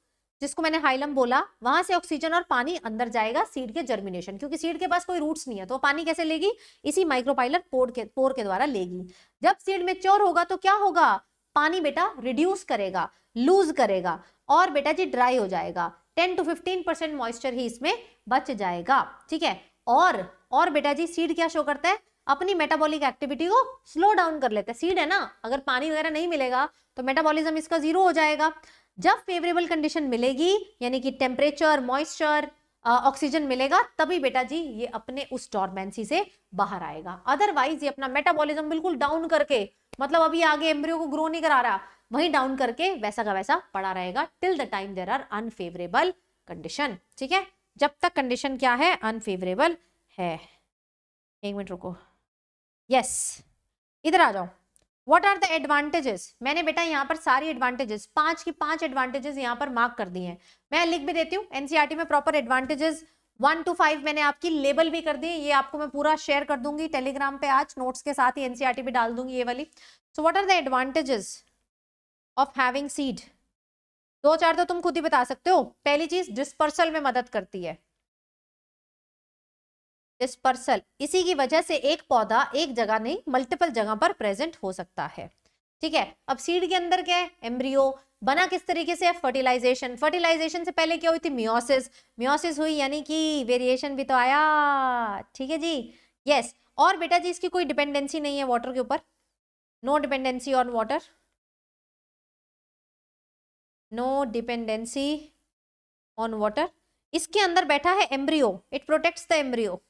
जिसको मैंने हाइलम बोला वहां से ऑक्सीजन और पानी अंदर जाएगा सीड के जर्मिनेशन क्योंकि सीड के पास कोई रूट्स नहीं है तो पानी कैसे लेगी इसी माइक्रोपाइलर पोर के पोर के द्वारा लेगी जब सीड मेच्योर होगा तो क्या होगा पानी बेटा रिड्यूस करेगा लूज करेगा और बेटा जी ड्राई हो जाएगा ten to fifteen percent moisture ही इसमें बच जाएगा ठीक है और और बेटा जी सीड क्या शो करता है अपनी मेटाबॉलिक एक्टिविटी को स्लो डाउन कर लेता है सीड है ना अगर पानी वगैरह नहीं मिलेगा तो मेटाबॉलिज्म इसका जीरो हो जाएगा जब फेवरेबल कंडीशन मिलेगी यानी कि टेम्परेचर मॉइस्चर ऑक्सीजन मिलेगा तभी बेटा जी ये अपने उस डॉर्मेंसी से बाहर आएगा अदरवाइज ये अपना मेटाबॉलिज्म बिल्कुल डाउन करके मतलब अभी आगे एम्ब्रियो को ग्रो नहीं करा रहा वहीं डाउन करके वैसा का वैसा पड़ा रहेगा till the time there are unfavourable condition ठीक है जब तक कंडीशन क्या है अनफेवरेबल है एक मिनट रुको यस इधर आ जाओ वट आर द एडवांटेजेस मैंने बेटा यहाँ पर सारी एडवांटेजेस पांच की पांच एडवांटेजेस यहाँ पर मार्क कर दी हैं मैं लिख भी देती हूँ एनसीआरटी e में proper advantages one two five मैंने आपकी लेबल भी कर दी ये आपको मैं पूरा शेयर कर दूंगी टेलीग्राम पे आज नोट्स के साथ ही एनसीआरटी e भी डाल दूंगी ये वाली so what are the advantages of having seed दो चार तो तुम खुद ही बता सकते हो पहली चीज डिस्पर्सल में मदद करती है डिस्पर्सल इसी की वजह से एक पौधा एक जगह नहीं मल्टीपल जगह पर प्रेजेंट हो सकता है ठीक है अब सीड के अंदर क्या है एम्ब्रियो बना किस तरीके से फर्टिलाइजेशन फर्टिलाइजेशन से पहले क्या हुई थी मियोसिस मियोसिस हुई यानी कि वेरिएशन भी तो आया ठीक है जी यस और बेटा जी इसकी कोई डिपेंडेंसी नहीं है वाटर के ऊपर no dependency on water no dependency on water इसके अंदर बैठा है embryo it protects the embryo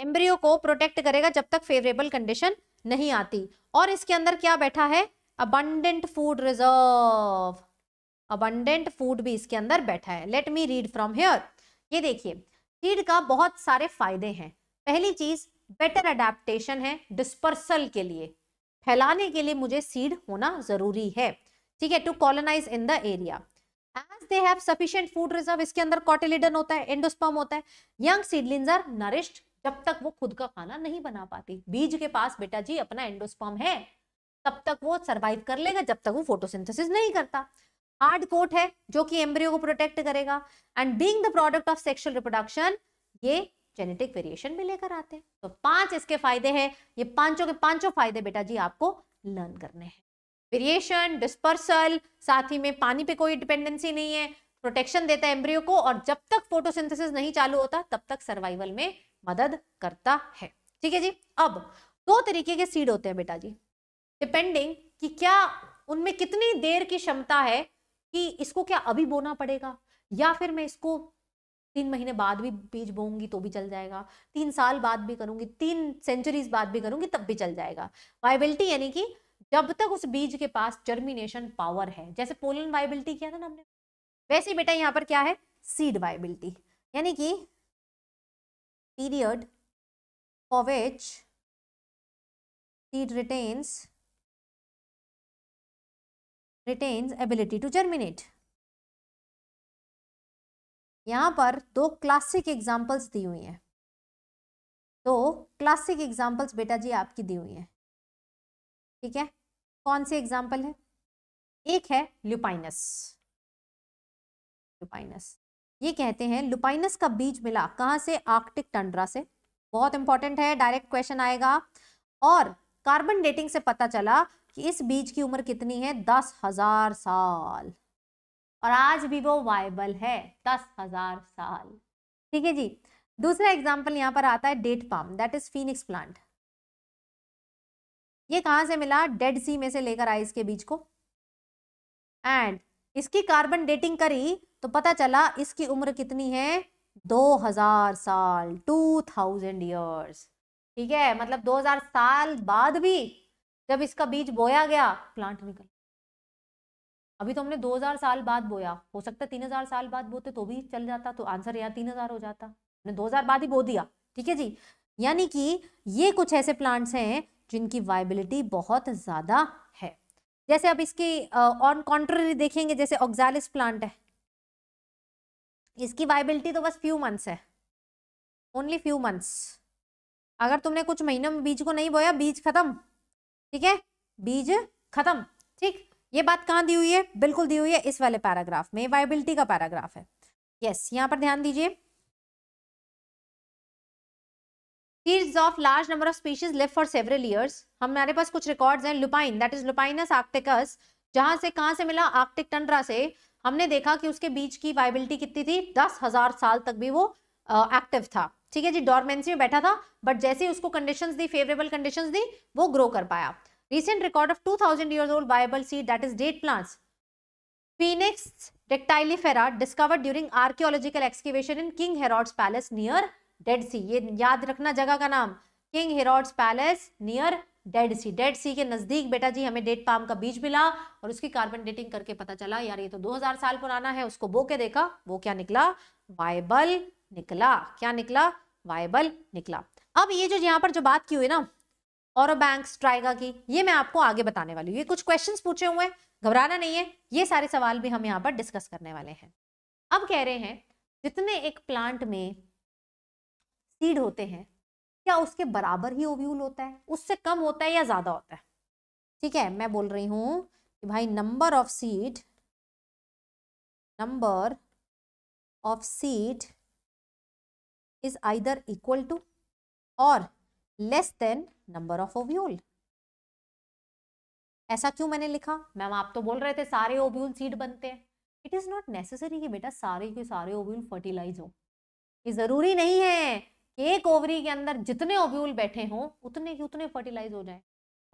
embryo को प्रोटेक्ट करेगा जब तक फेवरेबल कंडीशन नहीं आती और इसके अंदर क्या बैठा है abundant food reserve abundant food भी इसके अंदर बैठा है let me read from here ये देखिए सीड का बहुत सारे फायदे हैं पहली चीज बेटर अडेप्टेशन है डिस्पर्सल के लिए फैलाने के लिए मुझे सीड होना जरूरी है ठीक है to colonise in the area as they have sufficient food reserve इसके अंदर कॉटिलिडन होता है एंडोस्पर्म होता है यंग सीडलिंग्स आर नरिश्ड जब तक वो खुद का खाना नहीं बना पाती बीज के पास बेटा जी अपना एंडोस्पर्म है तब तक वो सरवाइव कर लेगा जब तक वो फोटोसिंथेसिस नहीं करता हार्ड कोट है जो कि एम्ब्रियो को प्रोटेक्ट करेगा and being the product of sexual reproduction ये जेनेटिक वेरिएशन भी लेकर आते हैं तो पांच इसके फायदे हैं ये पांचों के पांचों फायदे बेटा जी आपको लर्न करने हैं वेरिएशन डिस्पर्सल साथ ही में पानी पे कोई डिपेंडेंसी नहीं है प्रोटेक्शन देता है एम्ब्रियो को और जब तक फोटोसिंथेसिस नहीं चालू होता तब तक सर्वाइवल में मदद करता है ठीक है जी अब दो तरीके के सीड होते हैं बेटा जी डिपेंडिंग कि क्या उनमें कितनी देर की क्षमता है कि इसको क्या अभी बोना पड़ेगा या फिर मैं इसको तीन महीने बाद भी बीज बोऊंगी तो भी चल जाएगा तीन साल बाद भी करूंगी तीन सेंचुरीज बाद भी करूंगी तब भी चल जाएगा वाइबिलिटी यानी कि जब तक उस बीज के पास जर्मिनेशन पावर है जैसे पोलन वाइबिलिटी किया था ना हमने वैसे बेटा यहाँ पर क्या है सीड वाइबिलिटी यानी कि period for which seed retains retains ability to germinate यहाँ पर दो क्लासिक एग्जाम्पल्स दी हुई हैं दो क्लासिक एग्जाम्पल्स बेटा जी आपकी दी हुई हैं ठीक है कौन से एग्जाम्पल है एक है ल्यूपाइनस ल्यूपाइनस ये कहते हैं लुपाइनस का बीज मिला कहाँ से आर्कटिक टंड्रा से बहुत इंपॉर्टेंट है डायरेक्ट क्वेश्चन आएगा और कार्बन डेटिंग से पता चला कि इस बीज की उम्र कितनी है दस हजार साल और आज भी वो वायबल है दस हजार साल ठीक है जी दूसरा एग्जाम्पल यहाँ पर आता है date palm that is Phoenix plant ये कहाँ से मिला डेड सी में से लेकर आई इसके बीज को एंड इसकी कार्बन डेटिंग करी तो पता चला इसकी उम्र कितनी है दो हजार साल टू थाउजेंड ईयर्स ठीक है मतलब दो हजार साल बाद भी जब इसका बीज बोया गया प्लांट निकल अभी तो हमने दो हजार साल बाद बोया हो सकता है तीन हजार साल बाद बोते तो भी चल जाता तो आंसर यहाँ तीन हजार हो जाता हमने दो हजार बाद ही बो दिया ठीक है जी यानी कि ये कुछ ऐसे प्लांट्स हैं जिनकी वायबिलिटी बहुत ज़्यादा है जैसे अब इसकी ऑन कॉन्ट्ररी देखेंगे जैसे ऑक्जालिस प्लांट है इसकी वाइबिलिटी तो बस फ्यू मंथ्स है ओनली फ्यू मंथ्स अगर तुमने कुछ महीनों में बीज को नहीं बोया बीज खत्म ठीक है बीज खत्म ठीक ये बात कहाँ दी हुई है बिल्कुल दी हुई है इस वाले पैराग्राफ में वाइबिलिटी का पैराग्राफ है यस यहाँ पर ध्यान दीजिए seeds of large number of species live for several years हमारे पास कुछ रिकॉर्ड्स हैं लुपाइन दैट इज लुपाइनस आर्क्टिकस जहां से कहाँ से मिला आर्क्टिक टंड्रा से हमने देखा कि उसके बीच की वाइबिलिटी कितनी थी दस हजार साल तक भी वो एक्टिव था ठीक है जी डॉर्मेंसी में बैठा था बट जैसे ही उसको कंडीशंस दी फेवरेबल कंडीशंस दी वो ग्रो कर पाया recent record of two thousand year old viable seed that is date plants Phoenix dactylifera discovered during archaeological excavation in King Herod's palace near Dead Sea ये याद रखना जगह का नाम King Herod's palace near Dead Sea Dead Sea के नज़दीक बेटा जी हमें डेट पाम का बीज मिला और उसकी कार्बन डेटिंग करके पता चला यार ये तो 2000 साल पुराना है उसको बो के देखा वो क्या निकला वायबल निकला क्या निकला वायबल निकला अब ये जो यहाँ पर जो बात की हुई ना और बैंक ट्राइगा की ये मैं आपको आगे बताने वाली हूँ ये कुछ क्वेश्चन पूछे हुए हैं घबराना नहीं है ये सारे सवाल भी हम यहाँ पर डिस्कस करने वाले हैं अब कह रहे हैं जितने एक प्लांट में सीड होते हैं क्या उसके बराबर ही ओव्यूल होता है उससे कम होता है या ज़्यादा होता है ठीक है मैं बोल रही हूं कि भाई number of seed number of seed is either equal to और less than number of ovule ऐसा क्यों मैंने लिखा मैम आप तो बोल रहे थे सारे ओव्यूल सीड बनते हैं इट इज़ नॉट नेसेसरी कि बेटा सारे के सारे ओव्यूल फर्टिलाइज हो ये ज़रूरी नहीं है एक ओवरी के अंदर जितने ओव्यूल बैठे हों उतने के उतने फर्टिलाइज हो जाए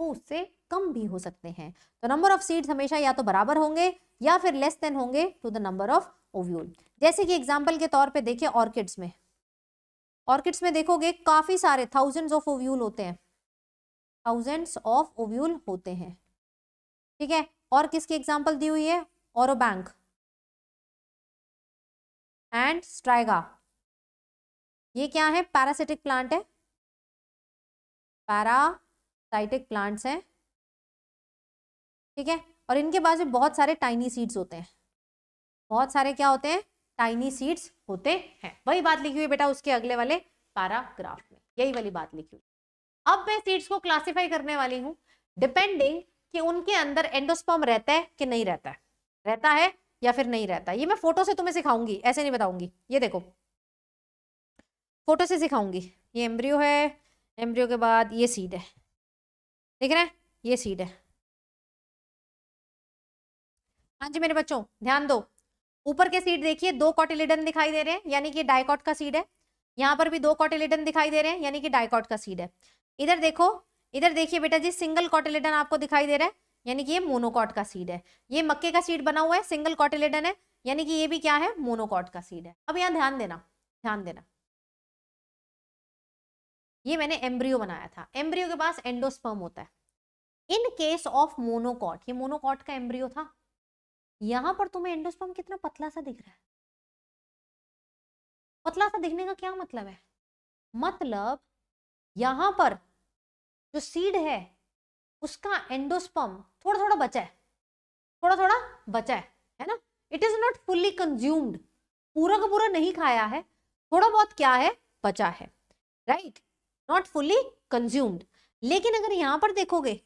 वो तो उससे कम भी हो सकते हैं तो नंबर ऑफ सीड्स हमेशा या तो बराबर होंगे या फिर लेस देन होंगे to the number of ovule जैसे कि एग्जाम्पल के तौर पर देखिए ऑर्किड्स में ऑर्किड्स में देखोगे काफ़ी सारे थाउजेंड्स ऑफ ओव्यूल होते हैं थाउजेंड्स ऑफ ओव्यूल होते हैं ठीक है और किसकी एग्जाम्पल दी हुई है और बैंक एंड स्ट्राइगा ये क्या है पैरासिटिक प्लांट है पैरासाइटिक प्लांट्स हैं ठीक है और इनके पास बहुत सारे टाइनी सीड्स होते हैं बहुत सारे क्या होते हैं टाइनी सीड्स होते हैं वही बात लिखी हुई बेटा उसके अगले वाले पैराग्राफ में यही वाली बात लिखी हुई अब मैं सीड्स को क्लासिफाई करने वाली हूँ डिपेंडिंग कि उनके अंदर एंडोस्पर्म रहता है कि नहीं रहता है रहता है या फिर नहीं रहता ये मैं फोटो से तुम्हें सिखाऊंगी ऐसे नहीं बताऊंगी ये देखो फोटो से सिखाऊंगी ये एम्ब्रियो है एम्ब्रियो के बाद ये सीड है देख रहे हैं ये सीड है हाँ जी मेरे बच्चों ध्यान दो ऊपर के सीड देखिए दो कॉटिलिडन दिखाई दे रहे हैं यानी कि डायकॉट का सीड है यहाँ पर भी दो कॉटिलिडन दिखाई दे रहे हैं यानी कि डायकॉट का सीड है इधर देखो इधर देखिए बेटा जी सिंगल कॉटिलिडन आपको दिखाई दे रहा है यानी कि ये मोनोकॉट का सीड है ये मक्के का सीड बना हुआ है सिंगल कॉटिलेडन है यानी कि ये भी क्या है मोनोकॉट का सीड है अब यहाँ ध्यान देना ध्यान देना ये मैंने एम्ब्रियो बनाया था एम्ब्रियो के पास एंडोस्पर्म होता है इन केस ऑफ मोनोकॉट ये मोनोकॉट का एम्ब्रियो था यहां पर तुम्हें एंडोस्पर्म कितना पतला सा दिख रहा है पतला सा दिखने का क्या मतलब है मतलब यहां पर जो सीड है उसका एंडोस्पर्म थोड़ा थोड़ा बचा है थोड़ा थोड़ा बचा है है ना it is not fully consumed पूरा का पूरा नहीं खाया है थोड़ा बहुत क्या है बचा है right right? Not fully consumed लेकिन अगर यहाँ पर देखोगे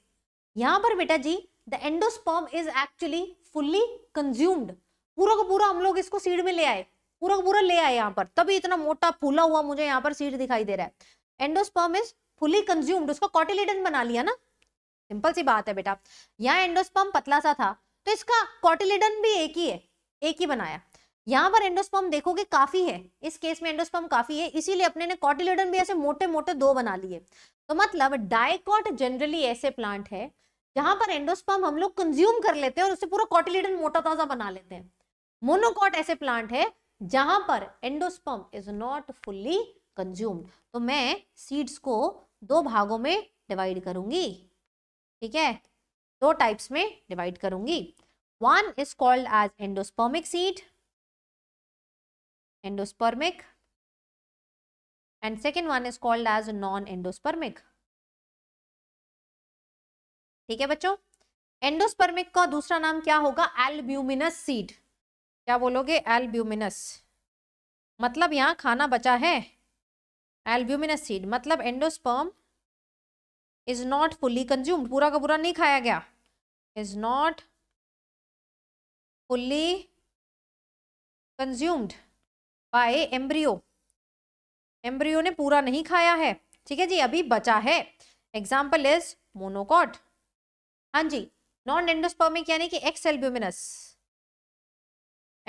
यहाँ पर बेटा जी the endosperm is actually fully consumed पूरा का पूरा हम लोग इसको सीड में ले आए पूरा का पूरा ले आए यहाँ पर तभी इतना मोटा फूला हुआ मुझे यहाँ पर सीड दिखाई दे रहा है एंडोस्पर्म इज फुली कंज्यूम्ड उसका कॉटिलेडन बना लिया ना सिंपल सी बात है बेटा यहाँ एंडोस्पर्म पतला सा था तो इसका कॉटिलेडन भी एक ही है एक ही बनाया यहाँ पर एंडोस्पम देखोगे काफी है इस केस में एंडोस्पम काफी है इसीलिए अपने ने कॉटिलेडन भी ऐसे मोटे मोटे दो बना लिए तो मतलब डायकॉट जनरली ऐसे प्लांट है जहां पर एंडोस्पम हम लोग कंज्यूम कर लेते हैं और उससे पूरा कॉटिलेडन मोटा ताजा बना लेते हैं मोनोकॉट ऐसे प्लांट है जहां पर endosperm is not fully consumed तो मैं सीड्स को दो भागों में डिवाइड करूंगी ठीक है दो टाइप्स में डिवाइड करूंगी one is called as endospermic seed endospermic and second one is called as non endospermic ठीक है बच्चों एंडोस्पर्मिक का दूसरा नाम क्या होगा एल्ब्यूमिनस सीड क्या बोलोगे एल्ब्यूमिनस मतलब यहाँ खाना बचा है एल्ब्यूमिनस सीड मतलब endosperm is not fully consumed पूरा का पूरा नहीं खाया गया is not fully consumed by embryo embryo ने पूरा नहीं खाया है ठीक है जी अभी बचा है एग्जाम्पल इज मोनोकॉट हाँ जी नॉन एंडोस्पर्मिक यानी कि एक्स एल्ब्यूमिनस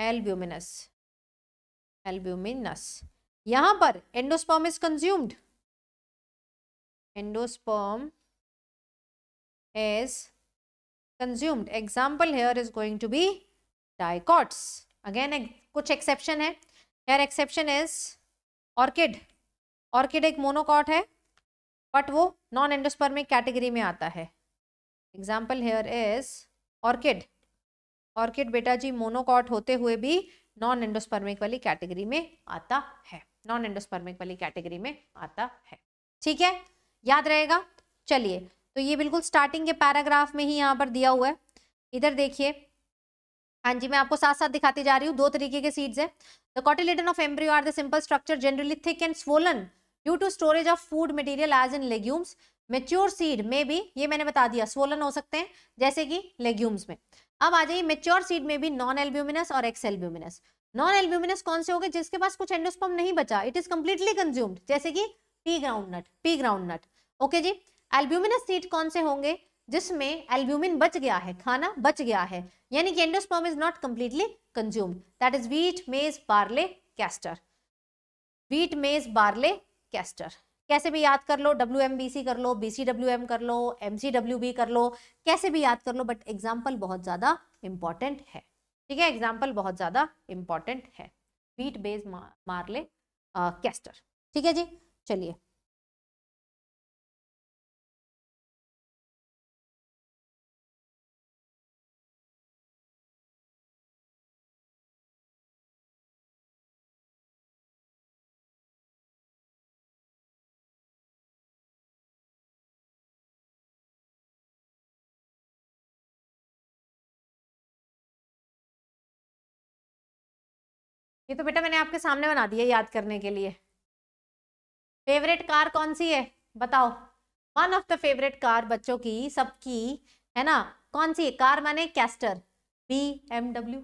एल्ब्यूमिनस एल्ब्यूमिनस यहां पर endosperm is consumed endosperm is consumed example here is going to be dicots again कुछ एक्सेप्शन है खैर एक्सेप्शन इज ऑर्किड ऑर्किड एक मोनोकॉट है बट वो नॉन एंडोस्पर्मिक कैटेगरी में आता है example here is orchid orchid बेटा जी मोनोकॉट होते हुए भी नॉन एंडोस्पर्मिक वाली कैटेगरी में आता है नॉन एंडोस्पर्मिक वाली कैटेगरी में आता है ठीक है याद रहेगा चलिए तो ये बिल्कुल स्टार्टिंग के पैराग्राफ में ही यहाँ पर दिया हुआ है इधर देखिए हाँ जी मैं आपको साथ साथ दिखाती जा रही हूँ दो तरीके के सीड्स है the cotyledon of embryo are the simple structure generally thick and swollen due to storage of food material as in legumes mature seed में भी ये मैंने बता दिया स्वोलन हो सकते हैं जैसे कि लेग्यूम्स में अब आ जाइए मेच्योर सीड में भी नॉन एल्ब्यूमिनस और एक्स एल्ब्यूमिनस नॉन एल्ब्यूमिनस कौन से हो गए जिसके पास कुछ एंडोस्पम नहीं बचा इट इज कम्प्लीटली कंज्यूम्ड जैसे कि pea groundnut pea groundnut okay जी एल्ब्यूमिनस सीड कौन से होंगे जिसमें एल्ब्यूमिन बच गया है खाना बच गया है यानी कि endosperm is not completely consumed that is wheat maize barley castor wheat maize barley castor कैसे भी याद कर लो डब्ल्यू कर लो बी कर लो एम कर लो कैसे भी याद कर लो बट एग्जाम्पल बहुत ज़्यादा इंपॉर्टेंट है ठीक है एग्जाम्पल बहुत ज़्यादा इंपॉर्टेंट है वीट बेस मार्ले कैस्टर ठीक है जी चलिए ये तो बेटा मैंने आपके सामने बना दिया याद करने के लिए फेवरेट कार कौन सी है बताओ one of the favourite car बच्चों की सबकी है ना कौन सी कार माने कैस्टर बी एम डब्ल्यू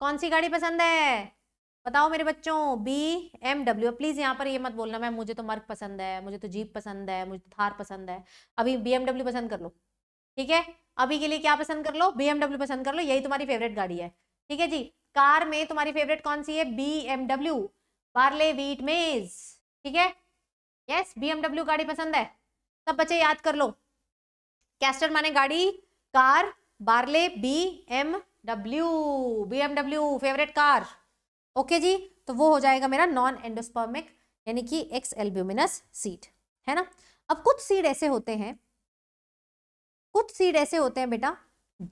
कौन सी गाड़ी पसंद है बताओ मेरे बच्चों बी एम डब्ल्यू प्लीज़ यहाँ पर ये मत बोलना मैं मुझे तो मर्क पसंद है मुझे तो जीप पसंद है मुझे तो थार पसंद है अभी बी एम डब्ल्यू पसंद कर लो ठीक है अभी के लिए क्या पसंद कर लो बी एम डब्ल्यू पसंद कर लो यही तुम्हारी फेवरेट गाड़ी है ठीक है जी कार में तुम्हारी फेवरेट कौन सी है बी एमडब्ल्यू बार्ले वीट मेज ठीक है यस बी एमडब्ल्यू गाड़ी पसंद है सब बच्चे याद कर लो कैस्टर माने गाड़ी car barley B M W B M W favourite car okay जी तो वो हो जाएगा मेरा नॉन एंडोस्पर्मिक यानी कि एक्स एल्ब्यूमिनस सीड है ना अब कुछ सीड ऐसे होते हैं कुछ सीड ऐसे होते हैं बेटा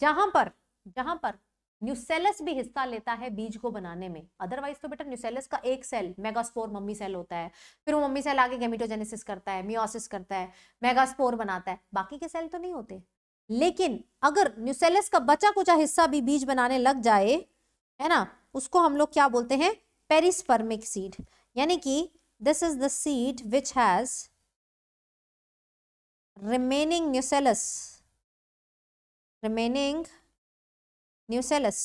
जहां पर जहां पर न्यूसेलस भी हिस्सा लेता है बीज को बनाने में अदरवाइज तो बेटा न्यूसेलस का एक सेल मेगास्पोर मम्मी सेल होता है फिर वो मम्मी सेल आगे गेमिटोजेनेसिस करता है मियोसिस करता है मेगास्पोर बनाता है बाकी के सेल तो नहीं होते लेकिन अगर न्यूसेलस का बचा कुचा हिस्सा भी बीज बनाने लग जाए है ना उसको हम लोग क्या बोलते हैं पेरिस्पर्मिक सीड यानी कि this is the seed which has remaining nucellus remaining nucellus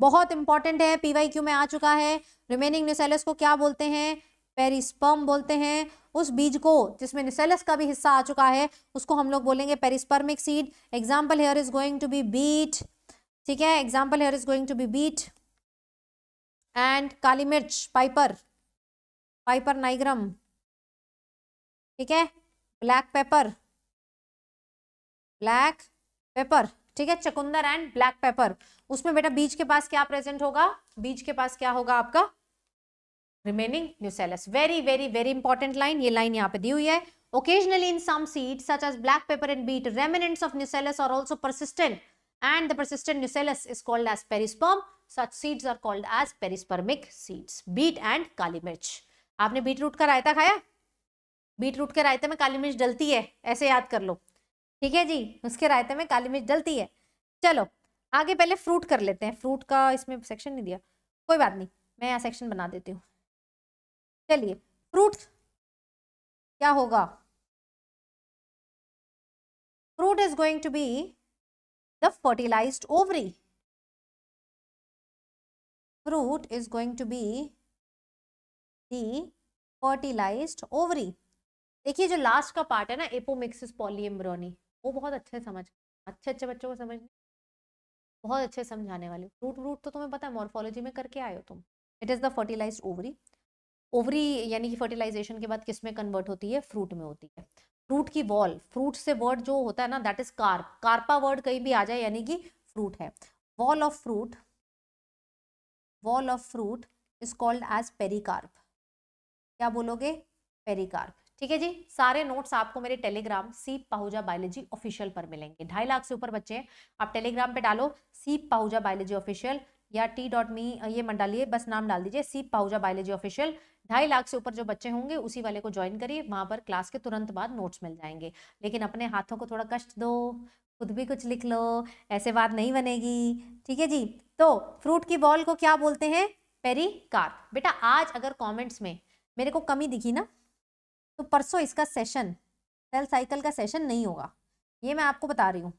बहुत इंपॉर्टेंट है पीवाई क्यू में आ चुका है रिमेनिंग न्यूसेलस को क्या बोलते हैं पेरिस्पर्म बोलते हैं उस बीज को जिसमें निसेलस का भी हिस्सा आ चुका है उसको हम लोग बोलेंगे perispermic seed example here is going to be beet ठीक है example here is going to be beet and काली मिर्च पाइपर पाइपर नाइग्रम ठीक है ब्लैक पेपर ब्लैक पेपर ठीक है चकुंदर एंड ब्लैक पेपर उसमें बेटा बीज के पास क्या प्रेजेंट होगा बीज के पास क्या होगा आपका remaining nucellus very very very important line ये लाइन यहाँ पे दी हुई है occasionally in some seed such as black pepper and beet remnants of nucellus are also persistent and the persistent nucellus is called as perisperm such seeds are called as perispermic seeds beet and काली मिर्च आपने beet root का रायता खाया beet root के रायते में काली मिर्च डलती है ऐसे याद कर लो ठीक है जी उसके रायते में काली मिर्च डलती है चलो आगे पहले फ्रूट कर लेते हैं फ्रूट का इसमें सेक्शन नहीं दिया कोई बात नहीं मैं यहाँ सेक्शन बना देती हूँ चलिए फ्रूट क्या होगा fruit is going to be the fertilised ovary fruit is going to be the fertilise ovary देखिए जो लास्ट का पार्ट है ना एपोमिक्सिस पॉलीएम्ब्रोनी वो बहुत अच्छे समझ अच्छे अच्छे बच्चों को समझ बहुत अच्छे समझाने वाले रूट रूट तो तुम्हें पता है मॉर्फोलॉजी में करके आए हो तुम it is the fertilise ovary ovary यानी कि फर्टिलाइजेशन के बाद किस में कन्वर्ट होती है फ्रूट में होती है फ्रूट की वॉल फ्रूट से वर्ड जो होता है ना that is carp carpa word कहीं भी आ जाए यानी कि फ्रूट है wall of fruit wall of fruit is called as pericarp क्या बोलोगे पेरिकार्प ठीक है जी सारे नोट्स आपको मेरे Telegram C Pahuja biology official पर मिलेंगे ढाई लाख से ऊपर बच्चे हैं आप टेलीग्राम पे डालो सी पाहुजा बायोलॉजी ऑफिशियल या टी डॉट मी ये मन डालिए बस नाम डाल दीजिए सी पाहुजा बायोलॉजी ऑफिशियल ढाई लाख से ऊपर जो बच्चे होंगे उसी वाले को ज्वाइन करिए वहां पर क्लास के तुरंत बाद नोट्स मिल जाएंगे लेकिन अपने हाथों को थोड़ा कष्ट दो खुद भी कुछ लिख लो ऐसे बात नहीं बनेगी ठीक है जी तो फ्रूट की बॉल को क्या बोलते हैं पेरी कार बेटा आज अगर कॉमेंट्स में मेरे को कमी दिखी ना तो परसों इसका सेशन सेल साइकिल का सेशन नहीं होगा ये मैं आपको बता रही हूँ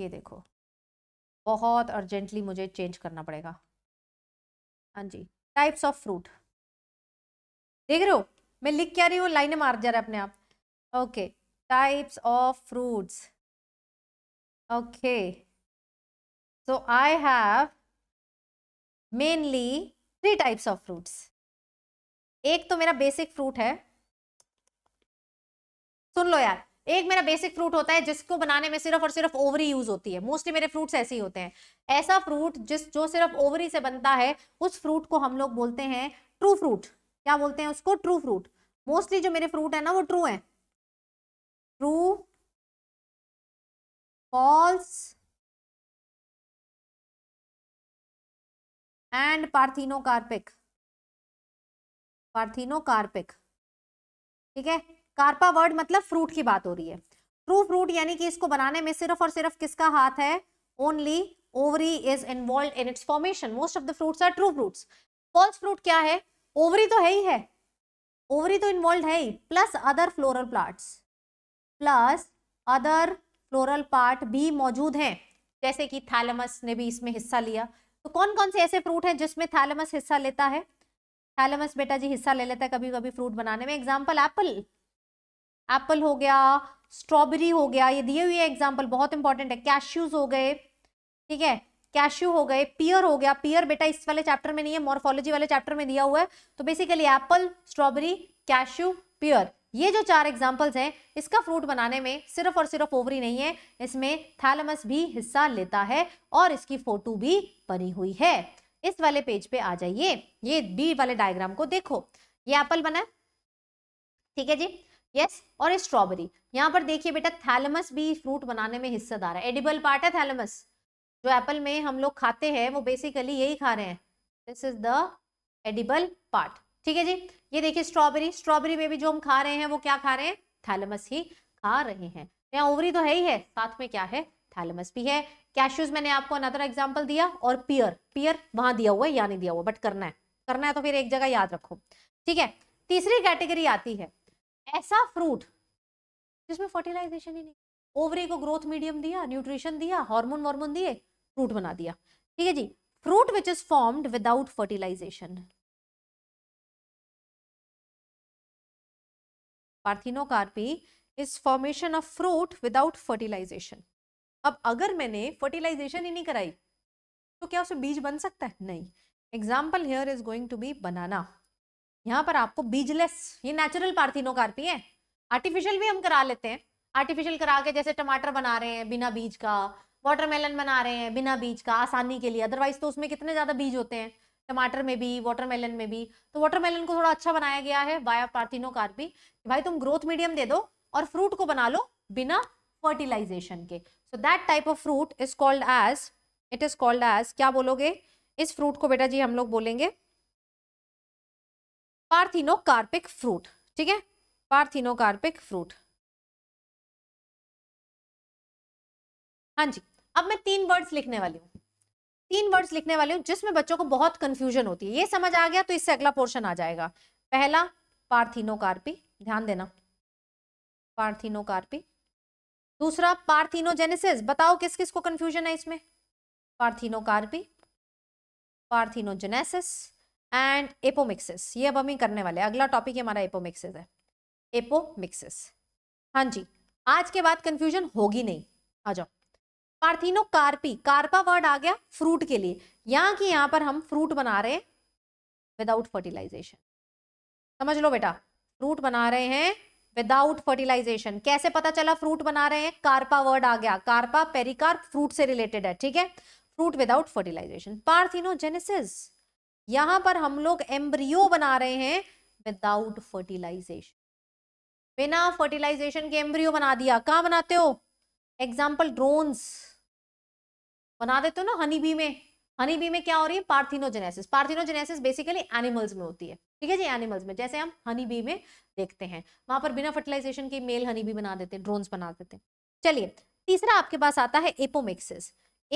ये देखो बहुत अर्जेंटली मुझे चेंज करना पड़ेगा हाँ जी टाइप्स ऑफ फ्रूट देख रहे हो मैं लिख क्या रही हूँ लाइनें मार जा रहा है अपने आप okay types of fruits okay so I have mainly three types of fruits एक तो मेरा बेसिक फ्रूट है सुन लो यार एक मेरा बेसिक फ्रूट होता है जिसको बनाने में सिर्फ और सिर्फ ओवरी यूज होती है मोस्टली मेरे फ्रूट्स ऐसे ही होते हैं ऐसा फ्रूट जिस जो सिर्फ ओवरी से बनता है उस फ्रूट को हम लोग बोलते हैं ट्रू फ्रूट क्या बोलते हैं उसको ट्रू फ्रूट मोस्टली जो मेरे फ्रूट है ना वो ट्रू है true false and parthenocarpic parthenocarpic ठीक है कार्पा वर्ड मतलब फ्रूट की बात हो रही है ट्रू फ्रूट यानी कि इसको बनाने में सिर्फ और सिर्फ किसका हाथ है only ovary is involve in its formation most of the fruits are true fruits false fruit क्या है ओवरी तो है ही है ओवरी तो इन्वॉल्व है ही plus other floral plants plus other floral part भी मौजूद हैं जैसे कि थैलेमस ने भी इसमें हिस्सा लिया तो कौन कौन से ऐसे फ्रूट हैं जिसमें थैलेमस हिस्सा लेता है थैलेमस बेटा जी हिस्सा ले लेता है कभी कभी फ्रूट बनाने में एग्जाम्पल एप्पल एप्पल हो गया स्ट्रॉबेरी हो गया ये दिए हुए एग्जाम्पल बहुत इंपॉर्टेंट है कैश्यूज हो गए ठीक है कैश्यू हो गए पियर हो गया पियर बेटा इस वाले चैप्टर में नहीं है मॉर्फोलॉजी वाले चैप्टर में दिया हुआ है तो basically apple strawberry cashew pear ये जो चार एग्जाम्पल्स हैं इसका फ्रूट बनाने में सिर्फ और सिर्फ ओवरी नहीं है इसमें थैलमस भी हिस्सा लेता है और इसकी फोटो भी बनी हुई है इस वाले पेज पे आ जाइए ये डी वाले डायग्राम को देखो ये एप्पल बना ठीक है जी यस yes, और स्ट्रॉबेरी यहाँ पर देखिए बेटा थैलमस भी फ्रूट बनाने में हिस्सेदार है एडिबल पार्ट है थैलमस जो एप्पल में हम लोग खाते हैं वो बेसिकली यही खा रहे हैं this is the edible part ठीक है जी ये देखिए स्ट्रॉबेरी स्ट्रॉबेरी में भी जो हम खा रहे हैं वो क्या खा रहे हैं थैलमस ही खा रहे हैं यहाँ ओवरी तो है ही है साथ में क्या है थैलमस भी है कैश्यूज मैंने आपको अनदर एग्जाम्पल दिया और पियर पियर वहां दिया हुआ है या नहीं दिया हुआ बट करना है करना है तो फिर एक जगह याद रखो ठीक है तीसरी कैटेगरी आती है ऐसा फ्रूट जिसमें फर्टिलाइजेशन ही नहीं ओवरी को ग्रोथ मीडियम दिया न्यूट्रिशन दिया हार्मोन वार्मोन दिए फ्रूट बना दिया ठीक है जी fruit which is formed without fertilization parthenocarpy is formation of fruit without fertilization अब अगर मैंने फर्टिलाइजेशन ही नहीं कराई तो क्या उसे बीज बन सकता है नहीं example here is going to be banana यहाँ पर आपको बीजलेस ये नेचुरल पार्थिनोकार्पी है आर्टिफिशियल भी हम करा लेते हैं आर्टिफिशियल करा के जैसे टमाटर बना रहे हैं बिना बीज का वाटरमेलन बना रहे हैं बिना बीज का आसानी के लिए अदरवाइज तो उसमें कितने ज़्यादा बीज होते हैं टमाटर में भी वाटरमेलन में भी तो वाटरमेलन को थोड़ा अच्छा बनाया गया है बाया पार्थिनो कार्पी भाई तुम ग्रोथ मीडियम दे दो और फ्रूट को बना लो बिना फर्टिलाइजेशन के तो that type of fruit is called as it is called as क्या बोलोगे इस फ्रूट को बेटा जी हम लोग बोलेंगे पार्थिनोकार्पिक फ्रूट ठीक है पार्थिनोकार्पिक फ्रूट हाँ जी अब मैं तीन वर्ड्स लिखने वाली हूँ तीन वर्ड्स लिखने वाली हूँ जिसमें बच्चों को बहुत कंफ्यूजन होती है ये समझ आ गया तो इससे अगला पोर्शन आ जाएगा पहला पार्थिनोकार्पी ध्यान देना पार्थिनोकार्पी दूसरा पार्थिनोजेनेसिस बताओ किस किस को कंफ्यूजन है इसमें पार्थिनोकार्पी पार्थिनोजेनेसिस एंड एपोमिक्सिस ये अब हम ही करने वाले अगला टॉपिक हमारा एपोमिक्सिस है एपोमिक्सिस हाँ जी आज के बाद कंफ्यूजन होगी नहीं आ जाओ पार्थिनो कार्पी कार्पा वर्ड आ गया फ्रूट के लिए यहाँ की यहाँ पर हम फ्रूट बना रहे हैं विदाउट फर्टिलाइजेशन समझ लो बेटा फ्रूट बना रहे हैं विदाउट फर्टिलाइजेशन कैसे पता चला फ्रूट बना रहे हैं कार्पा वर्ड आ गया कार्पा पेरिकार्प फ्रूट से रिलेटेड है ठीक है फ्रूट विदाउट फर्टिलाइजेशन पार्थिनोजेनेसिस यहां पर हम लोग एम्ब्रियो बना रहे हैं विदाउट फर्टिलाइजेशन बिना फर्टिलाइजेशन के एम्ब्रियो बना दिया कहाँ बनाते हो एग्जाम्पल ड्रोन्स बना देते हो ना हनी बी में हनी बी में क्या हो रही है पार्थिनोजेनेसिस पार्थिनोजेनेसिस बेसिकली एनिमल्स में होती है ठीक है जी एनिमल्स में जैसे हम हनी बी में देखते हैं वहां पर बिना फर्टिलाइजेशन के मेल हनी बी बना देते हैं ड्रोन्स बना देते हैं चलिए तीसरा आपके पास आता है एपोमिक्सिस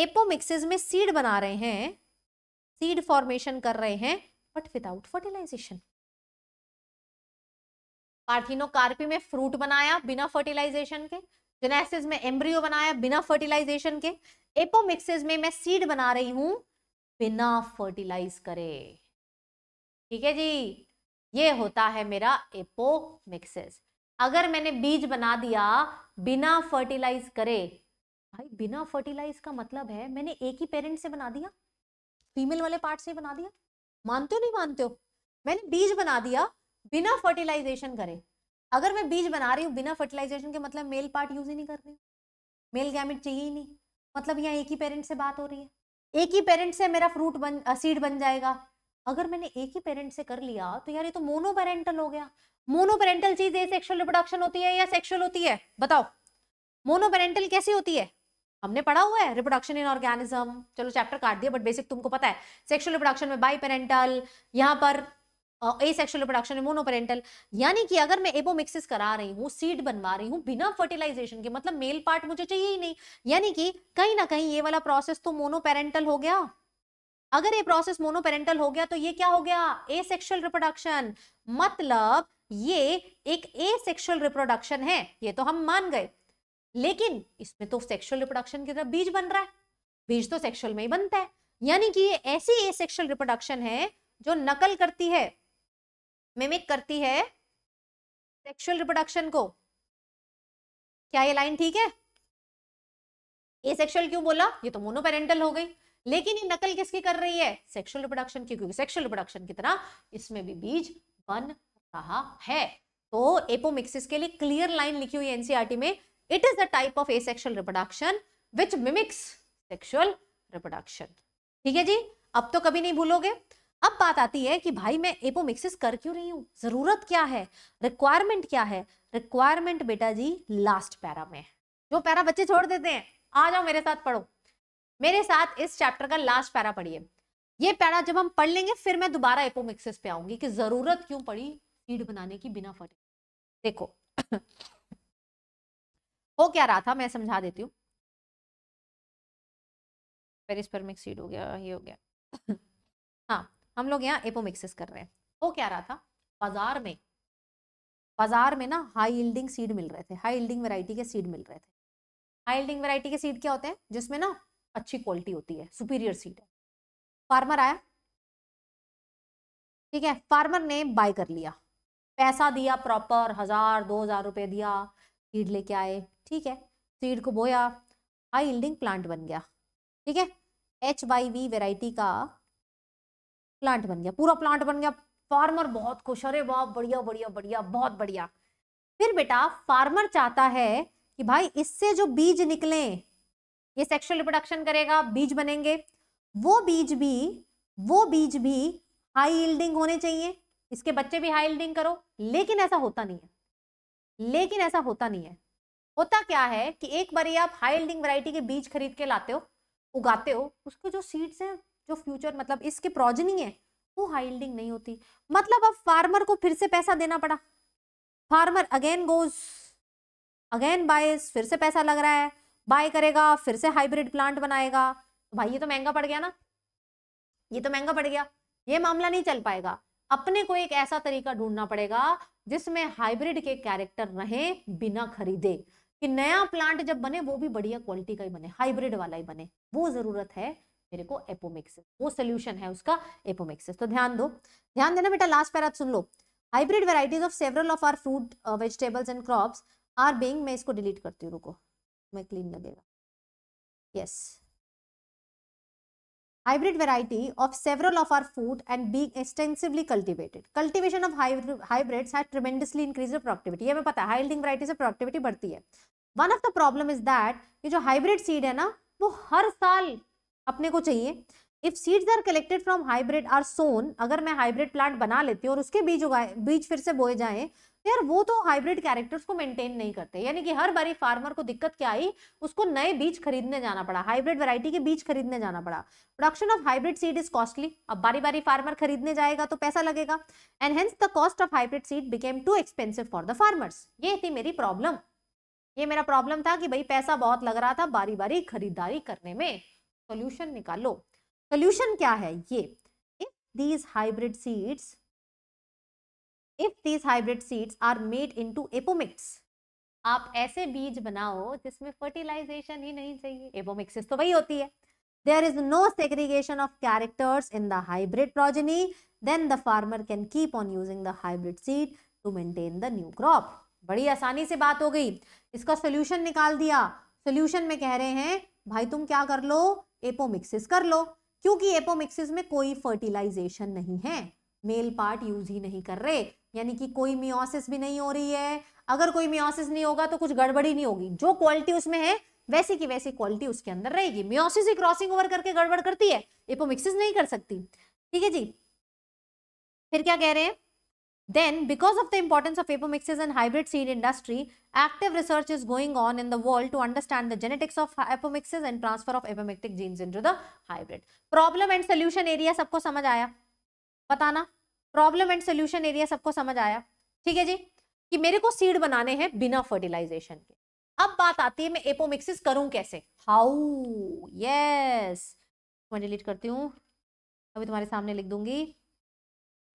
एपोमिक्सिस में सीड बना रहे हैं सीड फॉर्मेशन कर रहे हैं बट विदाउट फर्टिलाइजेशन पार्थिनोकार्पी में फ्रूट बनाया बिना फर्टिलाइजेशन के जेनेसिस में एम्ब्रियो बनाया बिना फर्टिलाइजेशन के एपोमिक्सिस में मैं सीड बना रही हूं बिना फर्टिलाइज करे ठीक है जी ये होता है मेरा एपोमिक्सिस अगर मैंने बीज बना दिया बिना फर्टिलाइज करे भाई बिना फर्टिलाइज का मतलब है मैंने एक ही पेरेंट से बना दिया फीमेल वाले पार्ट से बना दिया मानते हो नहीं मानते हो मैंने बीज बना दिया बिना फर्टिलाइजेशन करे अगर मैं बीज बना रही हूँ बिना फर्टिलाइजेशन के मतलब मेल पार्ट यूज ही नहीं कर रही हूँ मेल गैमिट चाहिए ही नहीं मतलब यहाँ एक ही पेरेंट से बात हो रही है एक ही पेरेंट से मेरा फ्रूट बन सीड बन जाएगा अगर मैंने एक ही पेरेंट से कर लिया तो यार ये तो मोनो पेरेंटल हो गया मोनो पेरेंटल चीज ये सेक्सुअल रिप्रोडक्शन होती है या सेक्सुअल होती है बताओ मोनो पेरेंटल कैसी होती है हमने पढ़ा हुआ है रिप्रोडक्शन इन ऑर्गेनिज्म चलो चैप्टर काट दिया बट बेसिक तुमको पता है सेक्सुअल रिप्रोडक्शन में बाई पेरेंटल यहाँ पर ए सेक्सुअल रिप्रोडक्शन में मोनोपेरेंटल यानी कि अगर मैं एपोमिक्सिस करा रही हूँ सीड बनवा रही हूँ बिना फर्टिलाइजेशन के मतलब मेल पार्ट मुझे चाहिए ही नहीं यानी कि कहीं ना कहीं ये वाला प्रोसेस तो मोनोपेरेंटल हो गया अगर ये प्रोसेस मोनोपेरेंटल हो गया तो ये क्या हो गया ए सेक्शुअल रिप्रोडक्शन मतलब ये एक ए सेक्शुअल रिप्रोडक्शन है ये तो हम मान गए लेकिन इसमें तो सेक्शुअल रिप्रोडक्शन की तरफ बीज बन रहा है बीज तो सेक्शुअल में ही बनता है यानी कि ये ऐसी ए सेक्शुअल रिप्रोडक्शन है जो नकल करती है मिमिक करती है सेक्शुअल रिप्रोडक्शन को क्या ये लाइन ठीक है ए सेक्शुअल क्यों बोला ये तो मोनोपेरेंटल हो गई लेकिन ये नकल किसकी कर रही है सेक्सुअल रिप्रोडक्शन की क्योंकि सेक्सुअल रिप्रोडक्शन की तरह इसमें भी बीज बन रहा है तो एपोमिक्सिस के लिए क्लियर लाइन लिखी हुई है एनसीआरटी e में it is the type of asexual reproduction which mimics sexual reproduction ठीक है जी अब तो कभी नहीं भूलोगे अब बात आती है कि भाई मैं एपोमिक्सिस कर क्यों रही हूँ जरूरत क्या है रिक्वायरमेंट क्या है रिक्वायरमेंट बेटा जी लास्ट पैरा में जो पैरा बच्चे छोड़ देते हैं आ जाओ मेरे साथ पढ़ो मेरे साथ इस चैप्टर का लास्ट पैरा पढ़िए ये पैरा जब हम पढ़ लेंगे फिर मैं दोबारा एपोमिक्सिस पे आऊंगी कि जरूरत क्यों पड़ी सीड बनाने की बिना फटे देखो हो क्या रहा था मैं समझा देती हूँ पेरिस्पर्मिक सीड हो गया ये हो गया हाँ हम लोग यहाँ एपोमिक्सिस कर रहे हैं हो क्या रहा था बाजार में बाजार में ना हाई यील्डिंग सीड मिल रहे थे हाई यील्डिंग वैरायटी के सीड मिल रहे थे हाई यील्डिंग वैरायटी के सीड क्या होते हैं जिसमें ना अच्छी क्वालिटी होती है सुपीरियर सीड है फार्मर आया ठीक है फार्मर ने बाय कर लिया पैसा दिया प्रॉपर हजार दो हजार रुपये दिया सीड लेके आए ठीक है सीड को बोया हाई इल्डिंग प्लांट बन गया ठीक है एच वाई वी वेराइटी का प्लांट बन गया पूरा प्लांट बन गया फार्मर बहुत खुश अरे वाह बढ़िया बढ़िया बढ़िया बहुत बढ़िया फिर बेटा फार्मर चाहता है कि भाई इससे जो बीज निकले ये सेक्शुअल रिप्रोडक्शन करेगा बीज बनेंगे वो बीज भी वो बीज भी हाई यील्डिंग होने चाहिए इसके बच्चे भी हाई यील्डिंग करो लेकिन ऐसा होता नहीं है लेकिन ऐसा होता नहीं है होता क्या है कि एक बार आप हाई यील्डिंग वैरायटी के बीज खरीद के लाते हो उगाते हो उसके जो सीड्स हैं जो फ्यूचर मतलब इसके प्रोजनी है वो हाई यील्डिंग नहीं होती मतलब अब फार्मर को फिर से पैसा देना पड़ा farmer again goes again buys फिर से पैसा लग रहा है बाय करेगा फिर से हाइब्रिड प्लांट बनाएगा तो भाई ये तो महंगा पड़ गया ना ये तो महंगा पड़ गया ये मामला नहीं चल पाएगा अपने को एक ऐसा तरीका ढूंढना पड़ेगा जिसमें हाइब्रिड के कैरेक्टर रहे बिना खरीदे कि नया प्लांट जब बने वो भी बढ़िया क्वालिटी का ही बने हाइब्रिड वाला ही बने वो जरूरत है मेरे को एपोमिक्सिस वो सोल्यूशन है उसका एपोमिक्सिस तो ध्यान दो ध्यान देना बेटा लास्ट पैरा सुन लो hybrid varieties of several of our fruit vegetables and crops are being मैं इसको डिलीट करती हूँ रुको में क्लीन लगेगा yes hybrid variety of several of our food and being extensively cultivated cultivation of hybrids has tremendously increase productivity ये हमें पता है हाइल्डिंग वेराइटी से प्रोडक्टिविटी बढ़ती है one of the problem is that ये जो हाइब्रिड सीड है ना वो हर साल अपने को चाहिए if seeds are collected from hybrid are sown अगर मैं हाइब्रिड प्लांट बना लेती हूँ और उसके बीज उगाए बीज फिर से बोए जाए तो यार वो तो हाइब्रिड कैरेक्टर्स को मेंटेन नहीं करते यानी कि हर बारी फार्मर को दिक्कत क्या आई उसको नए बीज खरीदने जाना पड़ा हाइब्रिड वैरायटी के बीज खरीदने जाना पड़ा production of hybrid seed is costly अब बारी बारी फार्मर खरीदने जाएगा तो पैसा लगेगा and hence the cost of hybrid seed became too expensive for the farmers ये थी मेरी प्रॉब्लम ये मेरा प्रॉब्लम था कि भाई पैसा बहुत लग रहा था बारी बारी खरीदारी करने में सोल्यूशन निकालो सोल्यूशन क्या है ये if these hybrid seeds if these hybrid seeds are made into apomicts आप ऐसे बीज बनाओ जिसमें फर्टिलाइजेशन ही नहीं चाहिए एपोमिक्सिस तो वही होती है there is no segregation of characters in the hybrid progeny then the farmer can keep on using the hybrid seed to maintain the new crop बड़ी आसानी से बात हो गई इसका सोल्यूशन निकाल दिया सोल्यूशन में कह रहे हैं भाई तुम क्या कर लो एपोमिक्सिस कर लो क्योंकि एपोमिक्सिस में कोई फर्टिलाइजेशन नहीं है मेल पार्ट यूज ही नहीं कर रहे यानी कि कोई मियोसिस भी नहीं हो रही है अगर कोई मियोसिस नहीं होगा तो कुछ गड़बड़ी नहीं होगी जो क्वालिटी उसमें है वैसी की वैसी क्वालिटी उसके अंदर रहेगी मियोसिस ही क्रॉसिंग ओवर करके गड़बड़ करती है एपोमिक्सिस नहीं कर सकती ठीक है जी फिर क्या कह रहे हैं Then, because of the importance of paper mixes in hybrid seed industry, active research is going on in the world to understand the genetics of paper mixes and transfer of apomictic genes into the hybrid. Problem and solution area सबको समझ आया बताना problem and solution area sabko samajh aaya theek hai ji ki mere ko seed banane हैं bina fertilization ke अब बात आती है मैं एपोमिक्सिस करूं कैसे हाउ यस मैं डिलीट करती हूँ अभी तुम्हारे सामने लिख दूंगी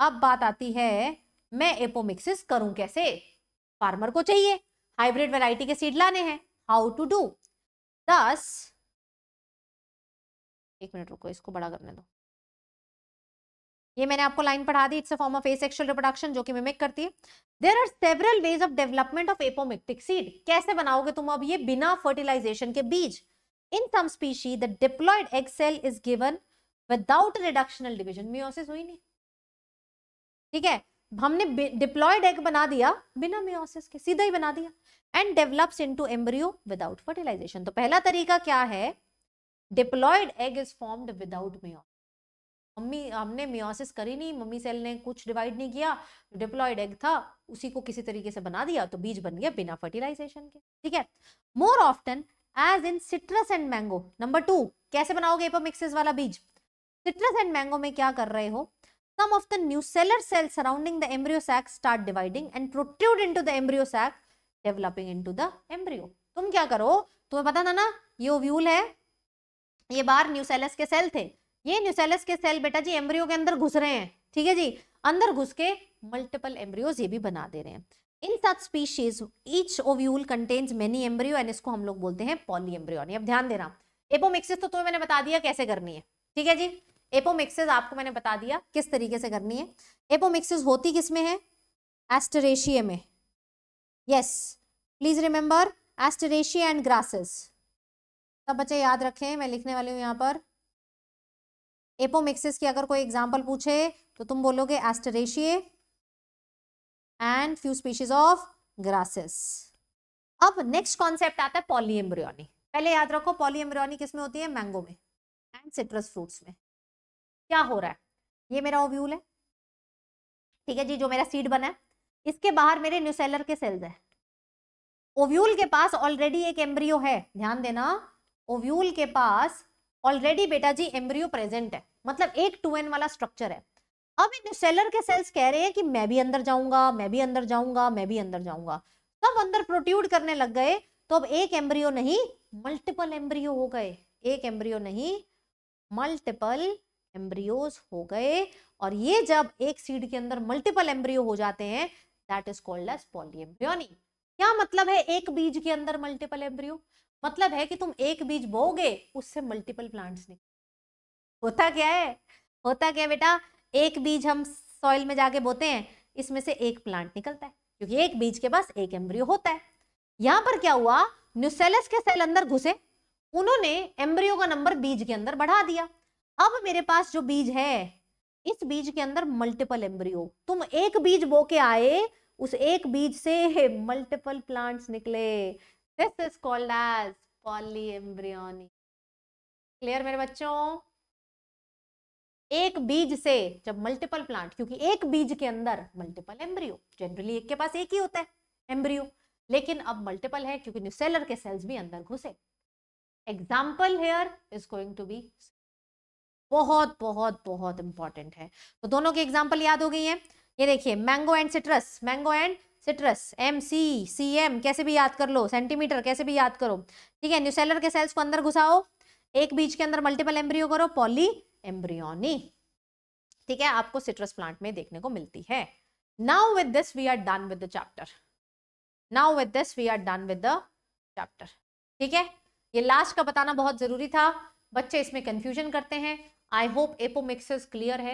अब बात आती है मैं एपोमिक्सिस करूं कैसे फार्मर को चाहिए हाइब्रिड वैरायटी के सीड लाने हैं हाउ टू डू दस एक मिनट रुको इसको बड़ा करने दो ये मैंने आपको लाइन पढ़ा दी it's a form of asexual reproduction जो कि मिमिक करती है there are several ways of development of apomictic seed कैसे बनाओगे तुम अब ये बिना फर्टिलाइजेशन के बीज in some species the diploid egg cell is given without reductional division meiosis हुई नहीं ठीक है हमने डिप्लॉयड एग बना दिया बिना मियोसिस के सीधा ही बना दिया and develops into embryo without fertilization तो पहला तरीका क्या है diploid egg is formed without meiosis mummy हमने मियोसिस करी नहीं मम्मी सेल ने कुछ डिवाइड नहीं किया डिप्लॉयड एग था उसी को किसी तरीके से बना दिया तो बीज बन गया बिना फर्टिलाइजेशन के ठीक है more often as in citrus and mango number two कैसे बनाओगे एपोमिक्सिस वाला बीज सिट्रस एंड मैंगो में क्या कर रहे हो some of the nucellar cells surrounding the embryo sac start dividing and protrude into the embryo sac developing into the embryo तुम क्या करो तुम्हें पता था ना ये ओव्यूल है ये बाहर न्यूसेलस के सेल थे ये न्यूसेलस के सेल बेटा जी एम्ब्रियो के अंदर घुस रहे हैं ठीक है जी अंदर घुस के मल्टीपल एम्ब्रियोज ये भी बना दे रहे हैं in such species each ovule contains many embryo and इसको हम लोग बोलते हैं पॉली एम्ब्रियो अब ध्यान देना एपोमिक्सिस तो तुम्हें मैंने बता दिया कैसे करनी है ठीक है जी एपोमिक्सिस आपको मैंने बता दिया किस तरीके से करनी है एपोमिक्सिस होती किस में है एस्टरेशिए में yes please remember Asteraceae and grasses सब बच्चे याद रखें मैं लिखने वाली हूँ यहाँ पर एपोमिक्सिस की अगर कोई एग्जाम्पल पूछे तो तुम बोलोगे Asteraceae and few species of grasses अब नेक्स्ट कॉन्सेप्ट आता है पॉलीएम्ब्रियोनी पहले याद रखो पॉली किस में होती है मैंगो में एंड सिट्रस फ्रूट्स में क्या हो रहा है ये मेरा ओव्यूल है ठीक है जी जो मेरा सीड बना है इसके बाहर मेरे न्यूसेलर के सेल्स है ओव्यूल के पास ऑलरेडी एक एम्ब्रियो है ध्यान देना ओव्यूल के पास ऑलरेडी बेटा जी एम्ब्रियो प्रेजेंट है मतलब एक टू एन वाला स्ट्रक्चर है अब न्यूसेलर के सेल्स कह रहे हैं कि मैं भी अंदर जाऊंगा मैं भी अंदर जाऊंगा मैं भी अंदर जाऊंगा सब अंदर प्रोट्यूड करने लग गए तो अब एक एम्ब्रियो नहीं मल्टीपल एम्ब्रियो हो गए एक एम्ब्रियो नहीं मल्टीपल एम्ब्रियोज हो गए और ये जब एक सीड के अंदर मल्टीपल एम्ब्रियो हो जाते हैं that is called as polyembryony क्या मतलब है एक बीज के अंदर मल्टीपल एम्ब्रियो मतलब है कि तुम एक बीज बोगे उससे मल्टीपल प्लांट्स निकल होता क्या है होता क्या बेटा एक बीज हम सॉइल में जाके बोते हैं इसमें से एक प्लांट निकलता है क्योंकि एक बीज के पास एक एम्ब्रियो होता है यहाँ पर क्या हुआ न्यूसेलस के सेल अंदर घुसे उन्होंने एम्ब्रियो का नंबर बीज के अंदर बढ़ा दिया अब मेरे पास जो बीज है इस बीज के अंदर मल्टीपल एम्ब्रियो तुम एक बीज बो के आए उस एक बीज से मल्टीपल प्लांट्स निकले this is called as polyembryonic clear मेरे बच्चों एक बीज से जब मल्टीपल प्लांट क्योंकि एक बीज के अंदर मल्टीपल एम्ब्रियो जनरली एक के पास एक ही होता है एम्ब्रियो लेकिन अब मल्टीपल है क्योंकि न्यूसेलर के सेल्स भी अंदर घुसे example here is going to be बहुत बहुत बहुत इंपॉर्टेंट है तो दोनों की एग्जाम्पल याद हो गई है ये देखिए mango and citrus mango and citrus M C C M कैसे भी याद कर लो सेंटीमीटर कैसे भी याद करो ठीक है न्यूसेलर के सेल्स को अंदर घुसाओ एक बीज के अंदर मल्टीपल एम्ब्रियो करो पॉली एम्ब्रियोनी ठीक है आपको सिट्रस प्लांट में देखने को मिलती है now with this we are done with the chapter now with this we are done with the chapter ठीक है ये लास्ट का बताना बहुत जरूरी था बच्चे इसमें कंफ्यूजन करते हैं आई होप एपोमिक्सिस क्लियर है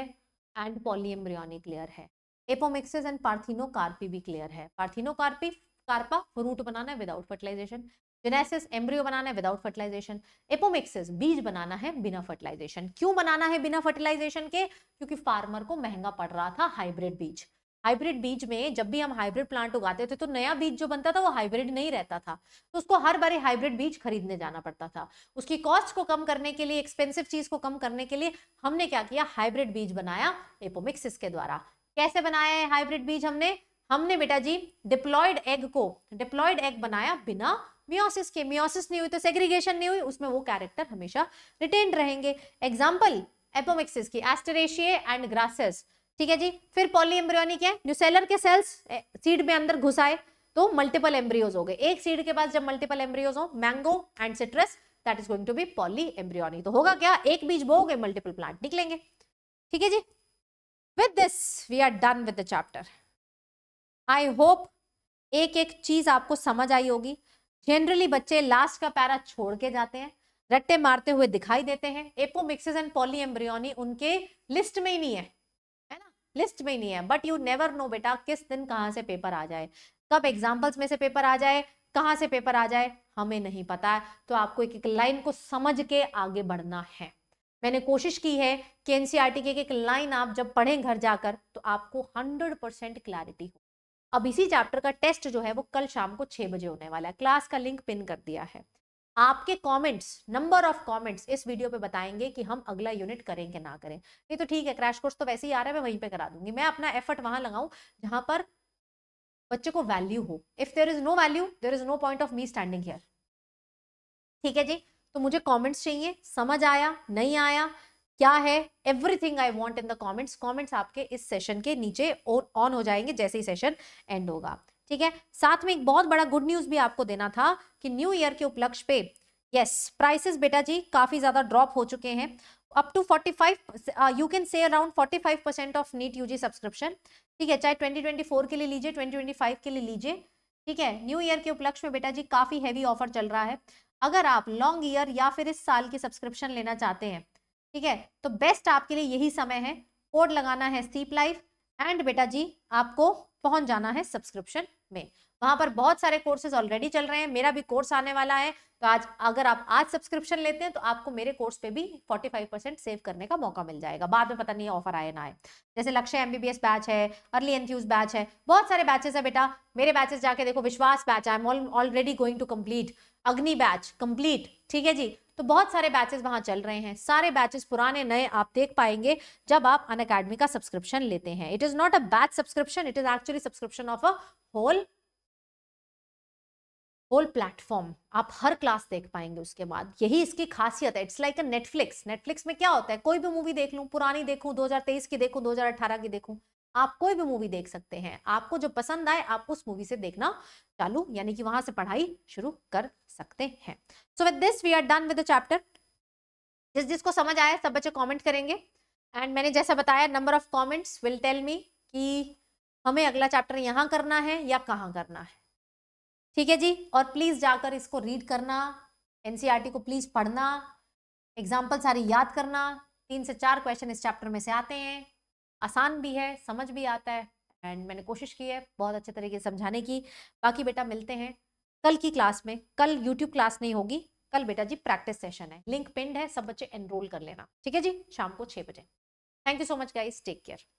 एंड पॉलीएम्ब्रियोनी क्लियर है एपोमिक्सिस एंड पार्थिनोकार्पी भी क्लियर है पार्थिनोकार्पी कार्पा रूट बनाना है विदाउट फर्टिलाइजेशन जेनेसिस एम्ब्रियो बनाना है विदाउट फर्टिलाइजेशन एपोमिक्सिस बीज बनाना है बिना फर्टिलाइजेशन क्यों बनाना है बिना फर्टिलाइजेशन के क्योंकि फार्मर को महंगा पड़ रहा था हाइब्रिड बीज हाइब्रिड बीज में जब भी हम हाइब्रिड प्लांट उगाते थे तो नया बीज जो बनता था वो हाइब्रिड नहीं रहता था तो उसको हर बार हाइब्रिड बीज खरीदने जाना पड़ता था उसकी कॉस्ट को कम करने के लिए एक्सपेंसिव चीज को कम करने के लिए हमने क्या किया हाइब्रिड बीज बनाया एपोमिक्सिस के द्वारा कैसे बनाया है हाइब्रिड बीज हमने हमने बेटा जी डिप्लॉयड एग को डिप्लॉयड एग बनाया बिना मियोसिस के मियोसिस नहीं हुई तो सेग्रीगेशन नहीं हुई उसमें वो कैरेक्टर हमेशा रिटेन रहेंगे एग्जाम्पल एपोमिक्सिस की एस्टरेशिये एंड ग्रासेस ठीक है जी फिर पॉली एम्ब्रियोनिक है न्यूसेलर के सेल्स सीड में अंदर घुसाए तो मल्टीपल एम्ब्रियोज हो गए एक सीड के पास जब मल्टीपल एम्ब्रियोज हो mango and citrus that is going to be polyembryonic तो होगा क्या एक बीज बोगे मल्टीपल प्लांट निकलेंगे ठीक है जी with this we are done with the chapter I hope एक एक चीज आपको समझ आई होगी जनरली बच्चे लास्ट का पैरा छोड़ के जाते हैं रट्टे मारते हुए दिखाई देते हैं एपोमिक्सिस एंड पॉली एम्ब्रियोनी उनके लिस्ट में ही नहीं है लिस्ट में नहीं है बट यू नेवर नो बेटा किस दिन कहाँ से पेपर आ जाए कब एग्जाम्पल्स में से पेपर आ जाए कहाँ से पेपर आ जाए हमें नहीं पता है तो आपको एक एक लाइन को समझ के आगे बढ़ना है मैंने कोशिश की है कि एनसीईआरटी e की एक लाइन आप जब पढ़ें घर जाकर तो आपको 100 परसेंट क्लैरिटी हो अब इसी चैप्टर का टेस्ट जो है वो कल शाम को छह बजे होने वाला है क्लास का लिंक पिन कर दिया है आपके कमेंट्स नंबर ऑफ कमेंट्स इस वीडियो पे बताएंगे कि हम अगला यूनिट करें कि ना करें नहीं तो ठीक है क्रैश कोर्स तो वैसे ही आ रहा है मैं वहीं पे करा दूंगी मैं अपना एफर्ट वहां लगाऊं जहां पर बच्चे को वैल्यू हो if there is no value there is no point of me standing here ठीक है जी तो मुझे कॉमेंट्स चाहिए समझ आया नहीं आया क्या है everything I want in the comments comments आपके इस सेशन के नीचे और ऑन हो जाएंगे जैसे ही सेशन एंड होगा ठीक है साथ में एक बहुत बड़ा गुड न्यूज भी आपको देना था कि न्यू ईयर के उपलक्ष्य पे यस प्राइसेस बेटा जी काफी ज्यादा ड्रॉप हो चुके हैं up to 45 you can say around 45 percent of NEET UG subscription ठीक है चाहे 2024 के लिए लीजिए 2025 के लिए लीजिए ठीक है न्यू ईयर के उपलक्ष्य में बेटा जी काफी हैवी ऑफर चल रहा है अगर आप लॉन्ग ईयर या फिर इस साल की सब्सक्रिप्शन लेना चाहते हैं ठीक है तो बेस्ट आपके लिए यही समय है कोड लगाना है स्टीप लाइफ एंड बेटा जी आपको पहुंच जाना है सब्सक्रिप्शन में वहां पर बहुत सारे कोर्सेज ऑलरेडी चल रहे हैं मेरा भी कोर्स आने वाला है तो आज अगर आप आज सब्सक्रिप्शन लेते हैं तो आपको मेरे कोर्स पे भी 45 परसेंट सेव करने का मौका मिल जाएगा बाद में पता नहीं ऑफर आए ना आए जैसे लक्ष्य एमबीबीएस बैच है अर्ली एनफ्यूज बैच है बहुत सारे बैचेस है बेटा मेरे बैचेस जाके देखो Vishwas batch I am already going to complete Agni batch complete ठीक है जी तो बहुत सारे बैचेस वहां चल रहे हैं सारे बैचेस पुराने नए आप देख पाएंगे जब आप अन का सब्सक्रिप्शन लेते हैं it is not a batch subscription it is actually subscription of a whole whole platform आप हर क्लास देख पाएंगे उसके बाद यही इसकी खासियत है it's like a Netflix Netflix में क्या होता है कोई भी मूवी देख लूँ पुरानी देखूँ 2023 की देखूँ 2018 की देखूँ आप कोई भी मूवी देख सकते हैं आपको जो पसंद आए आप उस मूवी से देखना चालू यानी कि वहां से पढ़ाई शुरू कर सकते हैं so with this we are done with chapter जिस जिसको समझ आया सब बच्चे कॉमेंट करेंगे एंड मैंने जैसा बताया number of comments will tell me कि हमें अगला चैप्टर यहाँ करना है या कहाँ करना है ठीक है जी और प्लीज़ जाकर इसको रीड करना एनसीईआरटी e को प्लीज़ पढ़ना एग्जाम्पल सारी याद करना तीन से चार क्वेश्चन इस चैप्टर में से आते हैं आसान भी है समझ भी आता है एंड मैंने कोशिश की है बहुत अच्छे तरीके से समझाने की बाकी बेटा मिलते हैं कल की क्लास में कल यूट्यूब क्लास नहीं होगी कल बेटा जी प्रैक्टिस सेशन है लिंक पिंड है सब बच्चे एनरोल कर लेना ठीक है जी शाम को छः बजे thank you so much guys take care